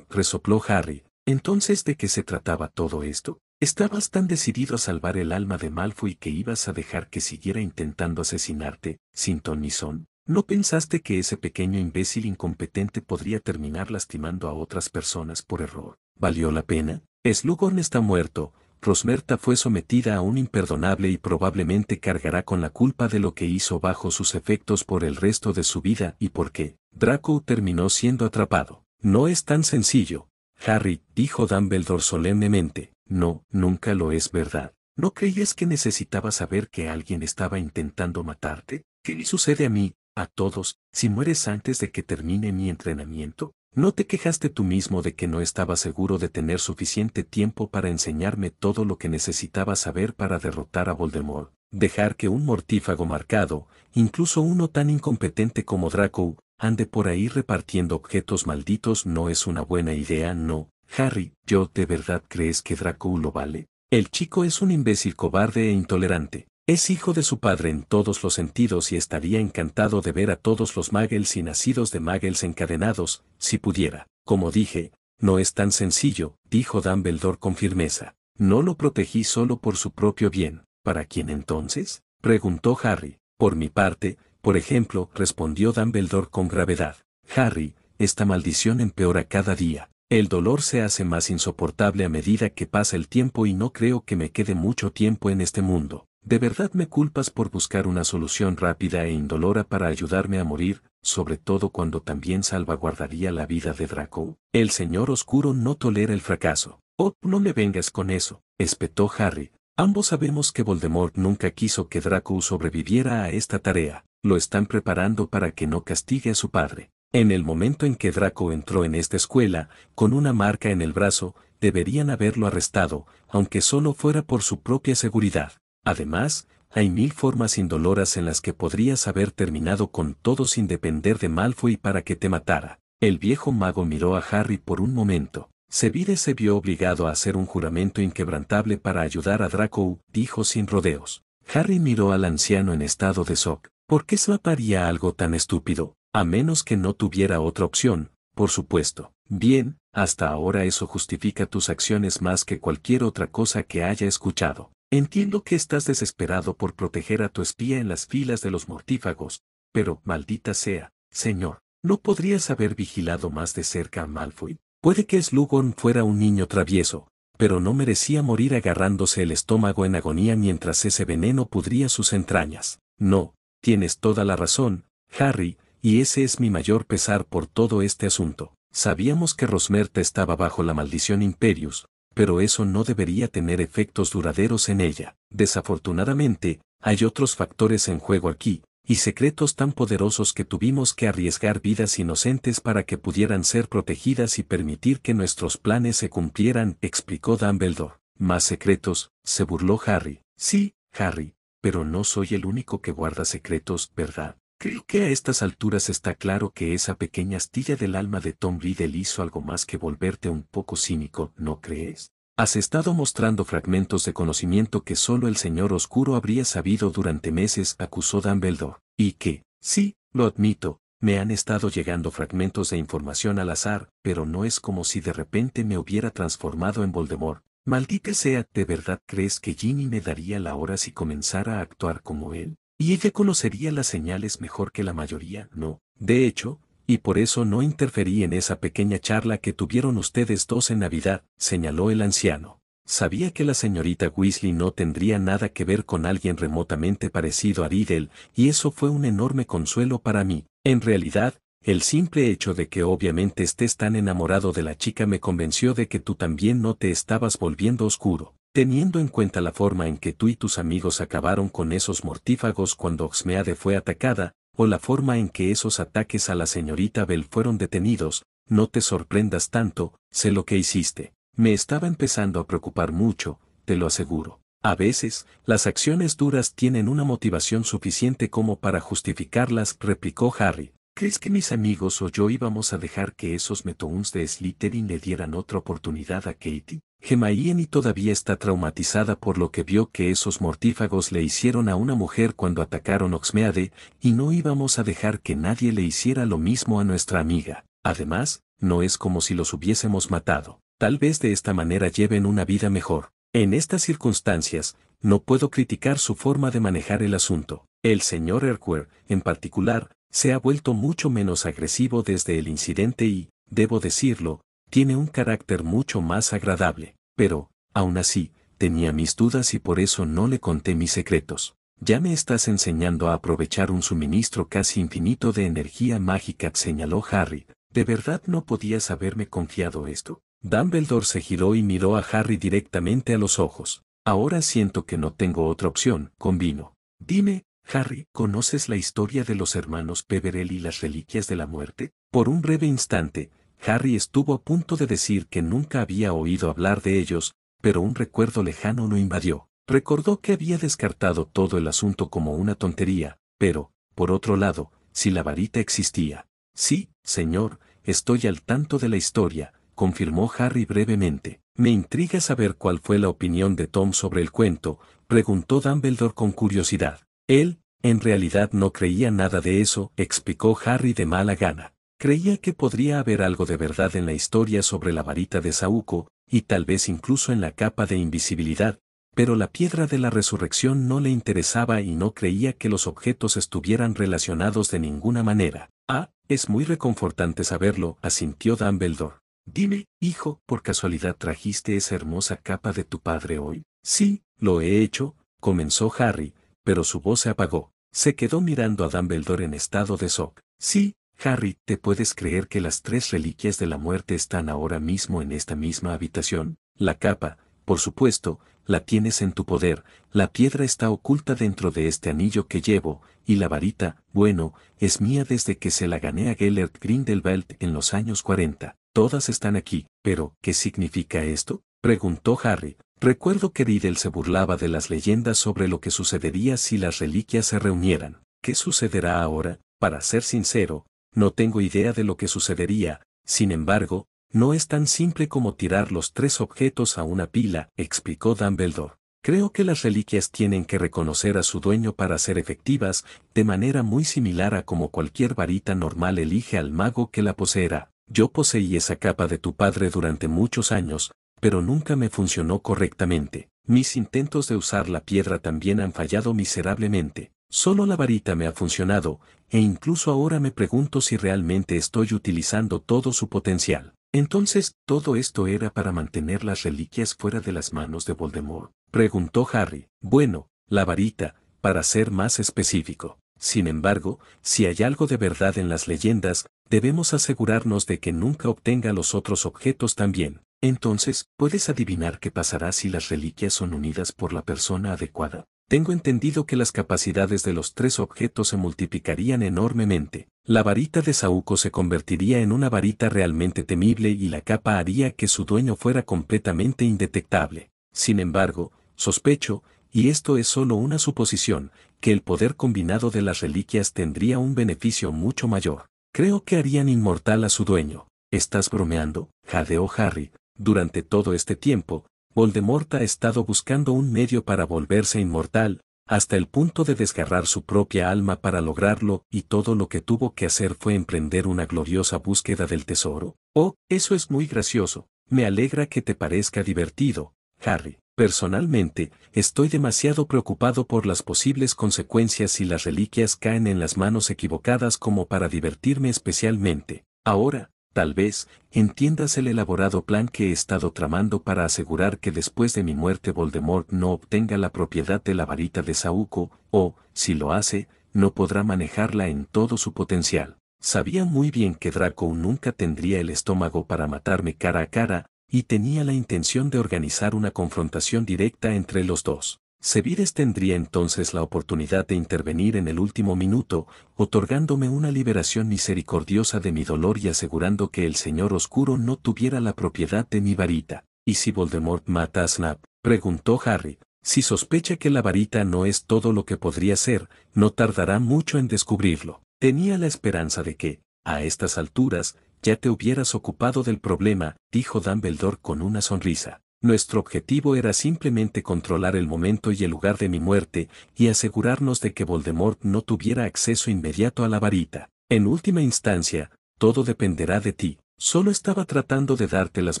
S1: resopló Harry. Entonces, ¿de qué se trataba todo esto? Estabas tan decidido a salvar el alma de Malfoy que ibas a dejar que siguiera intentando asesinarte, sin ton son. ¿No pensaste que ese pequeño imbécil incompetente podría terminar lastimando a otras personas por error? ¿Valió la pena? Slughorn está muerto, Rosmerta fue sometida a un imperdonable y probablemente cargará con la culpa de lo que hizo bajo sus efectos por el resto de su vida y por qué, Draco terminó siendo atrapado. No es tan sencillo. Harry, dijo Dumbledore solemnemente, no, nunca lo es verdad. ¿No creías que necesitaba saber que alguien estaba intentando matarte? ¿Qué sucede a mí, a todos, si mueres antes de que termine mi entrenamiento? ¿No te quejaste tú mismo de que no estaba seguro de tener suficiente tiempo para enseñarme todo lo que necesitaba saber para derrotar a Voldemort? dejar que un mortífago marcado, incluso uno tan incompetente como Draco, ande por ahí repartiendo objetos malditos no es una buena idea, no, Harry, ¿yo de verdad crees que Draco lo vale? El chico es un imbécil cobarde e intolerante. Es hijo de su padre en todos los sentidos y estaría encantado de ver a todos los Muggles y nacidos de Muggles encadenados, si pudiera. Como dije, no es tan sencillo, dijo Dumbledore con firmeza. No lo protegí solo por su propio bien. ¿Para quién entonces? preguntó Harry. Por mi parte, por ejemplo, respondió Dumbledore con gravedad. Harry, esta maldición empeora cada día. El dolor se hace más insoportable a medida que pasa el tiempo y no creo que me quede mucho tiempo en este mundo. De verdad me culpas por buscar una solución rápida e indolora para ayudarme a morir, sobre todo cuando también salvaguardaría la vida de Draco. El señor oscuro no tolera el fracaso. Oh, no me vengas con eso, espetó Harry, Ambos sabemos que Voldemort nunca quiso que Draco sobreviviera a esta tarea, lo están preparando para que no castigue a su padre. En el momento en que Draco entró en esta escuela, con una marca en el brazo, deberían haberlo arrestado, aunque solo fuera por su propia seguridad. Además, hay mil formas indoloras en las que podrías haber terminado con todo sin depender de Malfoy para que te matara. El viejo mago miró a Harry por un momento. Sevide se vio obligado a hacer un juramento inquebrantable para ayudar a Draco, dijo sin rodeos. Harry miró al anciano en estado de shock. ¿Por qué se algo tan estúpido? A menos que no tuviera otra opción, por supuesto. Bien, hasta ahora eso justifica tus acciones más que cualquier otra cosa que haya escuchado. Entiendo que estás desesperado por proteger a tu espía en las filas de los mortífagos, pero, maldita sea, señor, ¿no podrías haber vigilado más de cerca a Malfoy? Puede que Slughorn fuera un niño travieso, pero no merecía morir agarrándose el estómago en agonía mientras ese veneno pudría sus entrañas. No, tienes toda la razón, Harry, y ese es mi mayor pesar por todo este asunto. Sabíamos que Rosmerta estaba bajo la maldición Imperius, pero eso no debería tener efectos duraderos en ella. Desafortunadamente, hay otros factores en juego aquí, y secretos tan poderosos que tuvimos que arriesgar vidas inocentes para que pudieran ser protegidas y permitir que nuestros planes se cumplieran, explicó Dumbledore. Más secretos, se burló Harry. Sí, Harry, pero no soy el único que guarda secretos, ¿verdad? Creo que a estas alturas está claro que esa pequeña astilla del alma de Tom Riddle hizo algo más que volverte un poco cínico, ¿no crees? Has estado mostrando fragmentos de conocimiento que solo el señor oscuro habría sabido durante meses, acusó Dumbledore, y que, sí, lo admito, me han estado llegando fragmentos de información al azar, pero no es como si de repente me hubiera transformado en Voldemort. Maldita sea, ¿de verdad crees que Ginny me daría la hora si comenzara a actuar como él? Y ella conocería las señales mejor que la mayoría, no. De hecho, y por eso no interferí en esa pequeña charla que tuvieron ustedes dos en Navidad, señaló el anciano. Sabía que la señorita Weasley no tendría nada que ver con alguien remotamente parecido a Riddle, y eso fue un enorme consuelo para mí. En realidad, el simple hecho de que obviamente estés tan enamorado de la chica me convenció de que tú también no te estabas volviendo oscuro. Teniendo en cuenta la forma en que tú y tus amigos acabaron con esos mortífagos cuando Oxmeade fue atacada, o la forma en que esos ataques a la señorita Bell fueron detenidos, no te sorprendas tanto, sé lo que hiciste. Me estaba empezando a preocupar mucho, te lo aseguro. A veces, las acciones duras tienen una motivación suficiente como para justificarlas, replicó Harry. ¿Crees que mis amigos o yo íbamos a dejar que esos Metoons de Slytherin le dieran otra oportunidad a Katie? Gemayeni todavía está traumatizada por lo que vio que esos mortífagos le hicieron a una mujer cuando atacaron Oxmeade, y no íbamos a dejar que nadie le hiciera lo mismo a nuestra amiga. Además, no es como si los hubiésemos matado. Tal vez de esta manera lleven una vida mejor. En estas circunstancias, no puedo criticar su forma de manejar el asunto. El señor Erquer, en particular, se ha vuelto mucho menos agresivo desde el incidente y, debo decirlo, tiene un carácter mucho más agradable, pero, aún así, tenía mis dudas y por eso no le conté mis secretos. Ya me estás enseñando a aprovechar un suministro casi infinito de energía mágica, señaló Harry. ¿De verdad no podías haberme confiado esto? Dumbledore se giró y miró a Harry directamente a los ojos. Ahora siento que no tengo otra opción, convino. Dime, Harry, ¿conoces la historia de los hermanos Peverell y las reliquias de la muerte? Por un breve instante, Harry estuvo a punto de decir que nunca había oído hablar de ellos, pero un recuerdo lejano lo invadió. Recordó que había descartado todo el asunto como una tontería, pero, por otro lado, si la varita existía. Sí, señor, estoy al tanto de la historia, confirmó Harry brevemente. Me intriga saber cuál fue la opinión de Tom sobre el cuento, preguntó Dumbledore con curiosidad. Él, en realidad no creía nada de eso, explicó Harry de mala gana. Creía que podría haber algo de verdad en la historia sobre la varita de Saúco, y tal vez incluso en la capa de invisibilidad, pero la piedra de la resurrección no le interesaba y no creía que los objetos estuvieran relacionados de ninguna manera. Ah, es muy reconfortante saberlo, asintió Dumbledore. Dime, hijo, ¿por casualidad trajiste esa hermosa capa de tu padre hoy? Sí, lo he hecho, comenzó Harry, pero su voz se apagó. Se quedó mirando a Dumbledore en estado de shock. Sí, Harry, ¿te puedes creer que las tres reliquias de la muerte están ahora mismo en esta misma habitación? La capa, por supuesto, la tienes en tu poder, la piedra está oculta dentro de este anillo que llevo, y la varita, bueno, es mía desde que se la gané a Gellert Grindelwald en los años 40. Todas están aquí, pero ¿qué significa esto? preguntó Harry. Recuerdo que Riddle se burlaba de las leyendas sobre lo que sucedería si las reliquias se reunieran. ¿Qué sucederá ahora? Para ser sincero, no tengo idea de lo que sucedería, sin embargo, no es tan simple como tirar los tres objetos a una pila, explicó Dumbledore. Creo que las reliquias tienen que reconocer a su dueño para ser efectivas, de manera muy similar a como cualquier varita normal elige al mago que la poseera. Yo poseí esa capa de tu padre durante muchos años, pero nunca me funcionó correctamente. Mis intentos de usar la piedra también han fallado miserablemente. Solo la varita me ha funcionado, e incluso ahora me pregunto si realmente estoy utilizando todo su potencial. Entonces, todo esto era para mantener las reliquias fuera de las manos de Voldemort, preguntó Harry. Bueno, la varita, para ser más específico. Sin embargo, si hay algo de verdad en las leyendas, debemos asegurarnos de que nunca obtenga los otros objetos también. Entonces, puedes adivinar qué pasará si las reliquias son unidas por la persona adecuada. Tengo entendido que las capacidades de los tres objetos se multiplicarían enormemente. La varita de Saúco se convertiría en una varita realmente temible y la capa haría que su dueño fuera completamente indetectable. Sin embargo, sospecho, y esto es solo una suposición, que el poder combinado de las reliquias tendría un beneficio mucho mayor. Creo que harían inmortal a su dueño. ¿Estás bromeando? jadeó Harry. Durante todo este tiempo, Voldemort ha estado buscando un medio para volverse inmortal, hasta el punto de desgarrar su propia alma para lograrlo, y todo lo que tuvo que hacer fue emprender una gloriosa búsqueda del tesoro. Oh, eso es muy gracioso. Me alegra que te parezca divertido, Harry. Personalmente, estoy demasiado preocupado por las posibles consecuencias si las reliquias caen en las manos equivocadas como para divertirme especialmente. Ahora, tal vez, entiendas el elaborado plan que he estado tramando para asegurar que después de mi muerte Voldemort no obtenga la propiedad de la varita de Saúco, o, si lo hace, no podrá manejarla en todo su potencial. Sabía muy bien que Draco nunca tendría el estómago para matarme cara a cara, y tenía la intención de organizar una confrontación directa entre los dos. Sevides tendría entonces la oportunidad de intervenir en el último minuto, otorgándome una liberación misericordiosa de mi dolor y asegurando que el Señor Oscuro no tuviera la propiedad de mi varita. ¿Y si Voldemort mata a Snap? preguntó Harry. Si sospecha que la varita no es todo lo que podría ser, no tardará mucho en descubrirlo. Tenía la esperanza de que, a estas alturas, ya te hubieras ocupado del problema, dijo Dumbledore con una sonrisa. Nuestro objetivo era simplemente controlar el momento y el lugar de mi muerte y asegurarnos de que Voldemort no tuviera acceso inmediato a la varita. En última instancia, todo dependerá de ti. Solo estaba tratando de darte las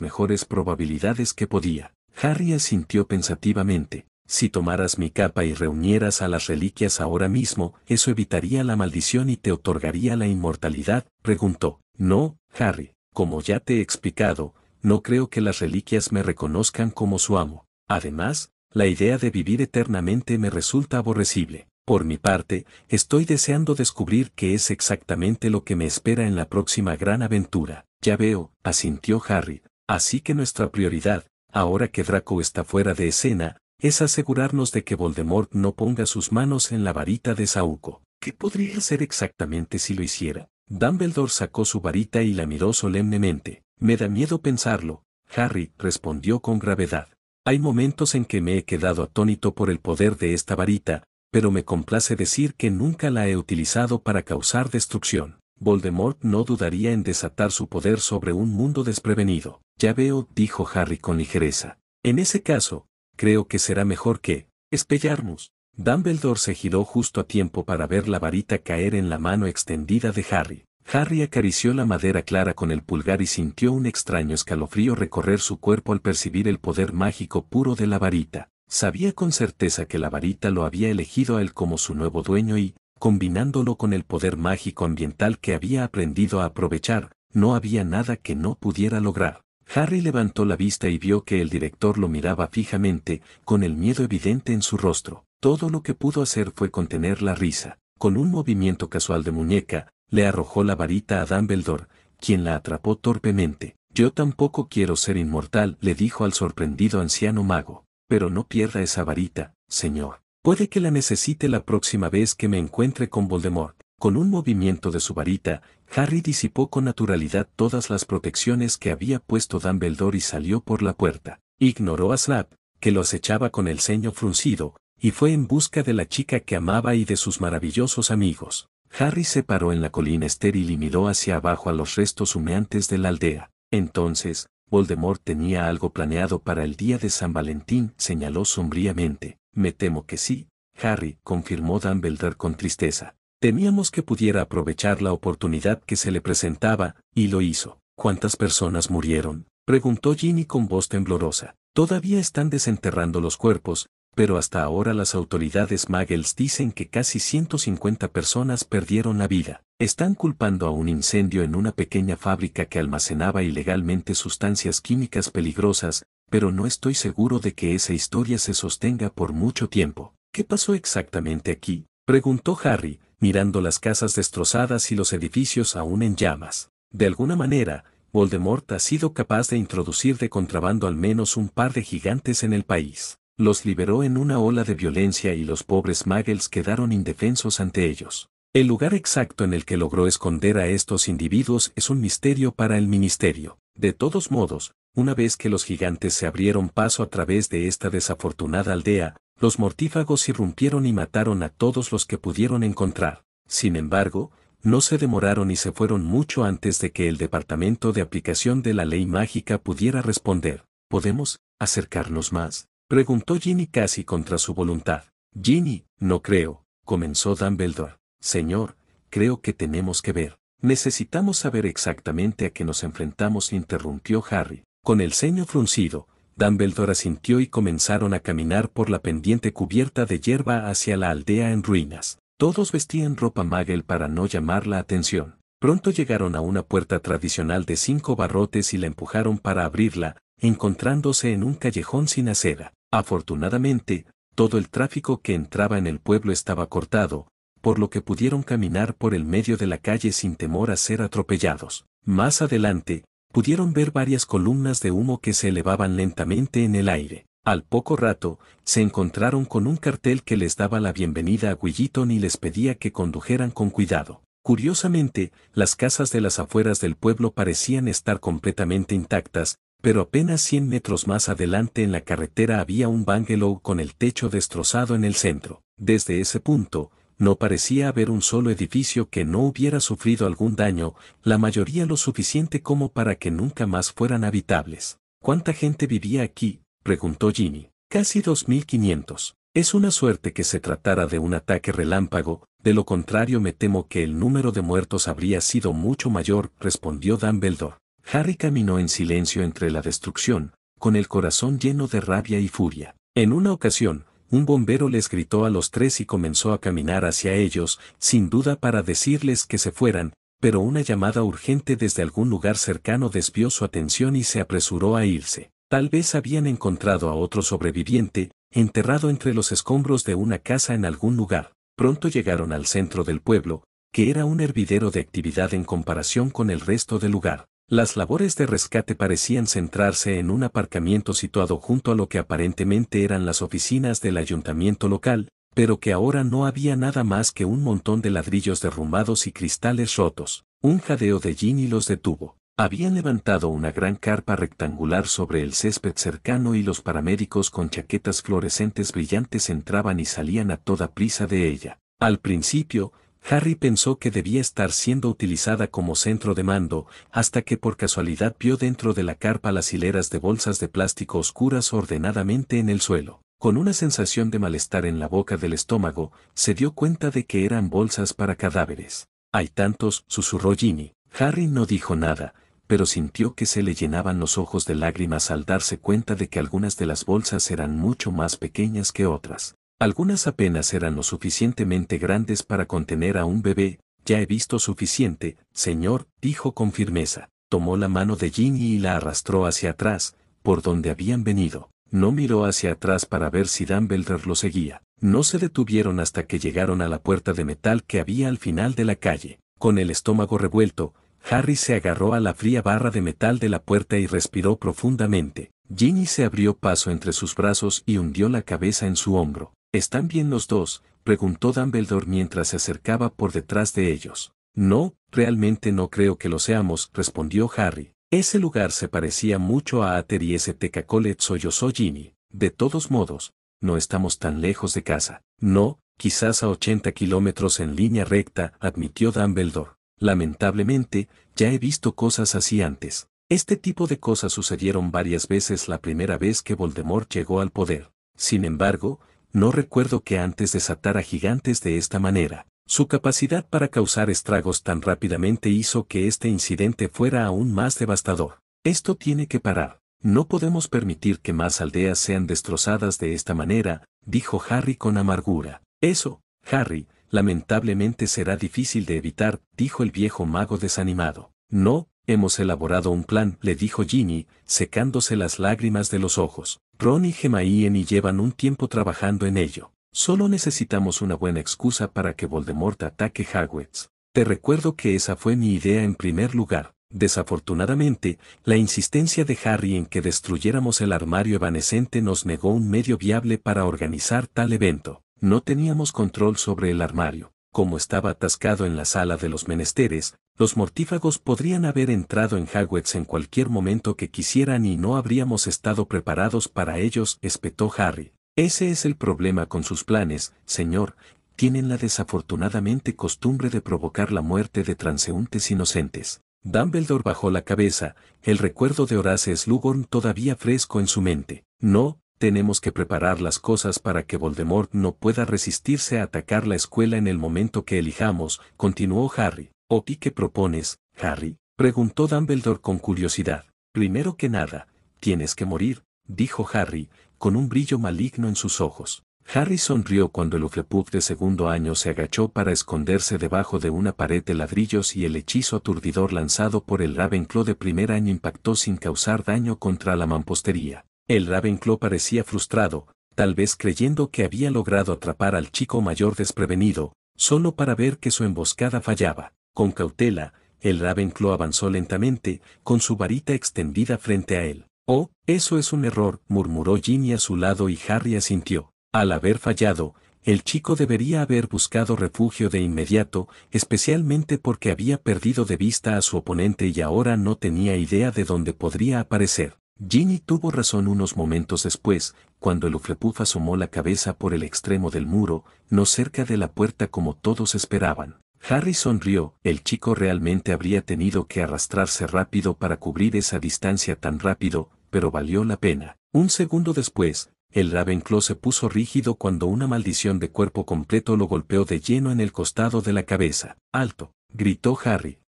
S1: mejores probabilidades que podía. Harry asintió pensativamente. Si tomaras mi capa y reunieras a las reliquias ahora mismo, eso evitaría la maldición y te otorgaría la inmortalidad, preguntó. No, Harry, como ya te he explicado, no creo que las reliquias me reconozcan como su amo. Además, la idea de vivir eternamente me resulta aborrecible. Por mi parte, estoy deseando descubrir qué es exactamente lo que me espera en la próxima gran aventura. Ya veo, asintió Harry. Así que nuestra prioridad, ahora que Draco está fuera de escena, es asegurarnos de que Voldemort no ponga sus manos en la varita de Saúco. ¿Qué podría ser exactamente si lo hiciera? Dumbledore sacó su varita y la miró solemnemente. Me da miedo pensarlo, Harry respondió con gravedad. Hay momentos en que me he quedado atónito por el poder de esta varita, pero me complace decir que nunca la he utilizado para causar destrucción. Voldemort no dudaría en desatar su poder sobre un mundo desprevenido. Ya veo, dijo Harry con ligereza. En ese caso, creo que será mejor que espellarnos. Dumbledore se giró justo a tiempo para ver la varita caer en la mano extendida de Harry. Harry acarició la madera clara con el pulgar y sintió un extraño escalofrío recorrer su cuerpo al percibir el poder mágico puro de la varita. Sabía con certeza que la varita lo había elegido a él como su nuevo dueño y, combinándolo con el poder mágico ambiental que había aprendido a aprovechar, no había nada que no pudiera lograr. Harry levantó la vista y vio que el director lo miraba fijamente, con el miedo evidente en su rostro. Todo lo que pudo hacer fue contener la risa. Con un movimiento casual de muñeca, le arrojó la varita a Dumbledore, quien la atrapó torpemente. Yo tampoco quiero ser inmortal, le dijo al sorprendido anciano mago, pero no pierda esa varita, señor. Puede que la necesite la próxima vez que me encuentre con Voldemort. Con un movimiento de su varita, Harry disipó con naturalidad todas las protecciones que había puesto Dumbledore y salió por la puerta. Ignoró a Slap, que lo acechaba con el ceño fruncido, y fue en busca de la chica que amaba y de sus maravillosos amigos. Harry se paró en la colina estéril y miró hacia abajo a los restos humeantes de la aldea. Entonces, Voldemort tenía algo planeado para el día de San Valentín, señaló sombríamente. Me temo que sí, Harry, confirmó Dumbledore con tristeza. Temíamos que pudiera aprovechar la oportunidad que se le presentaba, y lo hizo. ¿Cuántas personas murieron? preguntó Ginny con voz temblorosa. Todavía están desenterrando los cuerpos, pero hasta ahora las autoridades Muggles dicen que casi 150 personas perdieron la vida. Están culpando a un incendio en una pequeña fábrica que almacenaba ilegalmente sustancias químicas peligrosas, pero no estoy seguro de que esa historia se sostenga por mucho tiempo. ¿Qué pasó exactamente aquí? preguntó Harry, mirando las casas destrozadas y los edificios aún en llamas. De alguna manera, Voldemort ha sido capaz de introducir de contrabando al menos un par de gigantes en el país los liberó en una ola de violencia y los pobres Muggles quedaron indefensos ante ellos. El lugar exacto en el que logró esconder a estos individuos es un misterio para el ministerio. De todos modos, una vez que los gigantes se abrieron paso a través de esta desafortunada aldea, los mortífagos irrumpieron y mataron a todos los que pudieron encontrar. Sin embargo, no se demoraron y se fueron mucho antes de que el Departamento de Aplicación de la Ley Mágica pudiera responder. ¿Podemos acercarnos más? Preguntó Ginny casi contra su voluntad. Ginny, no creo, comenzó Dumbledore. Señor, creo que tenemos que ver. Necesitamos saber exactamente a qué nos enfrentamos, interrumpió Harry. Con el ceño fruncido, Dumbledore asintió y comenzaron a caminar por la pendiente cubierta de hierba hacia la aldea en ruinas. Todos vestían ropa magel para no llamar la atención. Pronto llegaron a una puerta tradicional de cinco barrotes y la empujaron para abrirla, encontrándose en un callejón sin acera. Afortunadamente, todo el tráfico que entraba en el pueblo estaba cortado, por lo que pudieron caminar por el medio de la calle sin temor a ser atropellados. Más adelante, pudieron ver varias columnas de humo que se elevaban lentamente en el aire. Al poco rato, se encontraron con un cartel que les daba la bienvenida a Williton y les pedía que condujeran con cuidado. Curiosamente, las casas de las afueras del pueblo parecían estar completamente intactas, pero apenas 100 metros más adelante en la carretera había un bungalow con el techo destrozado en el centro. Desde ese punto, no parecía haber un solo edificio que no hubiera sufrido algún daño, la mayoría lo suficiente como para que nunca más fueran habitables. ¿Cuánta gente vivía aquí? preguntó Jimmy. Casi 2.500. Es una suerte que se tratara de un ataque relámpago, de lo contrario me temo que el número de muertos habría sido mucho mayor, respondió Dumbledore. Harry caminó en silencio entre la destrucción, con el corazón lleno de rabia y furia. En una ocasión, un bombero les gritó a los tres y comenzó a caminar hacia ellos, sin duda para decirles que se fueran, pero una llamada urgente desde algún lugar cercano desvió su atención y se apresuró a irse. Tal vez habían encontrado a otro sobreviviente, enterrado entre los escombros de una casa en algún lugar. Pronto llegaron al centro del pueblo, que era un hervidero de actividad en comparación con el resto del lugar. Las labores de rescate parecían centrarse en un aparcamiento situado junto a lo que aparentemente eran las oficinas del ayuntamiento local, pero que ahora no había nada más que un montón de ladrillos derrumbados y cristales rotos. Un jadeo de y los detuvo. Habían levantado una gran carpa rectangular sobre el césped cercano y los paramédicos con chaquetas fluorescentes brillantes entraban y salían a toda prisa de ella. Al principio, Harry pensó que debía estar siendo utilizada como centro de mando, hasta que por casualidad vio dentro de la carpa las hileras de bolsas de plástico oscuras ordenadamente en el suelo. Con una sensación de malestar en la boca del estómago, se dio cuenta de que eran bolsas para cadáveres. Hay tantos, susurró Ginny. Harry no dijo nada, pero sintió que se le llenaban los ojos de lágrimas al darse cuenta de que algunas de las bolsas eran mucho más pequeñas que otras. Algunas apenas eran lo suficientemente grandes para contener a un bebé. Ya he visto suficiente, señor, dijo con firmeza. Tomó la mano de Ginny y la arrastró hacia atrás, por donde habían venido. No miró hacia atrás para ver si Dumbledore lo seguía. No se detuvieron hasta que llegaron a la puerta de metal que había al final de la calle. Con el estómago revuelto, Harry se agarró a la fría barra de metal de la puerta y respiró profundamente. Ginny se abrió paso entre sus brazos y hundió la cabeza en su hombro. ¿Están bien los dos? preguntó Dumbledore mientras se acercaba por detrás de ellos. No, realmente no creo que lo seamos, respondió Harry. Ese lugar se parecía mucho a Ater y ese tecacolet sollozó Ginny. De todos modos, no estamos tan lejos de casa. No, quizás a 80 kilómetros en línea recta, admitió Dumbledore. Lamentablemente, ya he visto cosas así antes. Este tipo de cosas sucedieron varias veces la primera vez que Voldemort llegó al poder. Sin embargo, no recuerdo que antes desatara gigantes de esta manera. Su capacidad para causar estragos tan rápidamente hizo que este incidente fuera aún más devastador. Esto tiene que parar. No podemos permitir que más aldeas sean destrozadas de esta manera, dijo Harry con amargura. Eso, Harry, lamentablemente será difícil de evitar, dijo el viejo mago desanimado. No, hemos elaborado un plan, le dijo Ginny, secándose las lágrimas de los ojos. Ron y Gemma y llevan un tiempo trabajando en ello. Solo necesitamos una buena excusa para que Voldemort ataque Hogwarts. Te recuerdo que esa fue mi idea en primer lugar. Desafortunadamente, la insistencia de Harry en que destruyéramos el armario evanescente nos negó un medio viable para organizar tal evento. No teníamos control sobre el armario. Como estaba atascado en la sala de los menesteres, los mortífagos podrían haber entrado en Hagwitz en cualquier momento que quisieran y no habríamos estado preparados para ellos, espetó Harry. Ese es el problema con sus planes, señor, tienen la desafortunadamente costumbre de provocar la muerte de transeúntes inocentes. Dumbledore bajó la cabeza, el recuerdo de Horace Slughorn todavía fresco en su mente. No, tenemos que preparar las cosas para que Voldemort no pueda resistirse a atacar la escuela en el momento que elijamos, continuó Harry. ¿O qué propones, Harry? preguntó Dumbledore con curiosidad. Primero que nada, tienes que morir, dijo Harry, con un brillo maligno en sus ojos. Harry sonrió cuando el Uflepuff de segundo año se agachó para esconderse debajo de una pared de ladrillos y el hechizo aturdidor lanzado por el Ravenclaw de primer año impactó sin causar daño contra la mampostería. El Ravenclaw parecía frustrado, tal vez creyendo que había logrado atrapar al chico mayor desprevenido, solo para ver que su emboscada fallaba. Con cautela, el Ravenclaw avanzó lentamente, con su varita extendida frente a él. Oh, eso es un error, murmuró Ginny a su lado y Harry asintió. Al haber fallado, el chico debería haber buscado refugio de inmediato, especialmente porque había perdido de vista a su oponente y ahora no tenía idea de dónde podría aparecer. Ginny tuvo razón unos momentos después, cuando el uflepuf asomó la cabeza por el extremo del muro, no cerca de la puerta como todos esperaban. Harry sonrió, el chico realmente habría tenido que arrastrarse rápido para cubrir esa distancia tan rápido, pero valió la pena. Un segundo después, el Ravenclaw se puso rígido cuando una maldición de cuerpo completo lo golpeó de lleno en el costado de la cabeza. ¡Alto! gritó Harry.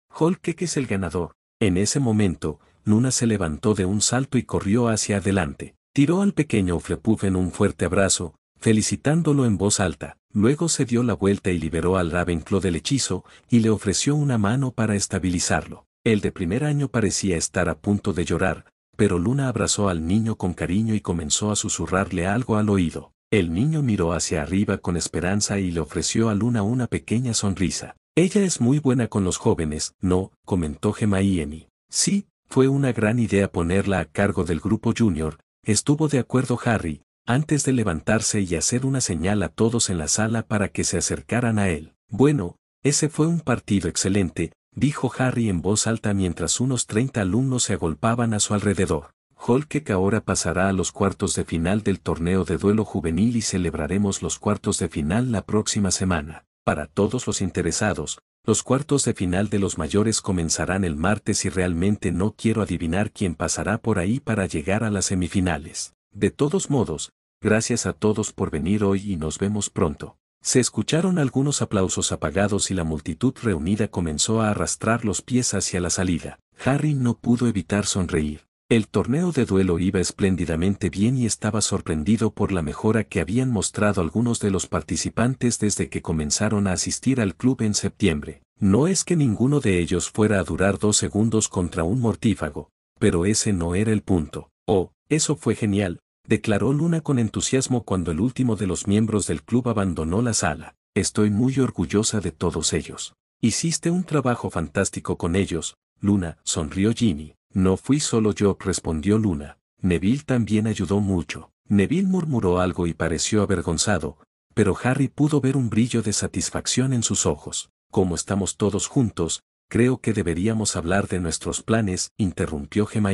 S1: que es el ganador. En ese momento, Luna se levantó de un salto y corrió hacia adelante. Tiró al pequeño Flepuff en un fuerte abrazo, felicitándolo en voz alta. Luego se dio la vuelta y liberó al Ravenclaw del hechizo, y le ofreció una mano para estabilizarlo. El de primer año parecía estar a punto de llorar, pero Luna abrazó al niño con cariño y comenzó a susurrarle algo al oído. El niño miró hacia arriba con esperanza y le ofreció a Luna una pequeña sonrisa. Ella es muy buena con los jóvenes, ¿no? comentó Gemma Sí, fue una gran idea ponerla a cargo del grupo junior, estuvo de acuerdo Harry, antes de levantarse y hacer una señal a todos en la sala para que se acercaran a él. Bueno, ese fue un partido excelente, dijo Harry en voz alta mientras unos 30 alumnos se agolpaban a su alrededor. Holkek ahora pasará a los cuartos de final del torneo de duelo juvenil y celebraremos los cuartos de final la próxima semana. Para todos los interesados, los cuartos de final de los mayores comenzarán el martes y realmente no quiero adivinar quién pasará por ahí para llegar a las semifinales. De todos modos, Gracias a todos por venir hoy y nos vemos pronto. Se escucharon algunos aplausos apagados y la multitud reunida comenzó a arrastrar los pies hacia la salida. Harry no pudo evitar sonreír. El torneo de duelo iba espléndidamente bien y estaba sorprendido por la mejora que habían mostrado algunos de los participantes desde que comenzaron a asistir al club en septiembre. No es que ninguno de ellos fuera a durar dos segundos contra un mortífago, pero ese no era el punto. Oh, eso fue genial, declaró Luna con entusiasmo cuando el último de los miembros del club abandonó la sala. Estoy muy orgullosa de todos ellos. Hiciste un trabajo fantástico con ellos, Luna, sonrió Ginny. No fui solo yo, respondió Luna. Neville también ayudó mucho. Neville murmuró algo y pareció avergonzado, pero Harry pudo ver un brillo de satisfacción en sus ojos. Como estamos todos juntos, creo que deberíamos hablar de nuestros planes, interrumpió Gemma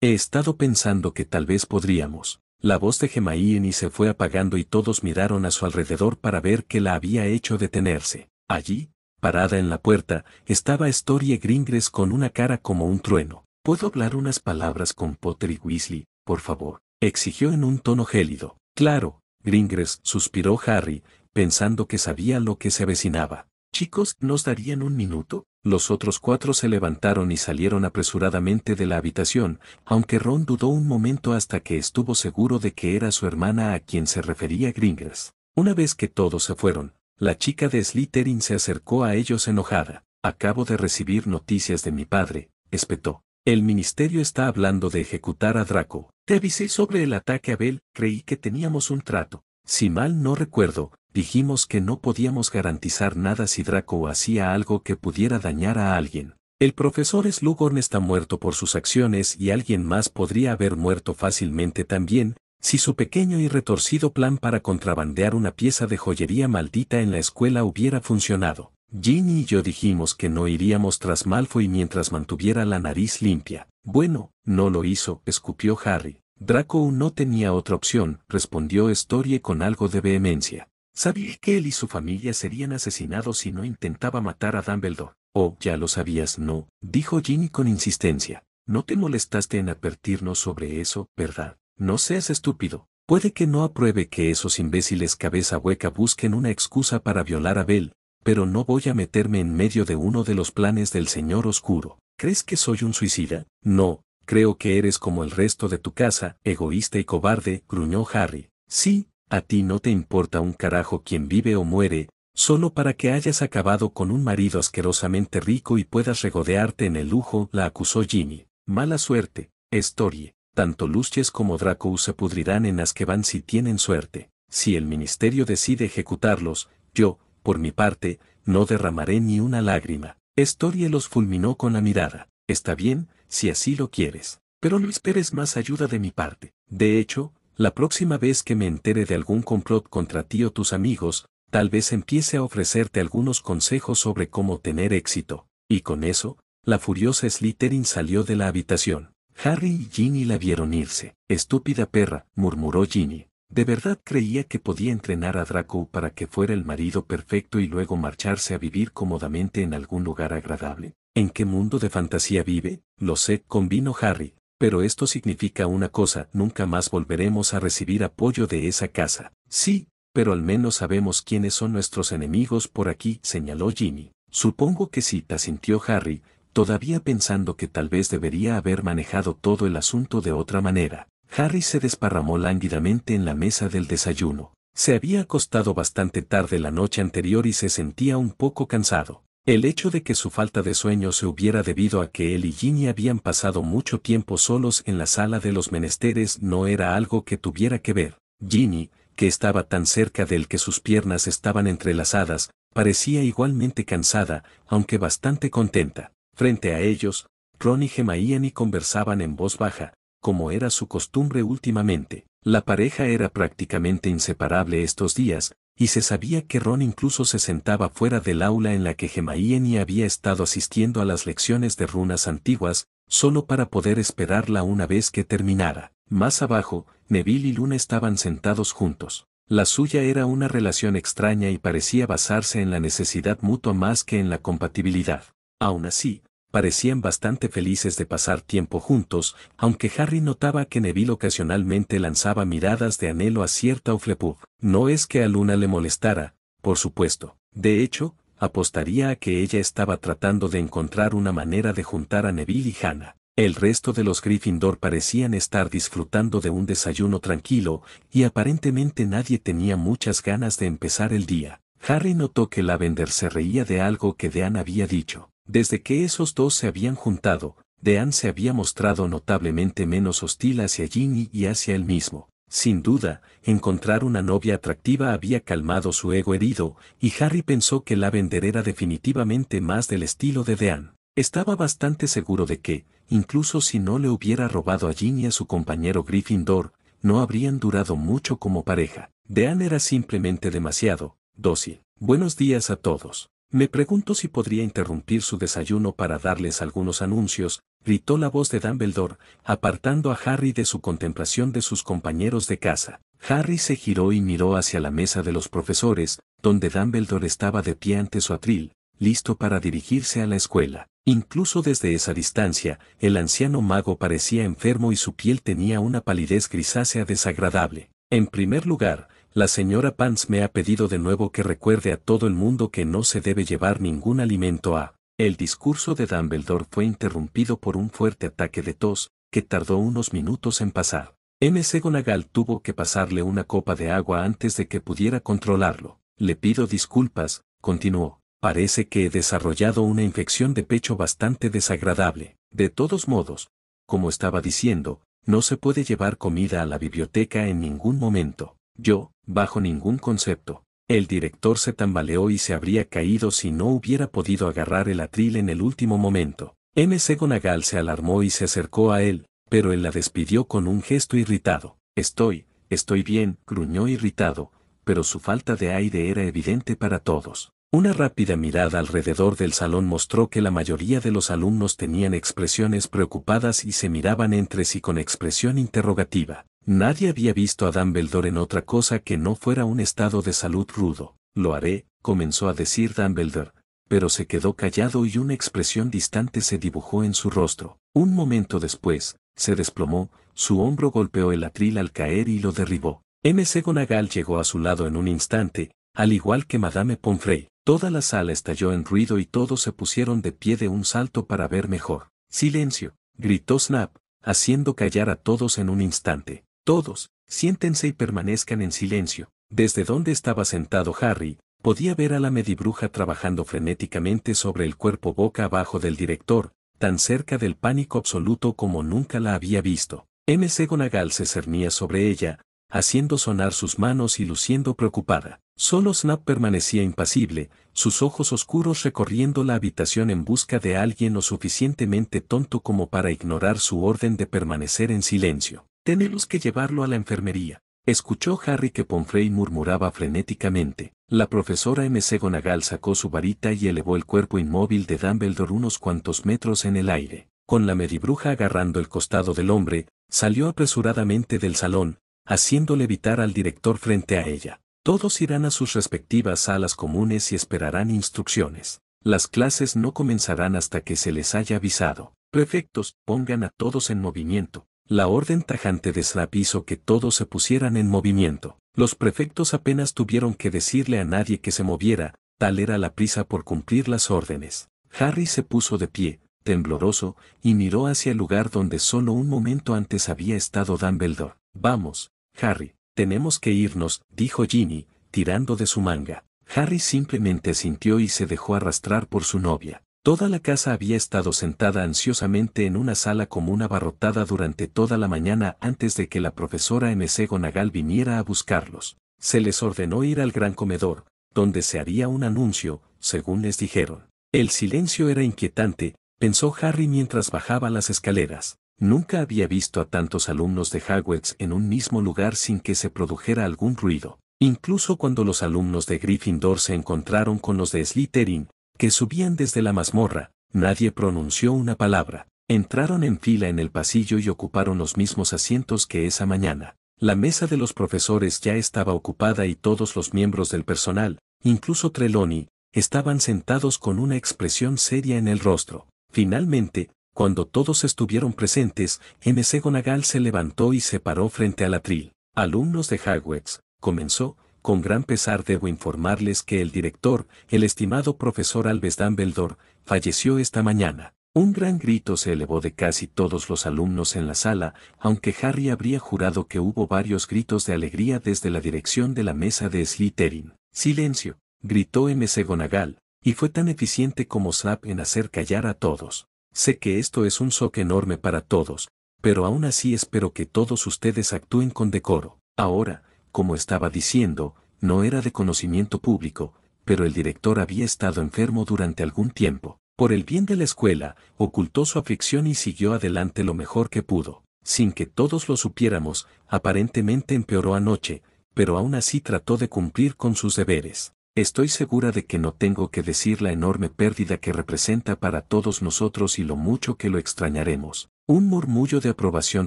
S1: He estado pensando que tal vez podríamos. La voz de Gemaíen se fue apagando y todos miraron a su alrededor para ver qué la había hecho detenerse. Allí, parada en la puerta, estaba Storie Gringres con una cara como un trueno. ¿Puedo hablar unas palabras con Potter y Weasley, por favor? exigió en un tono gélido. Claro, Gringres, suspiró Harry, pensando que sabía lo que se avecinaba. Chicos, ¿nos darían un minuto? Los otros cuatro se levantaron y salieron apresuradamente de la habitación, aunque Ron dudó un momento hasta que estuvo seguro de que era su hermana a quien se refería Gringers. Una vez que todos se fueron, la chica de Slytherin se acercó a ellos enojada. Acabo de recibir noticias de mi padre, espetó. El ministerio está hablando de ejecutar a Draco. Te avisé sobre el ataque a Bell, creí que teníamos un trato. Si mal no recuerdo, dijimos que no podíamos garantizar nada si Draco hacía algo que pudiera dañar a alguien. El profesor Slughorn está muerto por sus acciones y alguien más podría haber muerto fácilmente también, si su pequeño y retorcido plan para contrabandear una pieza de joyería maldita en la escuela hubiera funcionado. Ginny y yo dijimos que no iríamos tras Malfoy mientras mantuviera la nariz limpia. Bueno, no lo hizo, escupió Harry. Draco no tenía otra opción, respondió Storie con algo de vehemencia. Sabía que él y su familia serían asesinados si no intentaba matar a Dumbledore. Oh, ya lo sabías, no, dijo Ginny con insistencia. No te molestaste en advertirnos sobre eso, ¿verdad? No seas estúpido. Puede que no apruebe que esos imbéciles cabeza hueca busquen una excusa para violar a Bell, pero no voy a meterme en medio de uno de los planes del Señor Oscuro. ¿Crees que soy un suicida? No, creo que eres como el resto de tu casa, egoísta y cobarde, gruñó Harry. Sí, a ti no te importa un carajo quien vive o muere, solo para que hayas acabado con un marido asquerosamente rico y puedas regodearte en el lujo, la acusó Jimmy. Mala suerte, Storie. Tanto Luches como Draco se pudrirán en las que van si tienen suerte. Si el ministerio decide ejecutarlos, yo, por mi parte, no derramaré ni una lágrima. Storie los fulminó con la mirada. Está bien, si así lo quieres. Pero no esperes más ayuda de mi parte. De hecho, la próxima vez que me entere de algún complot contra ti o tus amigos, tal vez empiece a ofrecerte algunos consejos sobre cómo tener éxito. Y con eso, la furiosa Slytherin salió de la habitación. Harry y Ginny la vieron irse. Estúpida perra, murmuró Ginny. De verdad creía que podía entrenar a Draco para que fuera el marido perfecto y luego marcharse a vivir cómodamente en algún lugar agradable. ¿En qué mundo de fantasía vive? Lo sé, convino Harry pero esto significa una cosa, nunca más volveremos a recibir apoyo de esa casa. Sí, pero al menos sabemos quiénes son nuestros enemigos por aquí, señaló Jimmy. Supongo que sí, asintió Harry, todavía pensando que tal vez debería haber manejado todo el asunto de otra manera. Harry se desparramó lánguidamente en la mesa del desayuno. Se había acostado bastante tarde la noche anterior y se sentía un poco cansado. El hecho de que su falta de sueño se hubiera debido a que él y Ginny habían pasado mucho tiempo solos en la sala de los menesteres no era algo que tuviera que ver. Ginny, que estaba tan cerca del que sus piernas estaban entrelazadas, parecía igualmente cansada, aunque bastante contenta. Frente a ellos, Ron y gemaían y conversaban en voz baja, como era su costumbre últimamente. La pareja era prácticamente inseparable estos días, y se sabía que Ron incluso se sentaba fuera del aula en la que y había estado asistiendo a las lecciones de runas antiguas, solo para poder esperarla una vez que terminara. Más abajo, Neville y Luna estaban sentados juntos. La suya era una relación extraña y parecía basarse en la necesidad mutua más que en la compatibilidad. Aún así, parecían bastante felices de pasar tiempo juntos, aunque Harry notaba que Neville ocasionalmente lanzaba miradas de anhelo a cierta Oflepug. No es que a Luna le molestara, por supuesto. De hecho, apostaría a que ella estaba tratando de encontrar una manera de juntar a Neville y Hannah. El resto de los Gryffindor parecían estar disfrutando de un desayuno tranquilo, y aparentemente nadie tenía muchas ganas de empezar el día. Harry notó que Lavender se reía de algo que Dean había dicho. Desde que esos dos se habían juntado, Dean se había mostrado notablemente menos hostil hacia Ginny y hacia él mismo. Sin duda, encontrar una novia atractiva había calmado su ego herido, y Harry pensó que la vender era definitivamente más del estilo de Dean. Estaba bastante seguro de que, incluso si no le hubiera robado a Ginny a su compañero Gryffindor, no habrían durado mucho como pareja. Dean era simplemente demasiado dócil. Buenos días a todos. Me pregunto si podría interrumpir su desayuno para darles algunos anuncios, gritó la voz de Dumbledore, apartando a Harry de su contemplación de sus compañeros de casa. Harry se giró y miró hacia la mesa de los profesores, donde Dumbledore estaba de pie ante su atril, listo para dirigirse a la escuela. Incluso desde esa distancia, el anciano mago parecía enfermo y su piel tenía una palidez grisácea desagradable. En primer lugar, la señora Pans me ha pedido de nuevo que recuerde a todo el mundo que no se debe llevar ningún alimento a... El discurso de Dumbledore fue interrumpido por un fuerte ataque de tos, que tardó unos minutos en pasar. M. Segonagal tuvo que pasarle una copa de agua antes de que pudiera controlarlo. Le pido disculpas, continuó. Parece que he desarrollado una infección de pecho bastante desagradable. De todos modos, como estaba diciendo, no se puede llevar comida a la biblioteca en ningún momento. Yo, bajo ningún concepto. El director se tambaleó y se habría caído si no hubiera podido agarrar el atril en el último momento. M. Segonagal se alarmó y se acercó a él, pero él la despidió con un gesto irritado. Estoy, estoy bien, gruñó irritado, pero su falta de aire era evidente para todos. Una rápida mirada alrededor del salón mostró que la mayoría de los alumnos tenían expresiones preocupadas y se miraban entre sí con expresión interrogativa. Nadie había visto a Dumbledore en otra cosa que no fuera un estado de salud rudo. Lo haré, comenzó a decir Dumbledore, pero se quedó callado y una expresión distante se dibujó en su rostro. Un momento después, se desplomó, su hombro golpeó el atril al caer y lo derribó. M. Gonagal llegó a su lado en un instante, al igual que Madame Pomfrey. Toda la sala estalló en ruido y todos se pusieron de pie de un salto para ver mejor. ¡Silencio! gritó Snap, haciendo callar a todos en un instante. Todos, siéntense y permanezcan en silencio. Desde donde estaba sentado Harry, podía ver a la medibruja trabajando frenéticamente sobre el cuerpo boca abajo del director, tan cerca del pánico absoluto como nunca la había visto. M.C. Gonagal se cernía sobre ella, haciendo sonar sus manos y luciendo preocupada. Solo Snap permanecía impasible, sus ojos oscuros recorriendo la habitación en busca de alguien lo suficientemente tonto como para ignorar su orden de permanecer en silencio. Tenemos que llevarlo a la enfermería. Escuchó Harry que Pomfrey murmuraba frenéticamente. La profesora MC Gonagal sacó su varita y elevó el cuerpo inmóvil de Dumbledore unos cuantos metros en el aire. Con la medibruja agarrando el costado del hombre, salió apresuradamente del salón, haciéndole evitar al director frente a ella. Todos irán a sus respectivas salas comunes y esperarán instrucciones. Las clases no comenzarán hasta que se les haya avisado. Prefectos, pongan a todos en movimiento. La orden tajante de Srap hizo que todos se pusieran en movimiento. Los prefectos apenas tuvieron que decirle a nadie que se moviera, tal era la prisa por cumplir las órdenes. Harry se puso de pie, tembloroso, y miró hacia el lugar donde solo un momento antes había estado Dumbledore. Vamos, Harry, tenemos que irnos, dijo Ginny, tirando de su manga. Harry simplemente sintió y se dejó arrastrar por su novia. Toda la casa había estado sentada ansiosamente en una sala común abarrotada durante toda la mañana antes de que la profesora M.C. Gonagal viniera a buscarlos. Se les ordenó ir al gran comedor, donde se haría un anuncio, según les dijeron. El silencio era inquietante, pensó Harry mientras bajaba las escaleras. Nunca había visto a tantos alumnos de Hogwarts en un mismo lugar sin que se produjera algún ruido. Incluso cuando los alumnos de Gryffindor se encontraron con los de Slytherin, que subían desde la mazmorra, nadie pronunció una palabra. Entraron en fila en el pasillo y ocuparon los mismos asientos que esa mañana. La mesa de los profesores ya estaba ocupada y todos los miembros del personal, incluso Trelawney, estaban sentados con una expresión seria en el rostro. Finalmente, cuando todos estuvieron presentes, M.C. Gonagal se levantó y se paró frente al atril. Alumnos de Hogwarts, comenzó, con gran pesar debo informarles que el director, el estimado profesor Alves Dumbledore, falleció esta mañana. Un gran grito se elevó de casi todos los alumnos en la sala, aunque Harry habría jurado que hubo varios gritos de alegría desde la dirección de la mesa de Slytherin. ¡Silencio! gritó M. Gonagal, y fue tan eficiente como Snape en hacer callar a todos. Sé que esto es un shock enorme para todos, pero aún así espero que todos ustedes actúen con decoro. Ahora, como estaba diciendo, no era de conocimiento público, pero el director había estado enfermo durante algún tiempo. Por el bien de la escuela, ocultó su aflicción y siguió adelante lo mejor que pudo. Sin que todos lo supiéramos, aparentemente empeoró anoche, pero aún así trató de cumplir con sus deberes. Estoy segura de que no tengo que decir la enorme pérdida que representa para todos nosotros y lo mucho que lo extrañaremos. Un murmullo de aprobación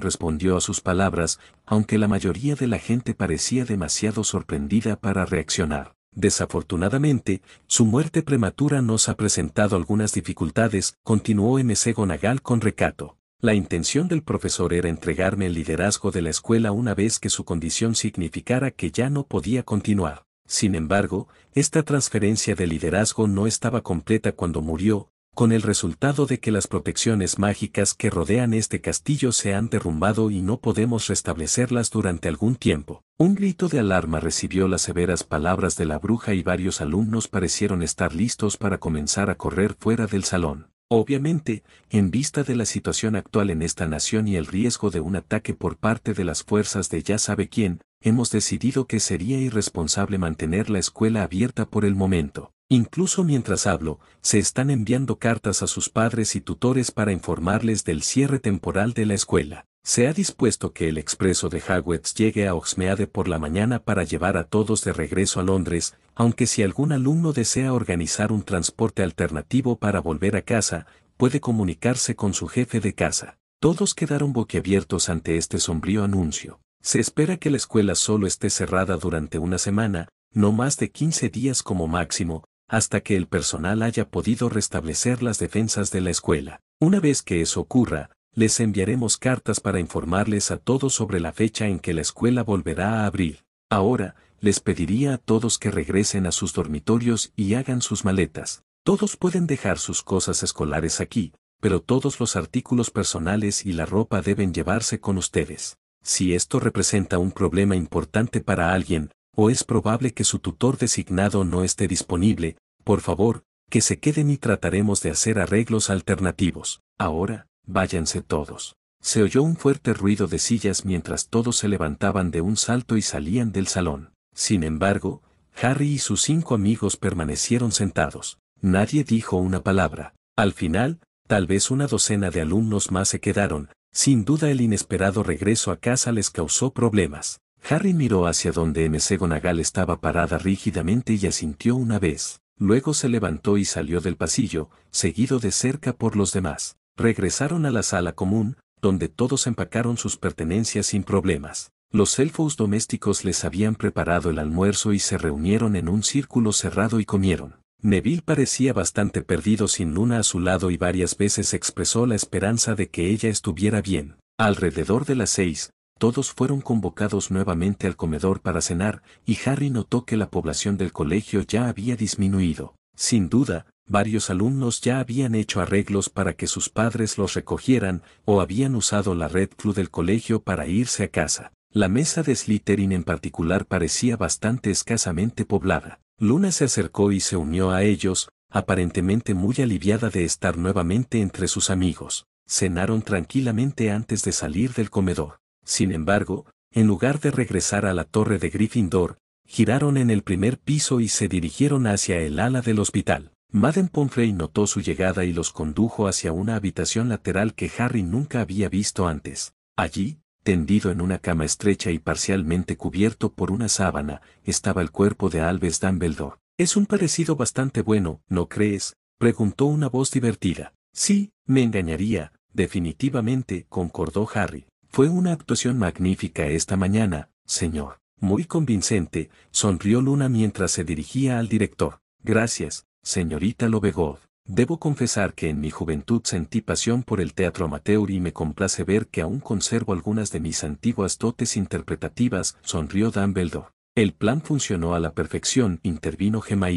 S1: respondió a sus palabras, aunque la mayoría de la gente parecía demasiado sorprendida para reaccionar. Desafortunadamente, su muerte prematura nos ha presentado algunas dificultades, continuó MC Gonagal con recato. La intención del profesor era entregarme el liderazgo de la escuela una vez que su condición significara que ya no podía continuar. Sin embargo, esta transferencia de liderazgo no estaba completa cuando murió, con el resultado de que las protecciones mágicas que rodean este castillo se han derrumbado y no podemos restablecerlas durante algún tiempo. Un grito de alarma recibió las severas palabras de la bruja y varios alumnos parecieron estar listos para comenzar a correr fuera del salón. Obviamente, en vista de la situación actual en esta nación y el riesgo de un ataque por parte de las fuerzas de ya sabe quién, hemos decidido que sería irresponsable mantener la escuela abierta por el momento. Incluso mientras hablo, se están enviando cartas a sus padres y tutores para informarles del cierre temporal de la escuela. Se ha dispuesto que el expreso de Hogwarts llegue a Oxmeade por la mañana para llevar a todos de regreso a Londres, aunque si algún alumno desea organizar un transporte alternativo para volver a casa, puede comunicarse con su jefe de casa. Todos quedaron boquiabiertos ante este sombrío anuncio. Se espera que la escuela solo esté cerrada durante una semana, no más de 15 días como máximo, hasta que el personal haya podido restablecer las defensas de la escuela. Una vez que eso ocurra, les enviaremos cartas para informarles a todos sobre la fecha en que la escuela volverá a abrir. Ahora, les pediría a todos que regresen a sus dormitorios y hagan sus maletas. Todos pueden dejar sus cosas escolares aquí, pero todos los artículos personales y la ropa deben llevarse con ustedes. Si esto representa un problema importante para alguien, o es probable que su tutor designado no esté disponible, por favor, que se queden y trataremos de hacer arreglos alternativos. Ahora, váyanse todos. Se oyó un fuerte ruido de sillas mientras todos se levantaban de un salto y salían del salón. Sin embargo, Harry y sus cinco amigos permanecieron sentados. Nadie dijo una palabra. Al final, tal vez una docena de alumnos más se quedaron. Sin duda el inesperado regreso a casa les causó problemas. Harry miró hacia donde MC Gonagal estaba parada rígidamente y asintió una vez. Luego se levantó y salió del pasillo, seguido de cerca por los demás. Regresaron a la sala común, donde todos empacaron sus pertenencias sin problemas. Los elfos domésticos les habían preparado el almuerzo y se reunieron en un círculo cerrado y comieron. Neville parecía bastante perdido sin Luna a su lado y varias veces expresó la esperanza de que ella estuviera bien. Alrededor de las seis, todos fueron convocados nuevamente al comedor para cenar, y Harry notó que la población del colegio ya había disminuido. Sin duda, varios alumnos ya habían hecho arreglos para que sus padres los recogieran o habían usado la red club del colegio para irse a casa. La mesa de Slytherin en particular parecía bastante escasamente poblada. Luna se acercó y se unió a ellos, aparentemente muy aliviada de estar nuevamente entre sus amigos. Cenaron tranquilamente antes de salir del comedor. Sin embargo, en lugar de regresar a la torre de Gryffindor, giraron en el primer piso y se dirigieron hacia el ala del hospital. Madden Pomfrey notó su llegada y los condujo hacia una habitación lateral que Harry nunca había visto antes. Allí, tendido en una cama estrecha y parcialmente cubierto por una sábana, estaba el cuerpo de Alves Dumbledore. Es un parecido bastante bueno, ¿no crees? preguntó una voz divertida. Sí, me engañaría, definitivamente, concordó Harry. Fue una actuación magnífica esta mañana, señor. Muy convincente, sonrió Luna mientras se dirigía al director. Gracias, señorita Lobegov. Debo confesar que en mi juventud sentí pasión por el teatro amateur y me complace ver que aún conservo algunas de mis antiguas dotes interpretativas, sonrió Dumbledore. El plan funcionó a la perfección, intervino gemma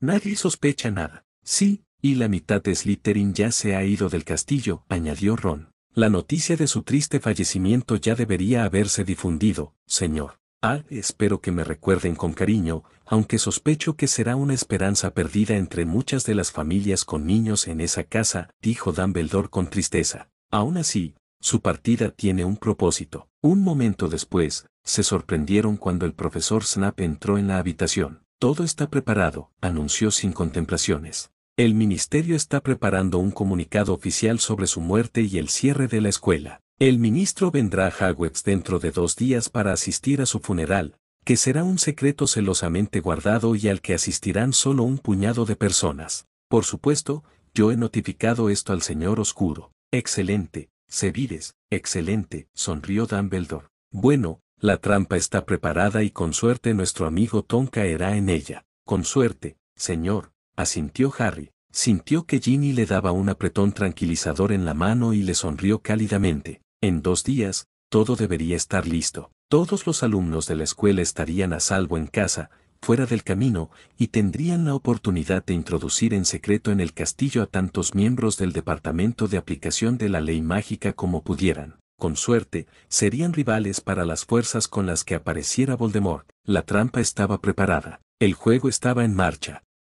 S1: Nadie sospecha nada. Sí, y la mitad de Slytherin ya se ha ido del castillo, añadió Ron. La noticia de su triste fallecimiento ya debería haberse difundido, señor. Ah, espero que me recuerden con cariño, aunque sospecho que será una esperanza perdida entre muchas de las familias con niños en esa casa, dijo Dumbledore con tristeza. Aún así, su partida tiene un propósito. Un momento después, se sorprendieron cuando el profesor Snap entró en la habitación. Todo está preparado, anunció sin contemplaciones. El ministerio está preparando un comunicado oficial sobre su muerte y el cierre de la escuela. El ministro vendrá a Hawes dentro de dos días para asistir a su funeral, que será un secreto celosamente guardado y al que asistirán solo un puñado de personas. Por supuesto, yo he notificado esto al señor Oscuro. Excelente, Sevires, excelente, sonrió Dumbledore. Bueno, la trampa está preparada y con suerte nuestro amigo Tom caerá en ella. Con suerte, señor, Asintió Harry. Sintió que Ginny le daba un apretón tranquilizador en la mano y le sonrió cálidamente. En dos días, todo debería estar listo. Todos los alumnos de la escuela estarían a salvo en casa, fuera del camino, y tendrían la oportunidad de introducir en secreto en el castillo a tantos miembros del departamento de aplicación de la ley mágica como pudieran. Con suerte, serían rivales para las fuerzas con las que apareciera Voldemort. La trampa estaba preparada. El juego estaba en marcha.